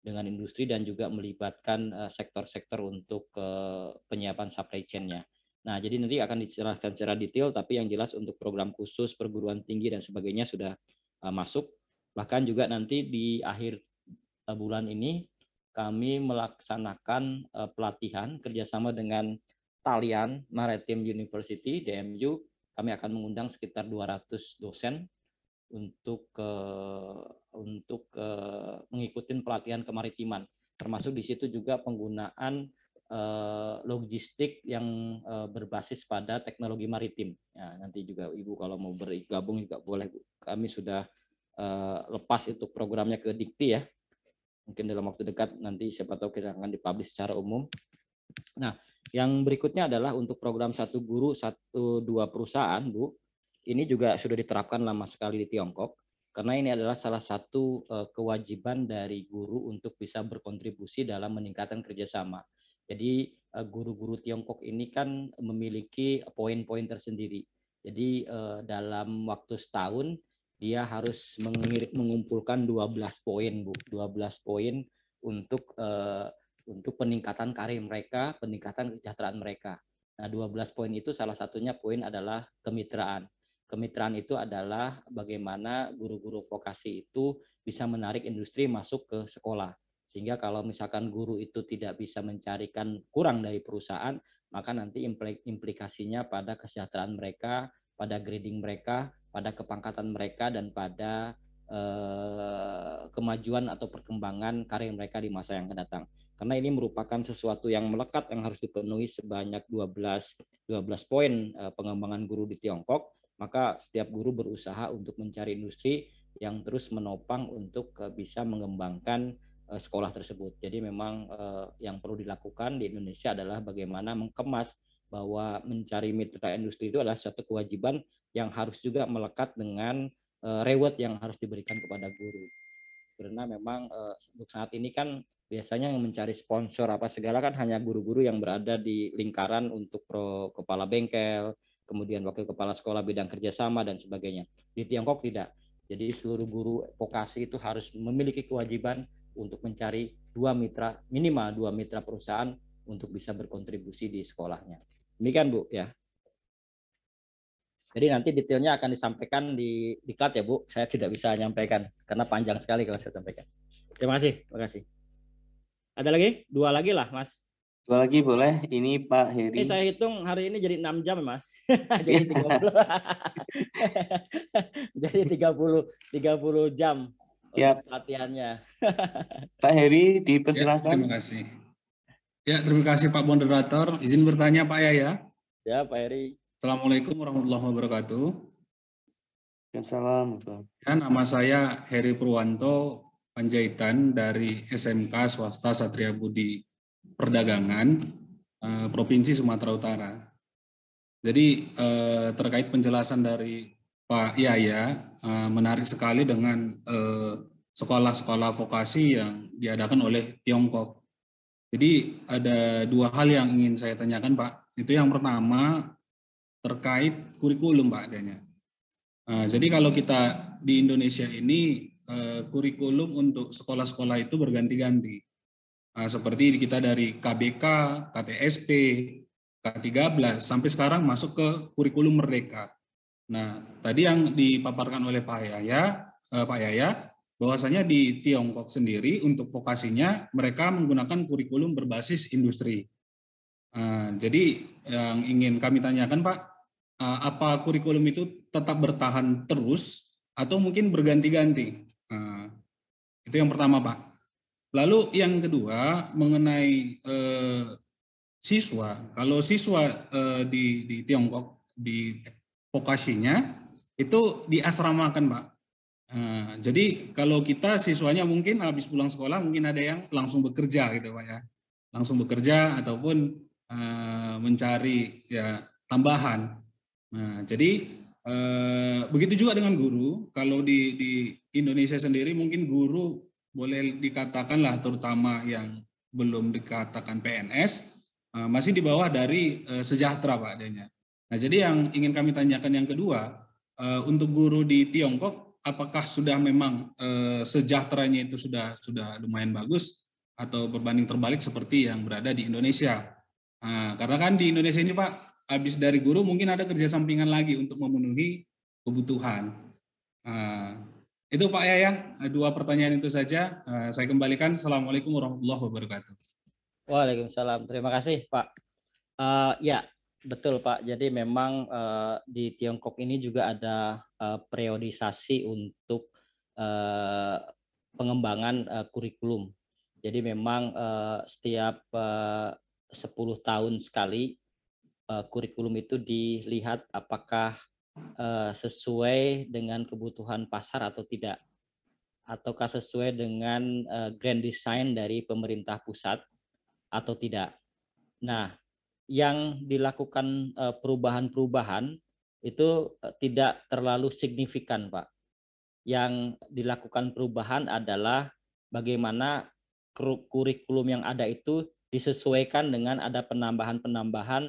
dengan industri dan juga melibatkan eh, sektor-sektor untuk uh, penyiapan supply chain-nya. Nah, jadi nanti akan diserahkan secara detail, tapi yang jelas untuk program khusus perguruan tinggi dan sebagainya sudah eh, masuk. Bahkan juga nanti di akhir eh, bulan ini kami melaksanakan uh, pelatihan kerjasama dengan Talian Maritime University (DMU). Kami akan mengundang sekitar 200 dosen untuk uh, untuk uh, mengikuti pelatihan kemaritiman. Termasuk di situ juga penggunaan Eh, logistik yang eh, berbasis pada teknologi maritim. Ya, nanti juga Ibu kalau mau bergabung juga boleh. Kami sudah eh, lepas itu programnya ke Dikti ya. Mungkin dalam waktu dekat nanti siapa tahu kita akan dipublish secara umum. Nah, yang berikutnya adalah untuk program satu guru satu dua perusahaan, Bu. Ini juga sudah diterapkan lama sekali di Tiongkok karena ini adalah salah satu kewajiban dari guru untuk bisa berkontribusi dalam meningkatkan kerjasama jadi eh, guru-guru Tiongkok ini kan memiliki poin-poin tersendiri. Jadi eh, dalam waktu setahun dia harus mengumpulkan 12 poin, Bu. 12 poin untuk eh, untuk peningkatan karir mereka, peningkatan kesejahteraan mereka. Nah, 12 poin itu salah satunya poin adalah kemitraan. Kemitraan itu adalah bagaimana guru-guru vokasi itu bisa menarik industri masuk ke sekolah sehingga kalau misalkan guru itu tidak bisa mencarikan kurang dari perusahaan, maka nanti implikasinya pada kesejahteraan mereka, pada grading mereka, pada kepangkatan mereka, dan pada eh, kemajuan atau perkembangan karir mereka di masa yang akan datang. Karena ini merupakan sesuatu yang melekat yang harus dipenuhi sebanyak 12 12 poin eh, pengembangan guru di Tiongkok, maka setiap guru berusaha untuk mencari industri yang terus menopang untuk eh, bisa mengembangkan Eh, sekolah tersebut. Jadi memang eh, yang perlu dilakukan di Indonesia adalah bagaimana mengemas bahwa mencari mitra industri itu adalah suatu kewajiban yang harus juga melekat dengan eh, reward yang harus diberikan kepada guru. Karena memang untuk saat ini kan biasanya yang mencari sponsor apa segala kan hanya guru-guru yang berada di lingkaran untuk pro kepala bengkel, kemudian wakil kepala sekolah bidang kerjasama dan sebagainya. Di Tiongkok tidak. Jadi seluruh guru vokasi itu harus memiliki kewajiban untuk mencari dua mitra minimal dua mitra perusahaan untuk bisa berkontribusi di sekolahnya. Demikian Bu ya. Jadi nanti detailnya akan disampaikan di diklat ya Bu. Saya tidak bisa menyampaikan karena panjang sekali kalau saya sampaikan. Terima kasih, terima kasih. Ada lagi? Dua lagi lah, Mas. Dua lagi boleh. Ini Pak Heri. Ini saya hitung hari ini jadi 6 jam, Mas. jadi 30. Iya. jadi 30 30 jam ya. pelatihannya Pak Heri dipersilakan. Ya, terima kasih. Ya, terima kasih Pak moderator. Izin bertanya Pak Yaya. Ya, Pak Heri. Assalamualaikum warahmatullahi wabarakatuh. Assalamualaikum. Ya, nama saya Heri Purwanto Panjaitan dari SMK Swasta Satria Budi Perdagangan eh, Provinsi Sumatera Utara. Jadi eh, terkait penjelasan dari Pak Yaya, iya. eh, menarik sekali dengan eh, sekolah-sekolah vokasi yang diadakan oleh Tiongkok. Jadi ada dua hal yang ingin saya tanyakan Pak. Itu yang pertama terkait kurikulum Pak adanya. Eh, jadi kalau kita di Indonesia ini kurikulum untuk sekolah-sekolah itu berganti-ganti. Seperti kita dari KBK, KTSP, K13, sampai sekarang masuk ke kurikulum Merdeka. Nah, tadi yang dipaparkan oleh Pak Yaya, eh, Pak Yaya, bahwasanya di Tiongkok sendiri untuk vokasinya mereka menggunakan kurikulum berbasis industri. Eh, jadi yang ingin kami tanyakan Pak, eh, apa kurikulum itu tetap bertahan terus atau mungkin berganti-ganti? Eh, itu yang pertama Pak. Lalu yang kedua mengenai eh, siswa, kalau siswa eh, di, di Tiongkok di vokasinya itu di kan pak. uh, eh, jadi kalau kita siswanya mungkin habis pulang sekolah mungkin ada yang langsung bekerja gitu pak ya, langsung bekerja ataupun uh, mencari ya tambahan. Nah jadi uh, begitu juga dengan guru. Kalau di di Indonesia sendiri mungkin guru boleh dikatakanlah terutama yang belum dikatakan PNS masih di bawah dari sejahtera pak adanya Nah, jadi yang ingin kami tanyakan yang kedua, eh, untuk guru di Tiongkok, apakah sudah memang eh, sejahteranya itu sudah sudah lumayan bagus atau berbanding terbalik seperti yang berada di Indonesia? Nah, karena kan di Indonesia ini Pak, habis dari guru mungkin ada kerja sampingan lagi untuk memenuhi kebutuhan. Nah, itu Pak Yayang, dua pertanyaan itu saja. Saya kembalikan. Assalamualaikum warahmatullahi wabarakatuh. Waalaikumsalam. Terima kasih Pak. Uh, ya, Betul Pak, jadi memang uh, di Tiongkok ini juga ada uh, periodisasi untuk uh, pengembangan uh, kurikulum. Jadi memang uh, setiap uh, 10 tahun sekali uh, kurikulum itu dilihat apakah uh, sesuai dengan kebutuhan pasar atau tidak. Ataukah sesuai dengan uh, grand design dari pemerintah pusat atau tidak. Nah, yang dilakukan eh, perubahan-perubahan itu eh, tidak terlalu signifikan, Pak. Yang dilakukan perubahan adalah bagaimana kurikulum yang ada itu disesuaikan dengan ada penambahan-penambahan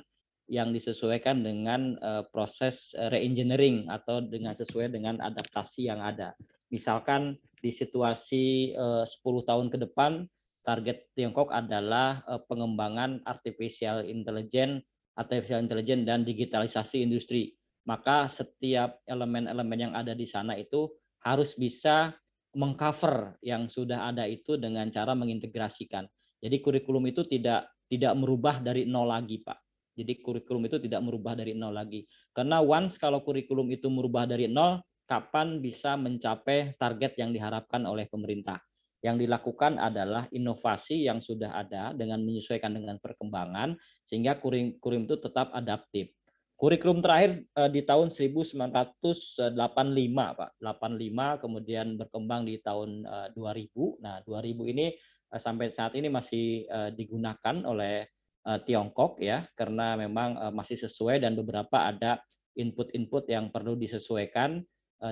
yang disesuaikan dengan eh, proses reengineering atau dengan sesuai dengan adaptasi yang ada. Misalkan di situasi 10 tahun ke depan target Tiongkok adalah eh, pengembangan artificial intelligence, artificial intelligence dan digitalisasi industri. Maka setiap elemen-elemen yang ada di sana itu harus bisa mengcover yang sudah ada itu dengan cara mengintegrasikan. Jadi kurikulum itu tidak tidak merubah dari nol lagi, Pak. Jadi kurikulum itu tidak merubah dari nol lagi. Karena once kalau kurikulum itu merubah dari nol, kapan bisa mencapai target yang diharapkan oleh pemerintah. Yang dilakukan adalah inovasi yang sudah ada dengan menyesuaikan dengan perkembangan sehingga kurikulum itu tetap adaptif. Kurikulum terakhir eh, di tahun 1985, Pak. 85 kemudian berkembang di tahun 2000. Eh, nah, 2000 ini eh, sampai saat ini masih digunakan oleh Tiongkok ya karena memang masih sesuai dan beberapa ada input-input yang perlu disesuaikan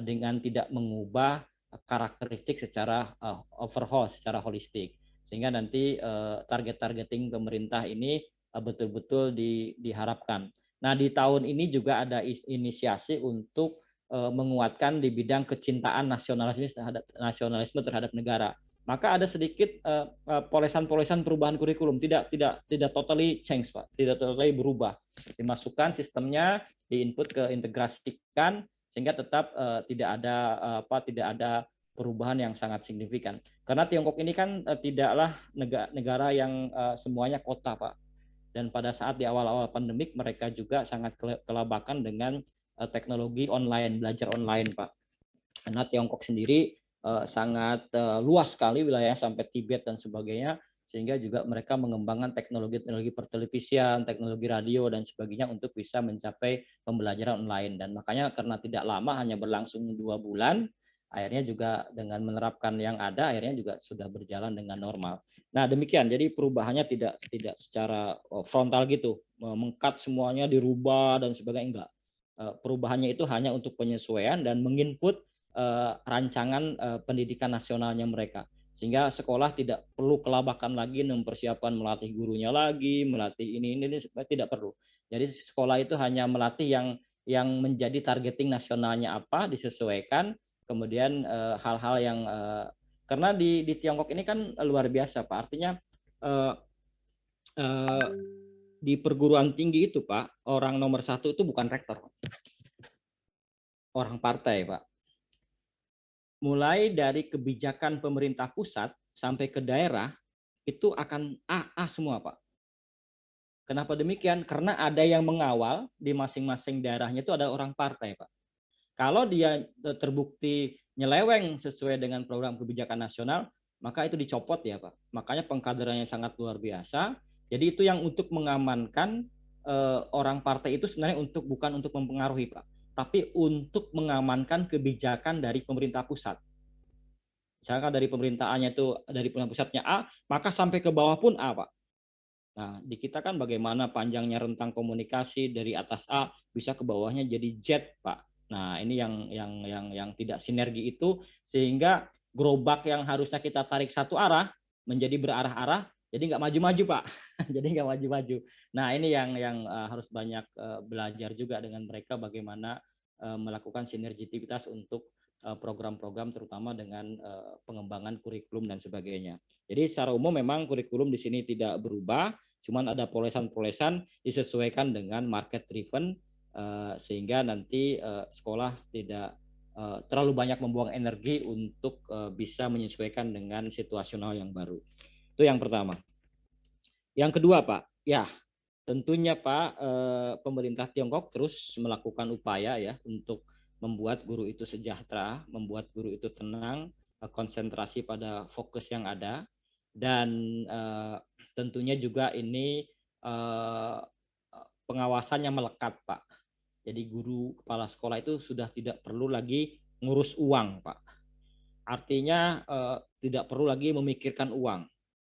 dengan tidak mengubah karakteristik secara uh, overhaul, secara holistik. Sehingga nanti uh, target-targeting pemerintah ini uh, betul-betul di, diharapkan. Nah, di tahun ini juga ada inisiasi untuk uh, menguatkan di bidang kecintaan nasionalisme terhadap nasionalisme terhadap negara. Maka ada sedikit uh, uh, polesan-polesan perubahan kurikulum, tidak tidak tidak totally change, Pak. Tidak totally berubah. Dimasukkan sistemnya, diinput ke integrasikan sehingga tetap uh, tidak ada uh, apa tidak ada perubahan yang sangat signifikan. Karena Tiongkok ini kan uh, tidaklah negara, yang uh, semuanya kota, Pak. Dan pada saat di awal-awal pandemik mereka juga sangat kelabakan dengan uh, teknologi online, belajar online, Pak. Karena Tiongkok sendiri uh, sangat uh, luas sekali wilayah sampai Tibet dan sebagainya sehingga juga mereka mengembangkan teknologi-teknologi pertelevisian, teknologi radio dan sebagainya untuk bisa mencapai pembelajaran online dan makanya karena tidak lama hanya berlangsung dua bulan akhirnya juga dengan menerapkan yang ada akhirnya juga sudah berjalan dengan normal. Nah demikian jadi perubahannya tidak tidak secara eh, frontal gitu mengkat semuanya dirubah dan sebagainya enggak eh, perubahannya itu hanya untuk penyesuaian dan menginput eh, rancangan pendidikan nasionalnya mereka sehingga sekolah tidak perlu kelabakan lagi mempersiapkan melatih gurunya lagi melatih ini ini, ini tidak perlu jadi sekolah itu hanya melatih yang yang menjadi targeting nasionalnya apa disesuaikan kemudian eh, hal-hal e, yang e, karena di di Tiongkok ini kan luar biasa pak artinya e, di perguruan tinggi itu pak orang nomor satu itu bukan rektor orang partai pak mulai dari kebijakan pemerintah pusat sampai ke daerah itu akan AA semua, Pak. Kenapa demikian? Karena ada yang mengawal di masing-masing daerahnya itu ada orang partai, Pak. Kalau dia eh, terbukti nyeleweng sesuai dengan program kebijakan nasional, maka itu dicopot ya, Pak. Makanya pengkaderannya sangat luar biasa. Jadi itu yang untuk mengamankan eh, orang partai itu sebenarnya untuk bukan untuk mempengaruhi, Pak tapi untuk mengamankan kebijakan dari pemerintah pusat. Misalkan dari pemerintahannya itu dari pemerintah pusatnya A, maka sampai ke bawah pun A, Pak. Nah, di kita kan bagaimana panjangnya rentang komunikasi dari atas A bisa ke bawahnya jadi Z, Pak. Nah, ini yang yang yang yang tidak sinergi itu sehingga gerobak yang harusnya kita tarik satu arah menjadi berarah-arah jadi nggak maju-maju pak jadi nggak maju-maju nah ini yang yang uh, harus banyak uh, belajar juga dengan mereka bagaimana uh, melakukan sinergitivitas untuk program-program terutama dengan uh, pengembangan kurikulum dan sebagainya. Jadi secara umum memang kurikulum di sini tidak berubah, cuman ada polesan-polesan disesuaikan dengan market driven uh, sehingga nanti uh, sekolah tidak terlalu banyak membuang energi untuk bisa menyesuaikan dengan situasional yang baru. Itu yang pertama. Yang kedua, Pak, ya tentunya Pak eh, pemerintah Tiongkok terus melakukan upaya ya untuk membuat guru itu sejahtera, membuat guru itu tenang, eh, konsentrasi pada fokus yang ada dan eh, tentunya juga ini pengawasannya melekat Pak. Jadi guru kepala sekolah itu sudah tidak perlu lagi ngurus uang Pak. Artinya tidak perlu lagi memikirkan uang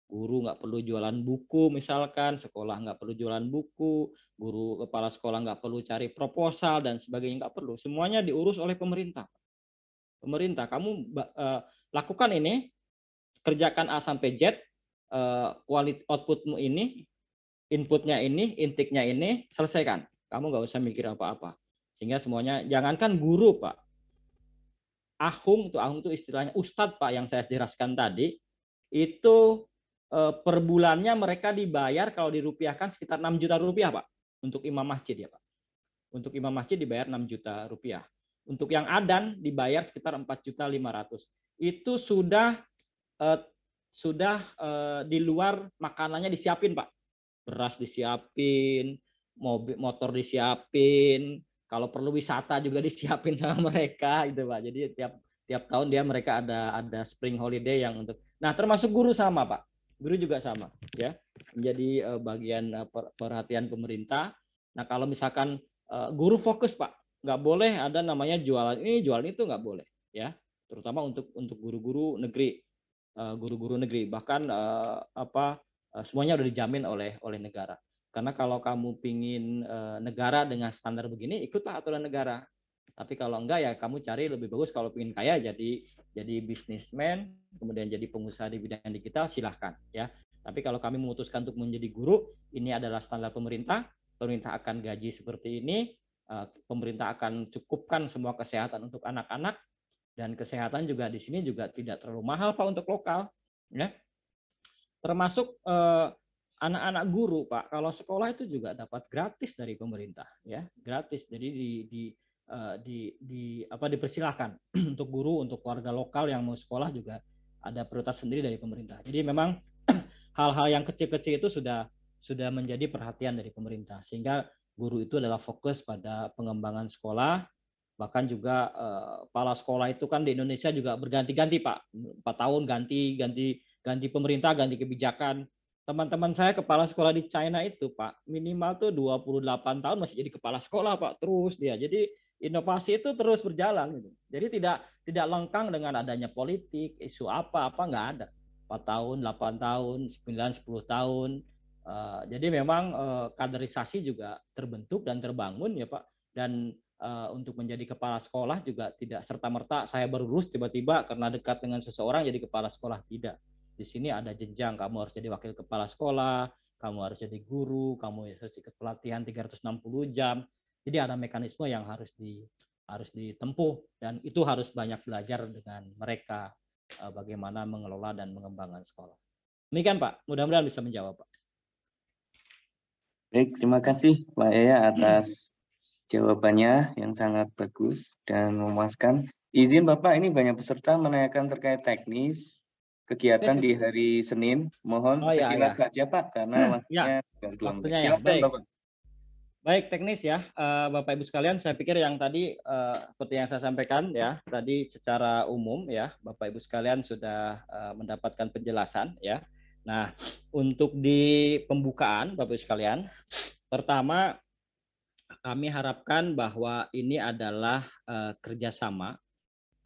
guru nggak perlu jualan buku misalkan, sekolah nggak perlu jualan buku, guru kepala sekolah nggak perlu cari proposal dan sebagainya nggak perlu. Semuanya diurus oleh pemerintah. Pemerintah, kamu eh, lakukan ini, kerjakan A sampai Z, eh, quality outputmu ini, inputnya ini, intiknya ini, selesaikan. Kamu nggak usah mikir apa-apa. Sehingga semuanya, jangankan guru Pak, ahung itu ahung itu istilahnya ustadz Pak yang saya jelaskan tadi, itu Eh, per bulannya mereka dibayar kalau dirupiahkan sekitar 6 juta rupiah, Pak, untuk imam masjid ya, Pak. Untuk imam masjid dibayar 6 juta rupiah. Untuk yang adan dibayar sekitar 4 juta 500. Itu sudah eh, sudah eh, di luar makanannya disiapin, Pak. Beras disiapin, mobil motor disiapin, kalau perlu wisata juga disiapin sama mereka gitu, Pak. Jadi tiap tiap tahun dia mereka ada ada spring holiday yang untuk Nah, termasuk guru sama, Pak guru juga sama ya menjadi eh, bagian eh, perhatian pemerintah nah kalau misalkan eh, guru fokus pak nggak boleh ada namanya jualan ini jualan itu nggak boleh ya terutama untuk untuk guru-guru negeri guru-guru negeri bahkan apa semuanya udah dijamin oleh oleh negara karena kalau kamu pingin negara dengan standar begini ikutlah aturan negara tapi kalau enggak ya kamu cari lebih bagus kalau ingin kaya jadi jadi bisnismen, kemudian jadi pengusaha di bidang digital silahkan ya. Tapi kalau kami memutuskan untuk menjadi guru, ini adalah standar pemerintah. Pemerintah akan gaji seperti ini, eh, pemerintah akan cukupkan semua kesehatan untuk anak-anak dan kesehatan juga di sini juga tidak terlalu mahal Pak untuk lokal ya. Termasuk eh, anak-anak eh, guru Pak, kalau sekolah itu juga dapat gratis dari pemerintah ya, gratis. Jadi di di Eh, di, di apa dipersilahkan untuk guru untuk warga lokal yang mau sekolah juga ada prioritas sendiri dari pemerintah jadi memang hal-hal yang kecil-kecil itu sudah sudah menjadi perhatian dari pemerintah sehingga guru itu adalah fokus pada pengembangan sekolah bahkan juga eh, kepala sekolah itu kan di Indonesia juga berganti-ganti pak empat tahun ganti ganti ganti pemerintah ganti kebijakan teman-teman saya kepala sekolah di China itu pak minimal tuh 28 tahun masih jadi kepala sekolah pak terus dia jadi inovasi itu terus berjalan gitu. Jadi tidak tidak lengkang dengan adanya politik, isu apa apa nggak ada. 4 tahun, 8 tahun, 9, 10 tahun. Uh, jadi memang uh, kaderisasi juga terbentuk dan terbangun ya Pak. Dan uh, untuk menjadi kepala sekolah juga tidak serta-merta saya baru lulus tiba-tiba karena dekat dengan seseorang jadi kepala sekolah tidak. Di sini ada jenjang, kamu harus jadi wakil kepala sekolah, kamu harus jadi guru, kamu harus ikut pelatihan 360 jam, jadi ada mekanisme yang harus di harus ditempuh dan itu harus banyak belajar dengan mereka eh, bagaimana mengelola dan mengembangkan sekolah. Demikian Pak, mudah-mudahan bisa menjawab Pak. Baik, terima kasih Pak Yaya atas jawabannya yang sangat bagus dan memuaskan. Izin Bapak, ini banyak peserta menanyakan terkait teknis kegiatan di hari Senin. Mohon oh, iya, sekilas ya, ya. saja Pak, karena hmm, waktunya ya, waktunya ya. Baik. Bapak. Baik teknis ya, eh, Bapak Ibu sekalian, saya pikir yang tadi eh, seperti yang saya sampaikan ya, tadi secara umum ya, Bapak Ibu sekalian sudah eh, mendapatkan penjelasan ya. Nah, untuk di pembukaan Bapak Ibu sekalian, pertama kami harapkan bahwa ini adalah kerjasama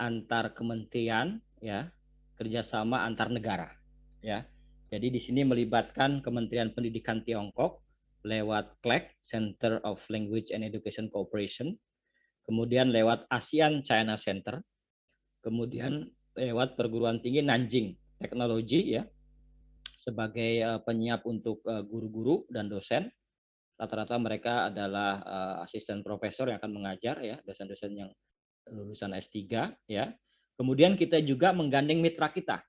antar kementerian ya, kerjasama antar negara ya. Jadi di sini melibatkan Kementerian Pendidikan Tiongkok, lewat CLEC, Center of Language and Education Cooperation, kemudian lewat ASEAN China Center, kemudian lewat perguruan tinggi Nanjing Technology ya sebagai eh, penyiap untuk eh, guru-guru dan dosen. Rata-rata mereka adalah eh, asisten profesor yang akan mengajar ya, dosen-dosen yang lulusan S3 ya. Kemudian kita juga menggandeng mitra kita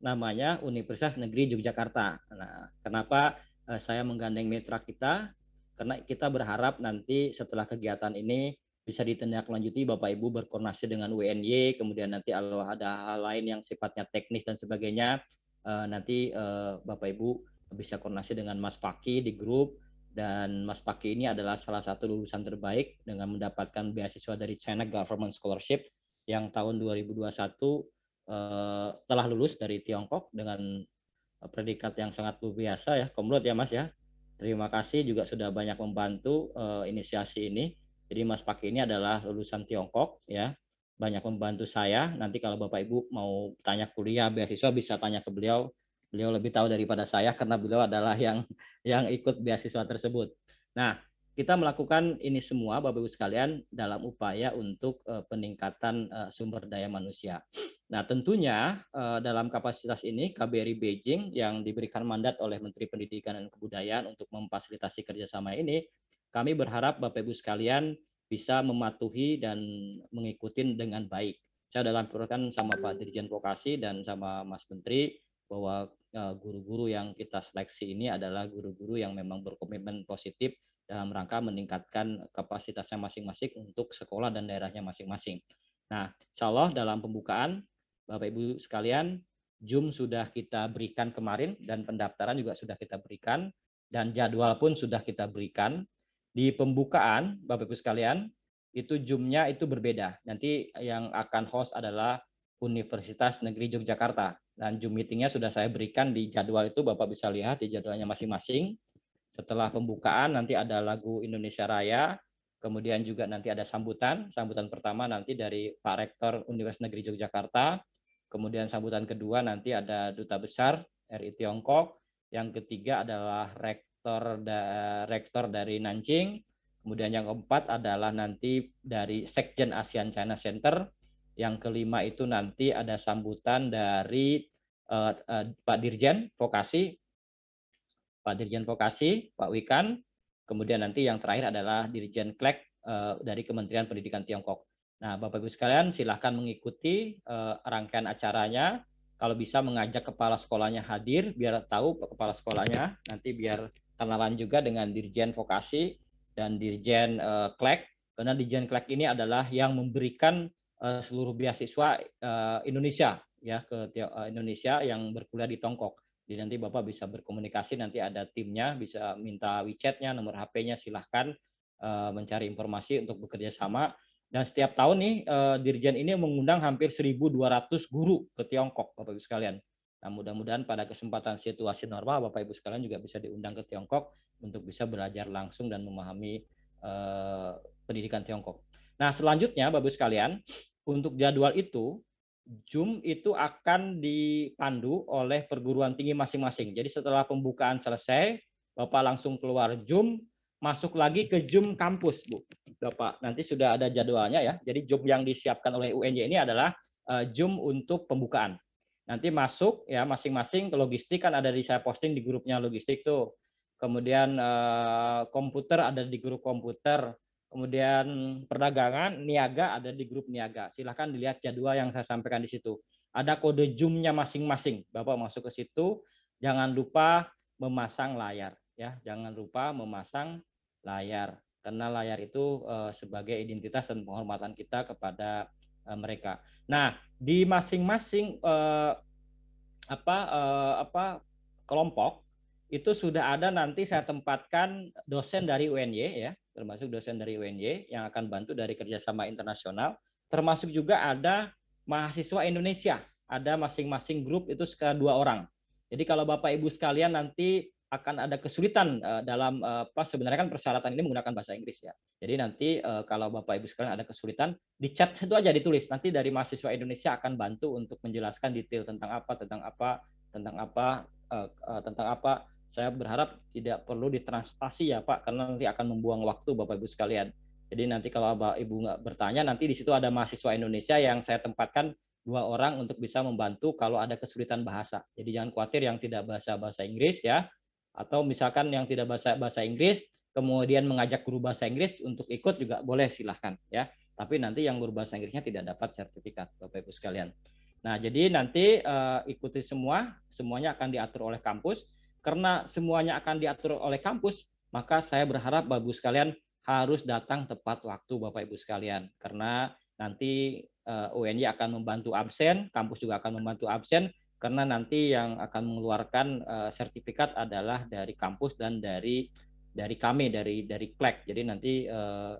namanya Universitas Negeri Yogyakarta. Nah, kenapa Eh, saya menggandeng mitra kita karena kita berharap nanti setelah kegiatan ini bisa ditindaklanjuti Bapak Ibu berkoordinasi dengan WNY, kemudian nanti kalau ada hal lain yang sifatnya teknis dan sebagainya, eh, nanti eh, Bapak Ibu bisa koordinasi dengan Mas Paki di grup dan Mas Paki ini adalah salah satu lulusan terbaik dengan mendapatkan beasiswa dari China Government Scholarship yang tahun 2021 uh, telah lulus dari Tiongkok dengan predikat yang sangat luar biasa ya komplot ya Mas ya terima kasih juga sudah banyak membantu uh, inisiasi ini jadi Mas Pak ini adalah lulusan Tiongkok ya banyak membantu saya nanti kalau Bapak Ibu mau tanya kuliah beasiswa bisa tanya ke beliau beliau lebih tahu daripada saya karena beliau adalah yang yang ikut beasiswa tersebut nah kita melakukan ini semua Bapak Ibu sekalian dalam upaya untuk uh, peningkatan uh, sumber daya manusia. Nah, tentunya uh, dalam kapasitas ini KBRI Beijing yang diberikan mandat oleh Menteri Pendidikan dan Kebudayaan untuk memfasilitasi kerjasama ini, kami berharap Bapak Ibu sekalian bisa mematuhi dan mengikuti dengan baik. Saya dalam lampirkan sama Pak Dirjen Vokasi dan sama Mas Menteri bahwa guru-guru yang kita seleksi ini adalah guru-guru yang memang berkomitmen positif dalam rangka meningkatkan kapasitasnya masing-masing untuk sekolah dan daerahnya masing-masing. Nah, insya Allah dalam pembukaan, Bapak-Ibu sekalian, Zoom sudah kita berikan kemarin dan pendaftaran juga sudah kita berikan dan jadwal pun sudah kita berikan. Di pembukaan, Bapak-Ibu sekalian, itu Zoom-nya itu berbeda. Nanti yang akan host adalah Universitas Negeri Yogyakarta. Dan Zoom meeting-nya sudah saya berikan di jadwal itu, Bapak bisa lihat di jadwalnya masing-masing setelah pembukaan nanti ada lagu Indonesia Raya, kemudian juga nanti ada sambutan. Sambutan pertama nanti dari Pak Rektor Universitas Negeri Yogyakarta, kemudian sambutan kedua nanti ada Duta Besar RI Tiongkok, yang ketiga adalah Rektor, da, Rektor dari Nanjing, kemudian yang keempat adalah nanti dari Sekjen ASEAN China Center, yang kelima itu nanti ada sambutan dari eh, eh, Pak Dirjen Vokasi, Pak Dirjen Vokasi, Pak Wikan, kemudian nanti yang terakhir adalah Dirjen Klek eh, dari Kementerian Pendidikan Tiongkok. Nah, Bapak Ibu sekalian, silahkan mengikuti eh, rangkaian acaranya. Kalau bisa mengajak kepala sekolahnya hadir, biar tahu kepala sekolahnya. Nanti biar kenalan juga dengan Dirjen Vokasi dan Dirjen eh, Klek. Karena Dirjen Klek ini adalah yang memberikan seluruh beasiswa Indonesia ya ke Indonesia yang berkuliah di Tiongkok. Jadi nanti Bapak bisa berkomunikasi, nanti ada timnya, bisa minta WeChat-nya, nomor HP-nya, silahkan eh, mencari informasi untuk bekerja sama. Dan setiap tahun nih eh, Dirjen ini mengundang hampir 1.200 guru ke Tiongkok, Bapak Ibu sekalian. Nah, mudah-mudahan pada kesempatan situasi normal Bapak Ibu sekalian juga bisa diundang ke Tiongkok untuk bisa belajar langsung dan memahami eh, pendidikan Tiongkok. Nah, selanjutnya Bapak Ibu sekalian, untuk jadwal itu Zoom itu akan dipandu oleh perguruan tinggi masing-masing. Jadi setelah pembukaan selesai, Bapak langsung keluar Zoom, masuk lagi ke Zoom kampus, Bu. Bapak, nanti sudah ada jadwalnya ya. Jadi Zoom yang disiapkan oleh UNJ ini adalah eh, Zoom untuk pembukaan. Nanti masuk ya masing-masing ke logistik kan ada di saya posting di grupnya logistik tuh. Kemudian eh, komputer ada di grup komputer kemudian perdagangan, niaga ada di grup niaga. Silahkan dilihat jadwal yang saya sampaikan di situ. Ada kode zoomnya masing-masing. Bapak masuk ke situ, jangan lupa memasang layar. ya Jangan lupa memasang layar. Karena layar itu eh, sebagai identitas dan penghormatan kita kepada eh, mereka. Nah, di masing-masing eh, apa apa kelompok itu sudah ada nanti saya tempatkan dosen dari UNY ya termasuk dosen dari UNY yang akan bantu dari kerjasama internasional. Termasuk juga ada mahasiswa Indonesia, ada masing-masing grup itu sekitar dua orang. Jadi kalau Bapak Ibu sekalian nanti akan ada kesulitan eh, dalam eh, pas sebenarnya kan persyaratan ini menggunakan bahasa Inggris ya. Jadi nanti eh, kalau Bapak Ibu sekalian ada kesulitan di chat itu aja ditulis. Nanti dari mahasiswa Indonesia akan bantu untuk menjelaskan detail tentang apa tentang apa tentang apa tentang apa saya berharap tidak perlu ditranslasi ya Pak, karena nanti akan membuang waktu Bapak Ibu sekalian. Jadi nanti kalau Bapak Ibu nggak bertanya, nanti di situ ada mahasiswa Indonesia yang saya tempatkan dua orang untuk bisa membantu kalau ada kesulitan bahasa. Jadi jangan khawatir yang tidak bahasa bahasa Inggris ya, atau misalkan yang tidak bahasa bahasa Inggris kemudian mengajak guru bahasa Inggris untuk ikut juga boleh silahkan ya. Tapi nanti yang guru bahasa Inggrisnya tidak dapat sertifikat Bapak Ibu sekalian. Nah, jadi nanti uh, ikuti semua, semuanya akan diatur oleh kampus karena semuanya akan diatur oleh kampus, maka saya berharap Bapak Ibu sekalian harus datang tepat waktu Bapak Ibu sekalian karena nanti eh, UNY akan membantu absen, kampus juga akan membantu absen karena nanti yang akan mengeluarkan eh, sertifikat adalah dari kampus dan dari dari kami dari dari Klek. E Jadi nanti eh,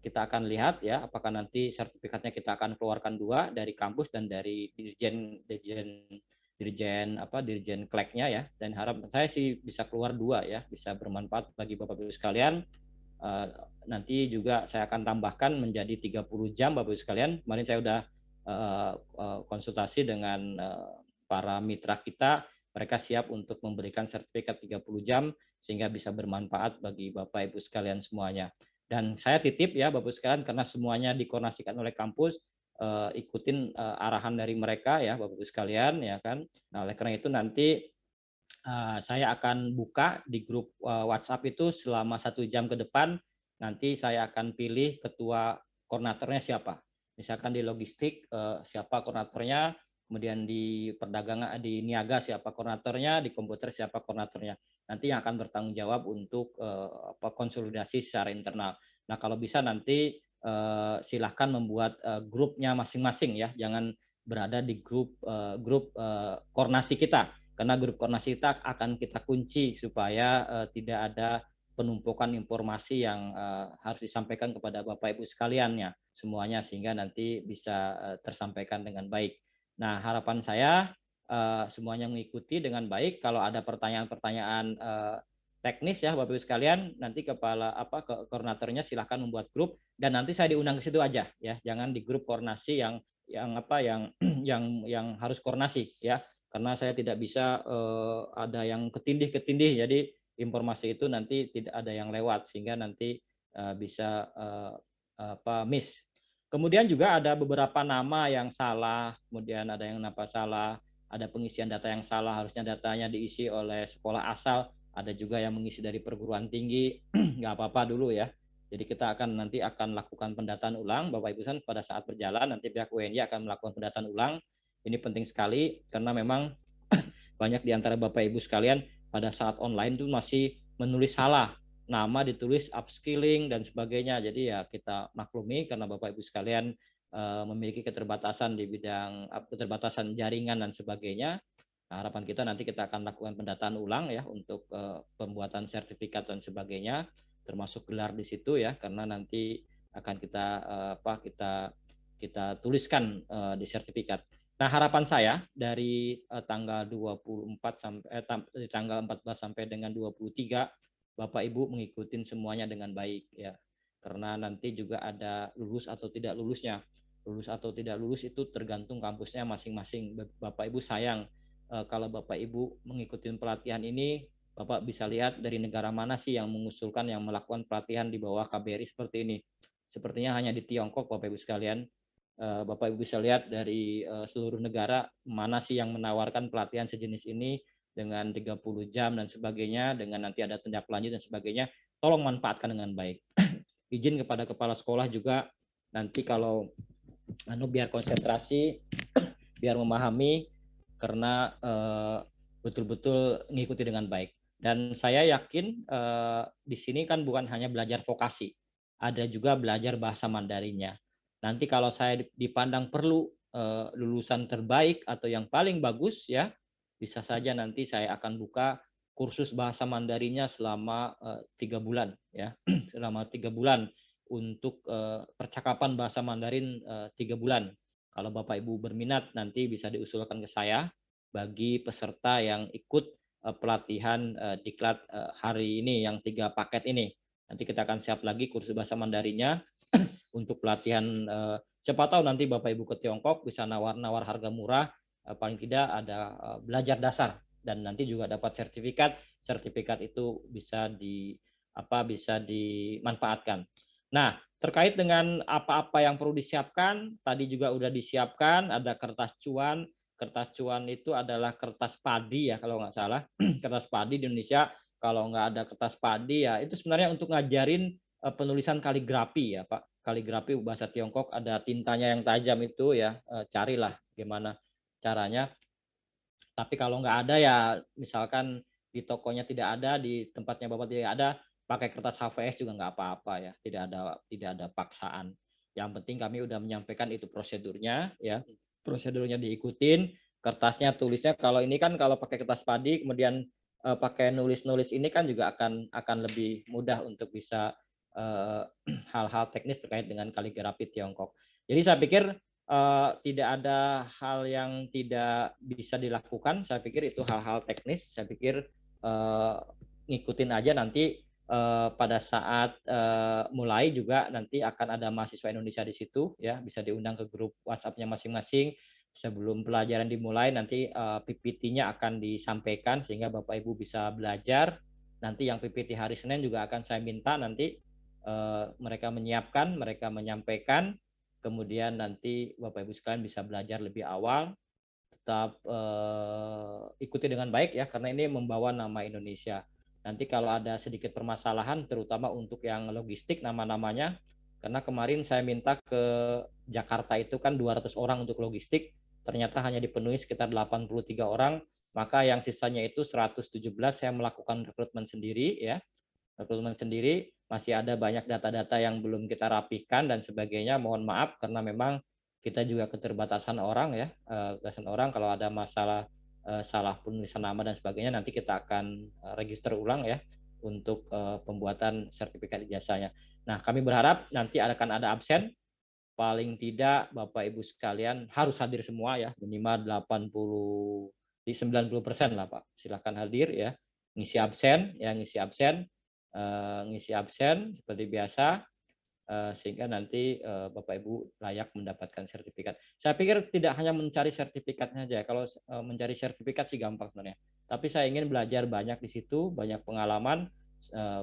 kita akan lihat ya apakah nanti sertifikatnya kita akan keluarkan dua dari kampus dan dari dirjen dirjen dirjen apa dirjen kleknya ya dan harap saya sih bisa keluar dua ya bisa bermanfaat bagi bapak ibu sekalian uh, nanti juga saya akan tambahkan menjadi 30 jam bapak ibu sekalian kemarin saya sudah uh, eh, uh, eh, konsultasi dengan uh, para mitra kita mereka siap untuk memberikan sertifikat 30 jam sehingga bisa bermanfaat bagi bapak ibu sekalian semuanya dan saya titip ya bapak ibu sekalian karena semuanya dikoordinasikan oleh kampus uh, ikutin uh, arahan dari mereka ya Bapak Ibu sekalian ya kan. Nah, oleh karena itu nanti uh, saya akan buka di grup uh, WhatsApp itu selama satu jam ke depan. Nanti saya akan pilih ketua koordinatornya siapa. Misalkan di logistik uh, siapa koordinatornya, kemudian di perdagangan di niaga siapa koordinatornya, di komputer siapa koordinatornya. Nanti yang akan bertanggung jawab untuk uh, konsolidasi secara internal. Nah kalau bisa nanti Eh, silahkan membuat eh, grupnya masing-masing ya, jangan berada di grup eh, grup uh, koordinasi kita karena grup koordinasi kita akan kita kunci supaya tidak ada penumpukan informasi yang harus disampaikan kepada Bapak Ibu sekaliannya semuanya sehingga nanti bisa tersampaikan dengan baik. Nah, harapan saya semuanya mengikuti dengan baik kalau ada pertanyaan-pertanyaan teknis ya Bapak Ibu sekalian nanti kepala apa ke koordinatornya silahkan membuat grup dan nanti saya diundang ke situ aja ya jangan di grup koordinasi yang yang apa yang yang yang harus koordinasi ya karena saya tidak bisa eh, ada yang ketindih ketindih jadi informasi itu nanti tidak ada yang lewat sehingga nanti eh, bisa eh, apa miss kemudian juga ada beberapa nama yang salah kemudian ada yang apa salah ada pengisian data yang salah harusnya datanya diisi oleh sekolah asal ada juga yang mengisi dari perguruan tinggi, nggak apa-apa dulu ya. Jadi kita akan nanti akan lakukan pendataan ulang, Bapak Ibu San pada saat berjalan nanti pihak WNI akan melakukan pendataan ulang. Ini penting sekali karena memang banyak di antara Bapak Ibu sekalian pada saat online itu masih menulis salah nama ditulis upskilling dan sebagainya. Jadi ya kita maklumi karena Bapak Ibu sekalian eh, memiliki keterbatasan di bidang keterbatasan jaringan dan sebagainya Nah, harapan kita nanti kita akan lakukan pendataan ulang ya untuk uh, pembuatan sertifikat dan sebagainya, termasuk gelar di situ ya, karena nanti akan kita uh, apa kita kita tuliskan uh, di sertifikat. Nah, harapan saya dari uh, tanggal 24 sampai eh, tam, dari tanggal 14 sampai dengan 23 Bapak Ibu mengikuti semuanya dengan baik ya. Karena nanti juga ada lulus atau tidak lulusnya. Lulus atau tidak lulus itu tergantung kampusnya masing-masing. Bapak Ibu sayang Eh, kalau Bapak Ibu mengikuti pelatihan ini, Bapak bisa lihat dari negara mana sih yang mengusulkan yang melakukan pelatihan di bawah KBRI seperti ini. Sepertinya hanya di Tiongkok, Bapak Ibu sekalian. Eh, Bapak Ibu bisa lihat dari eh, seluruh negara mana sih yang menawarkan pelatihan sejenis ini dengan 30 jam dan sebagainya, dengan nanti ada tindak lanjut dan sebagainya. Tolong manfaatkan dengan baik. Izin kepada kepala sekolah juga nanti kalau anu biar konsentrasi, biar memahami karena eh, betul-betul mengikuti dengan baik. Dan saya yakin uh, di sini kan bukan hanya belajar vokasi, ada juga belajar bahasa Mandarinnya. Nanti kalau saya dipandang perlu uh, lulusan terbaik atau yang paling bagus ya, bisa saja nanti saya akan buka kursus bahasa Mandarinnya selama tiga bulan ya, selama tiga bulan untuk percakapan bahasa Mandarin tiga bulan kalau Bapak Ibu berminat nanti bisa diusulkan ke saya bagi peserta yang ikut eh, pelatihan eh, diklat eh, hari ini yang tiga paket ini. Nanti kita akan siap lagi kursus bahasa Mandarinya untuk pelatihan siapa tahu nanti Bapak Ibu ke Tiongkok bisa nawar-nawar harga murah paling tidak ada belajar dasar dan nanti juga dapat sertifikat. Sertifikat itu bisa di apa bisa dimanfaatkan. Nah, Terkait dengan apa-apa yang perlu disiapkan, tadi juga sudah disiapkan, ada kertas cuan. Kertas cuan itu adalah kertas padi ya kalau nggak salah. kertas padi di Indonesia kalau nggak ada kertas padi ya itu sebenarnya untuk ngajarin eh, penulisan kaligrafi ya Pak. Kaligrafi bahasa Tiongkok ada tintanya yang tajam itu ya eh, carilah gimana caranya. Tapi kalau nggak ada ya misalkan di tokonya tidak ada, di tempatnya Bapak tidak ada, pakai kertas HVS juga nggak apa-apa ya tidak ada tidak ada paksaan yang penting kami udah menyampaikan itu prosedurnya ya prosedurnya diikutin kertasnya tulisnya kalau ini kan kalau pakai kertas padi kemudian uh, pakai nulis-nulis ini kan juga akan akan lebih mudah untuk bisa eh, hal-hal uh, teknis terkait dengan kaligrafi Tiongkok jadi saya pikir uh, tidak ada hal yang tidak bisa dilakukan saya pikir itu hal-hal teknis saya pikir ngikutin aja nanti eh, pada saat eh, mulai juga nanti akan ada mahasiswa Indonesia di situ ya bisa diundang ke grup WhatsAppnya masing-masing sebelum pelajaran dimulai nanti uh, eh, PPT-nya akan disampaikan sehingga Bapak Ibu bisa belajar. Nanti yang PPT hari Senin juga akan saya minta nanti uh, mereka menyiapkan, mereka menyampaikan, kemudian nanti Bapak Ibu sekalian bisa belajar lebih awal. Tetap uh, ikuti dengan baik ya karena ini membawa nama Indonesia. Nanti kalau ada sedikit permasalahan, terutama untuk yang logistik nama-namanya, karena kemarin saya minta ke Jakarta itu kan 200 orang untuk logistik, ternyata hanya dipenuhi sekitar 83 orang, maka yang sisanya itu 117 saya melakukan rekrutmen sendiri ya. Rekrutmen sendiri masih ada banyak data-data yang belum kita rapihkan dan sebagainya. Mohon maaf karena memang kita juga keterbatasan orang ya, eh, keterbatasan orang kalau ada masalah uh, salah penulisan nama dan sebagainya nanti kita akan eh, register ulang ya untuk eh, pembuatan sertifikat ijazahnya. Nah, kami berharap nanti akan ada absen paling tidak Bapak Ibu sekalian harus hadir semua ya, minimal 80 di 90% lah Pak. Silakan hadir ya. Ngisi absen, ya ngisi absen, ngisi absen seperti biasa Eh, sehingga nanti eh, Bapak Ibu layak mendapatkan sertifikat. Saya pikir tidak hanya mencari sertifikatnya saja, ya. kalau eh, mencari sertifikat sih gampang sebenarnya. Tapi saya ingin belajar banyak di situ, banyak pengalaman,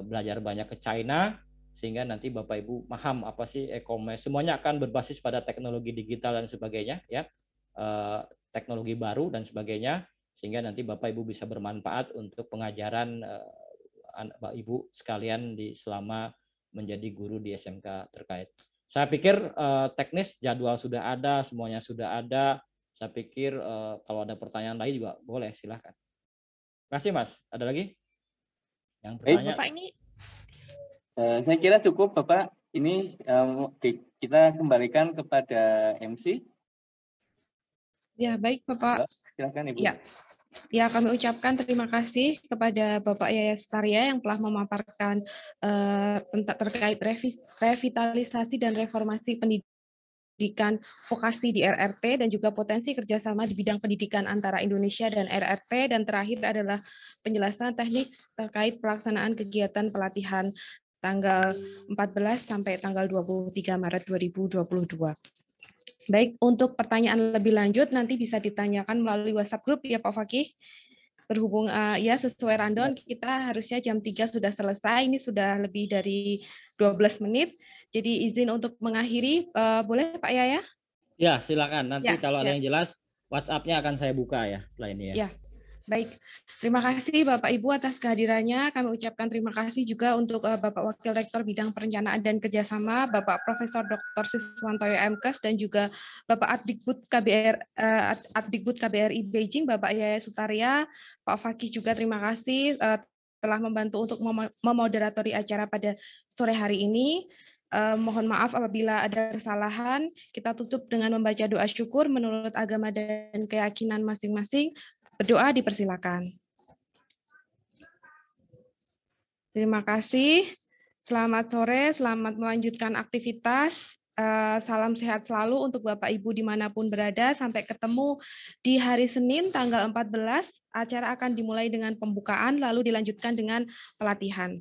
belajar banyak ke China, sehingga nanti Bapak Ibu paham apa sih e-commerce. Semuanya akan berbasis pada teknologi digital dan sebagainya, ya teknologi baru dan sebagainya, sehingga nanti Bapak Ibu bisa bermanfaat untuk pengajaran Bapak Ibu sekalian di selama menjadi guru di SMK terkait. Saya pikir eh, teknis jadwal sudah ada, semuanya sudah ada. Saya pikir eh, kalau ada pertanyaan lain juga boleh, silahkan. Terima kasih Mas. Ada lagi? Yang bertanya? Bapak ini. Uh, saya kira cukup Bapak. Ini uh, kita kembalikan kepada MC. Ya baik Bapak. Silahkan, Ibu. Ya. Ya, kami ucapkan terima kasih kepada Bapak Yaya Sutaria yang telah memaparkan eh, terkait revitalisasi dan reformasi pendidikan vokasi di RRT dan juga potensi kerjasama di bidang pendidikan antara Indonesia dan RRT. Dan terakhir adalah penjelasan teknis terkait pelaksanaan kegiatan pelatihan tanggal 14 sampai tanggal 23 Maret 2022. Baik, untuk pertanyaan lebih lanjut nanti bisa ditanyakan melalui WhatsApp group ya Pak Fakih. Berhubung uh, ya sesuai rundown kita harusnya jam 3 sudah selesai, ini sudah lebih dari 12 menit. Jadi izin untuk mengakhiri uh, boleh Pak Yaya? Ya, silakan. Nanti ya, kalau ya. ada yang jelas WhatsApp-nya akan saya buka ya setelah ini ya. ya. Baik, terima kasih Bapak Ibu atas kehadirannya. Kami ucapkan terima kasih juga untuk eh, Bapak Wakil Rektor Bidang Perencanaan dan Kerjasama, Bapak Profesor Dr. Siswanto MKes dan juga Bapak Adikbud KBR eh, Adikbud KBRI Beijing, Bapak Yaya Sutaria, Pak Fakih juga terima kasih eh, telah membantu untuk memoderatori acara pada sore hari ini. Uh, mohon maaf apabila ada kesalahan. Kita tutup dengan membaca doa syukur menurut agama dan keyakinan masing-masing. Berdoa dipersilakan. Terima kasih. Selamat sore, selamat melanjutkan aktivitas. Eh, salam sehat selalu untuk Bapak Ibu dimanapun berada. Sampai ketemu di hari Senin tanggal 14. Acara akan dimulai dengan pembukaan, lalu dilanjutkan dengan pelatihan.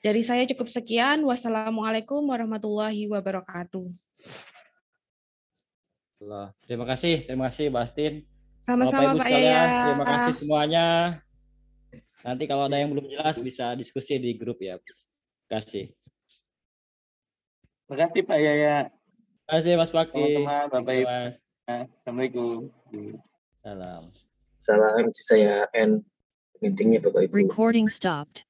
Dari saya cukup sekian. Wassalamualaikum warahmatullahi wabarakatuh. Terima kasih, terima kasih Bastin. Sama-sama Pak Yaya. Terima kasih ah. semuanya. Nanti kalau ada yang belum jelas bisa diskusi di grup ya. Terima kasih. Terima kasih Pak Yaya. Terima kasih Mas Paki. Teman-teman, Bapak Ibu. Assalamualaikum. Salam. Salam saya N. Meetingnya Bapak Ibu. Recording stopped.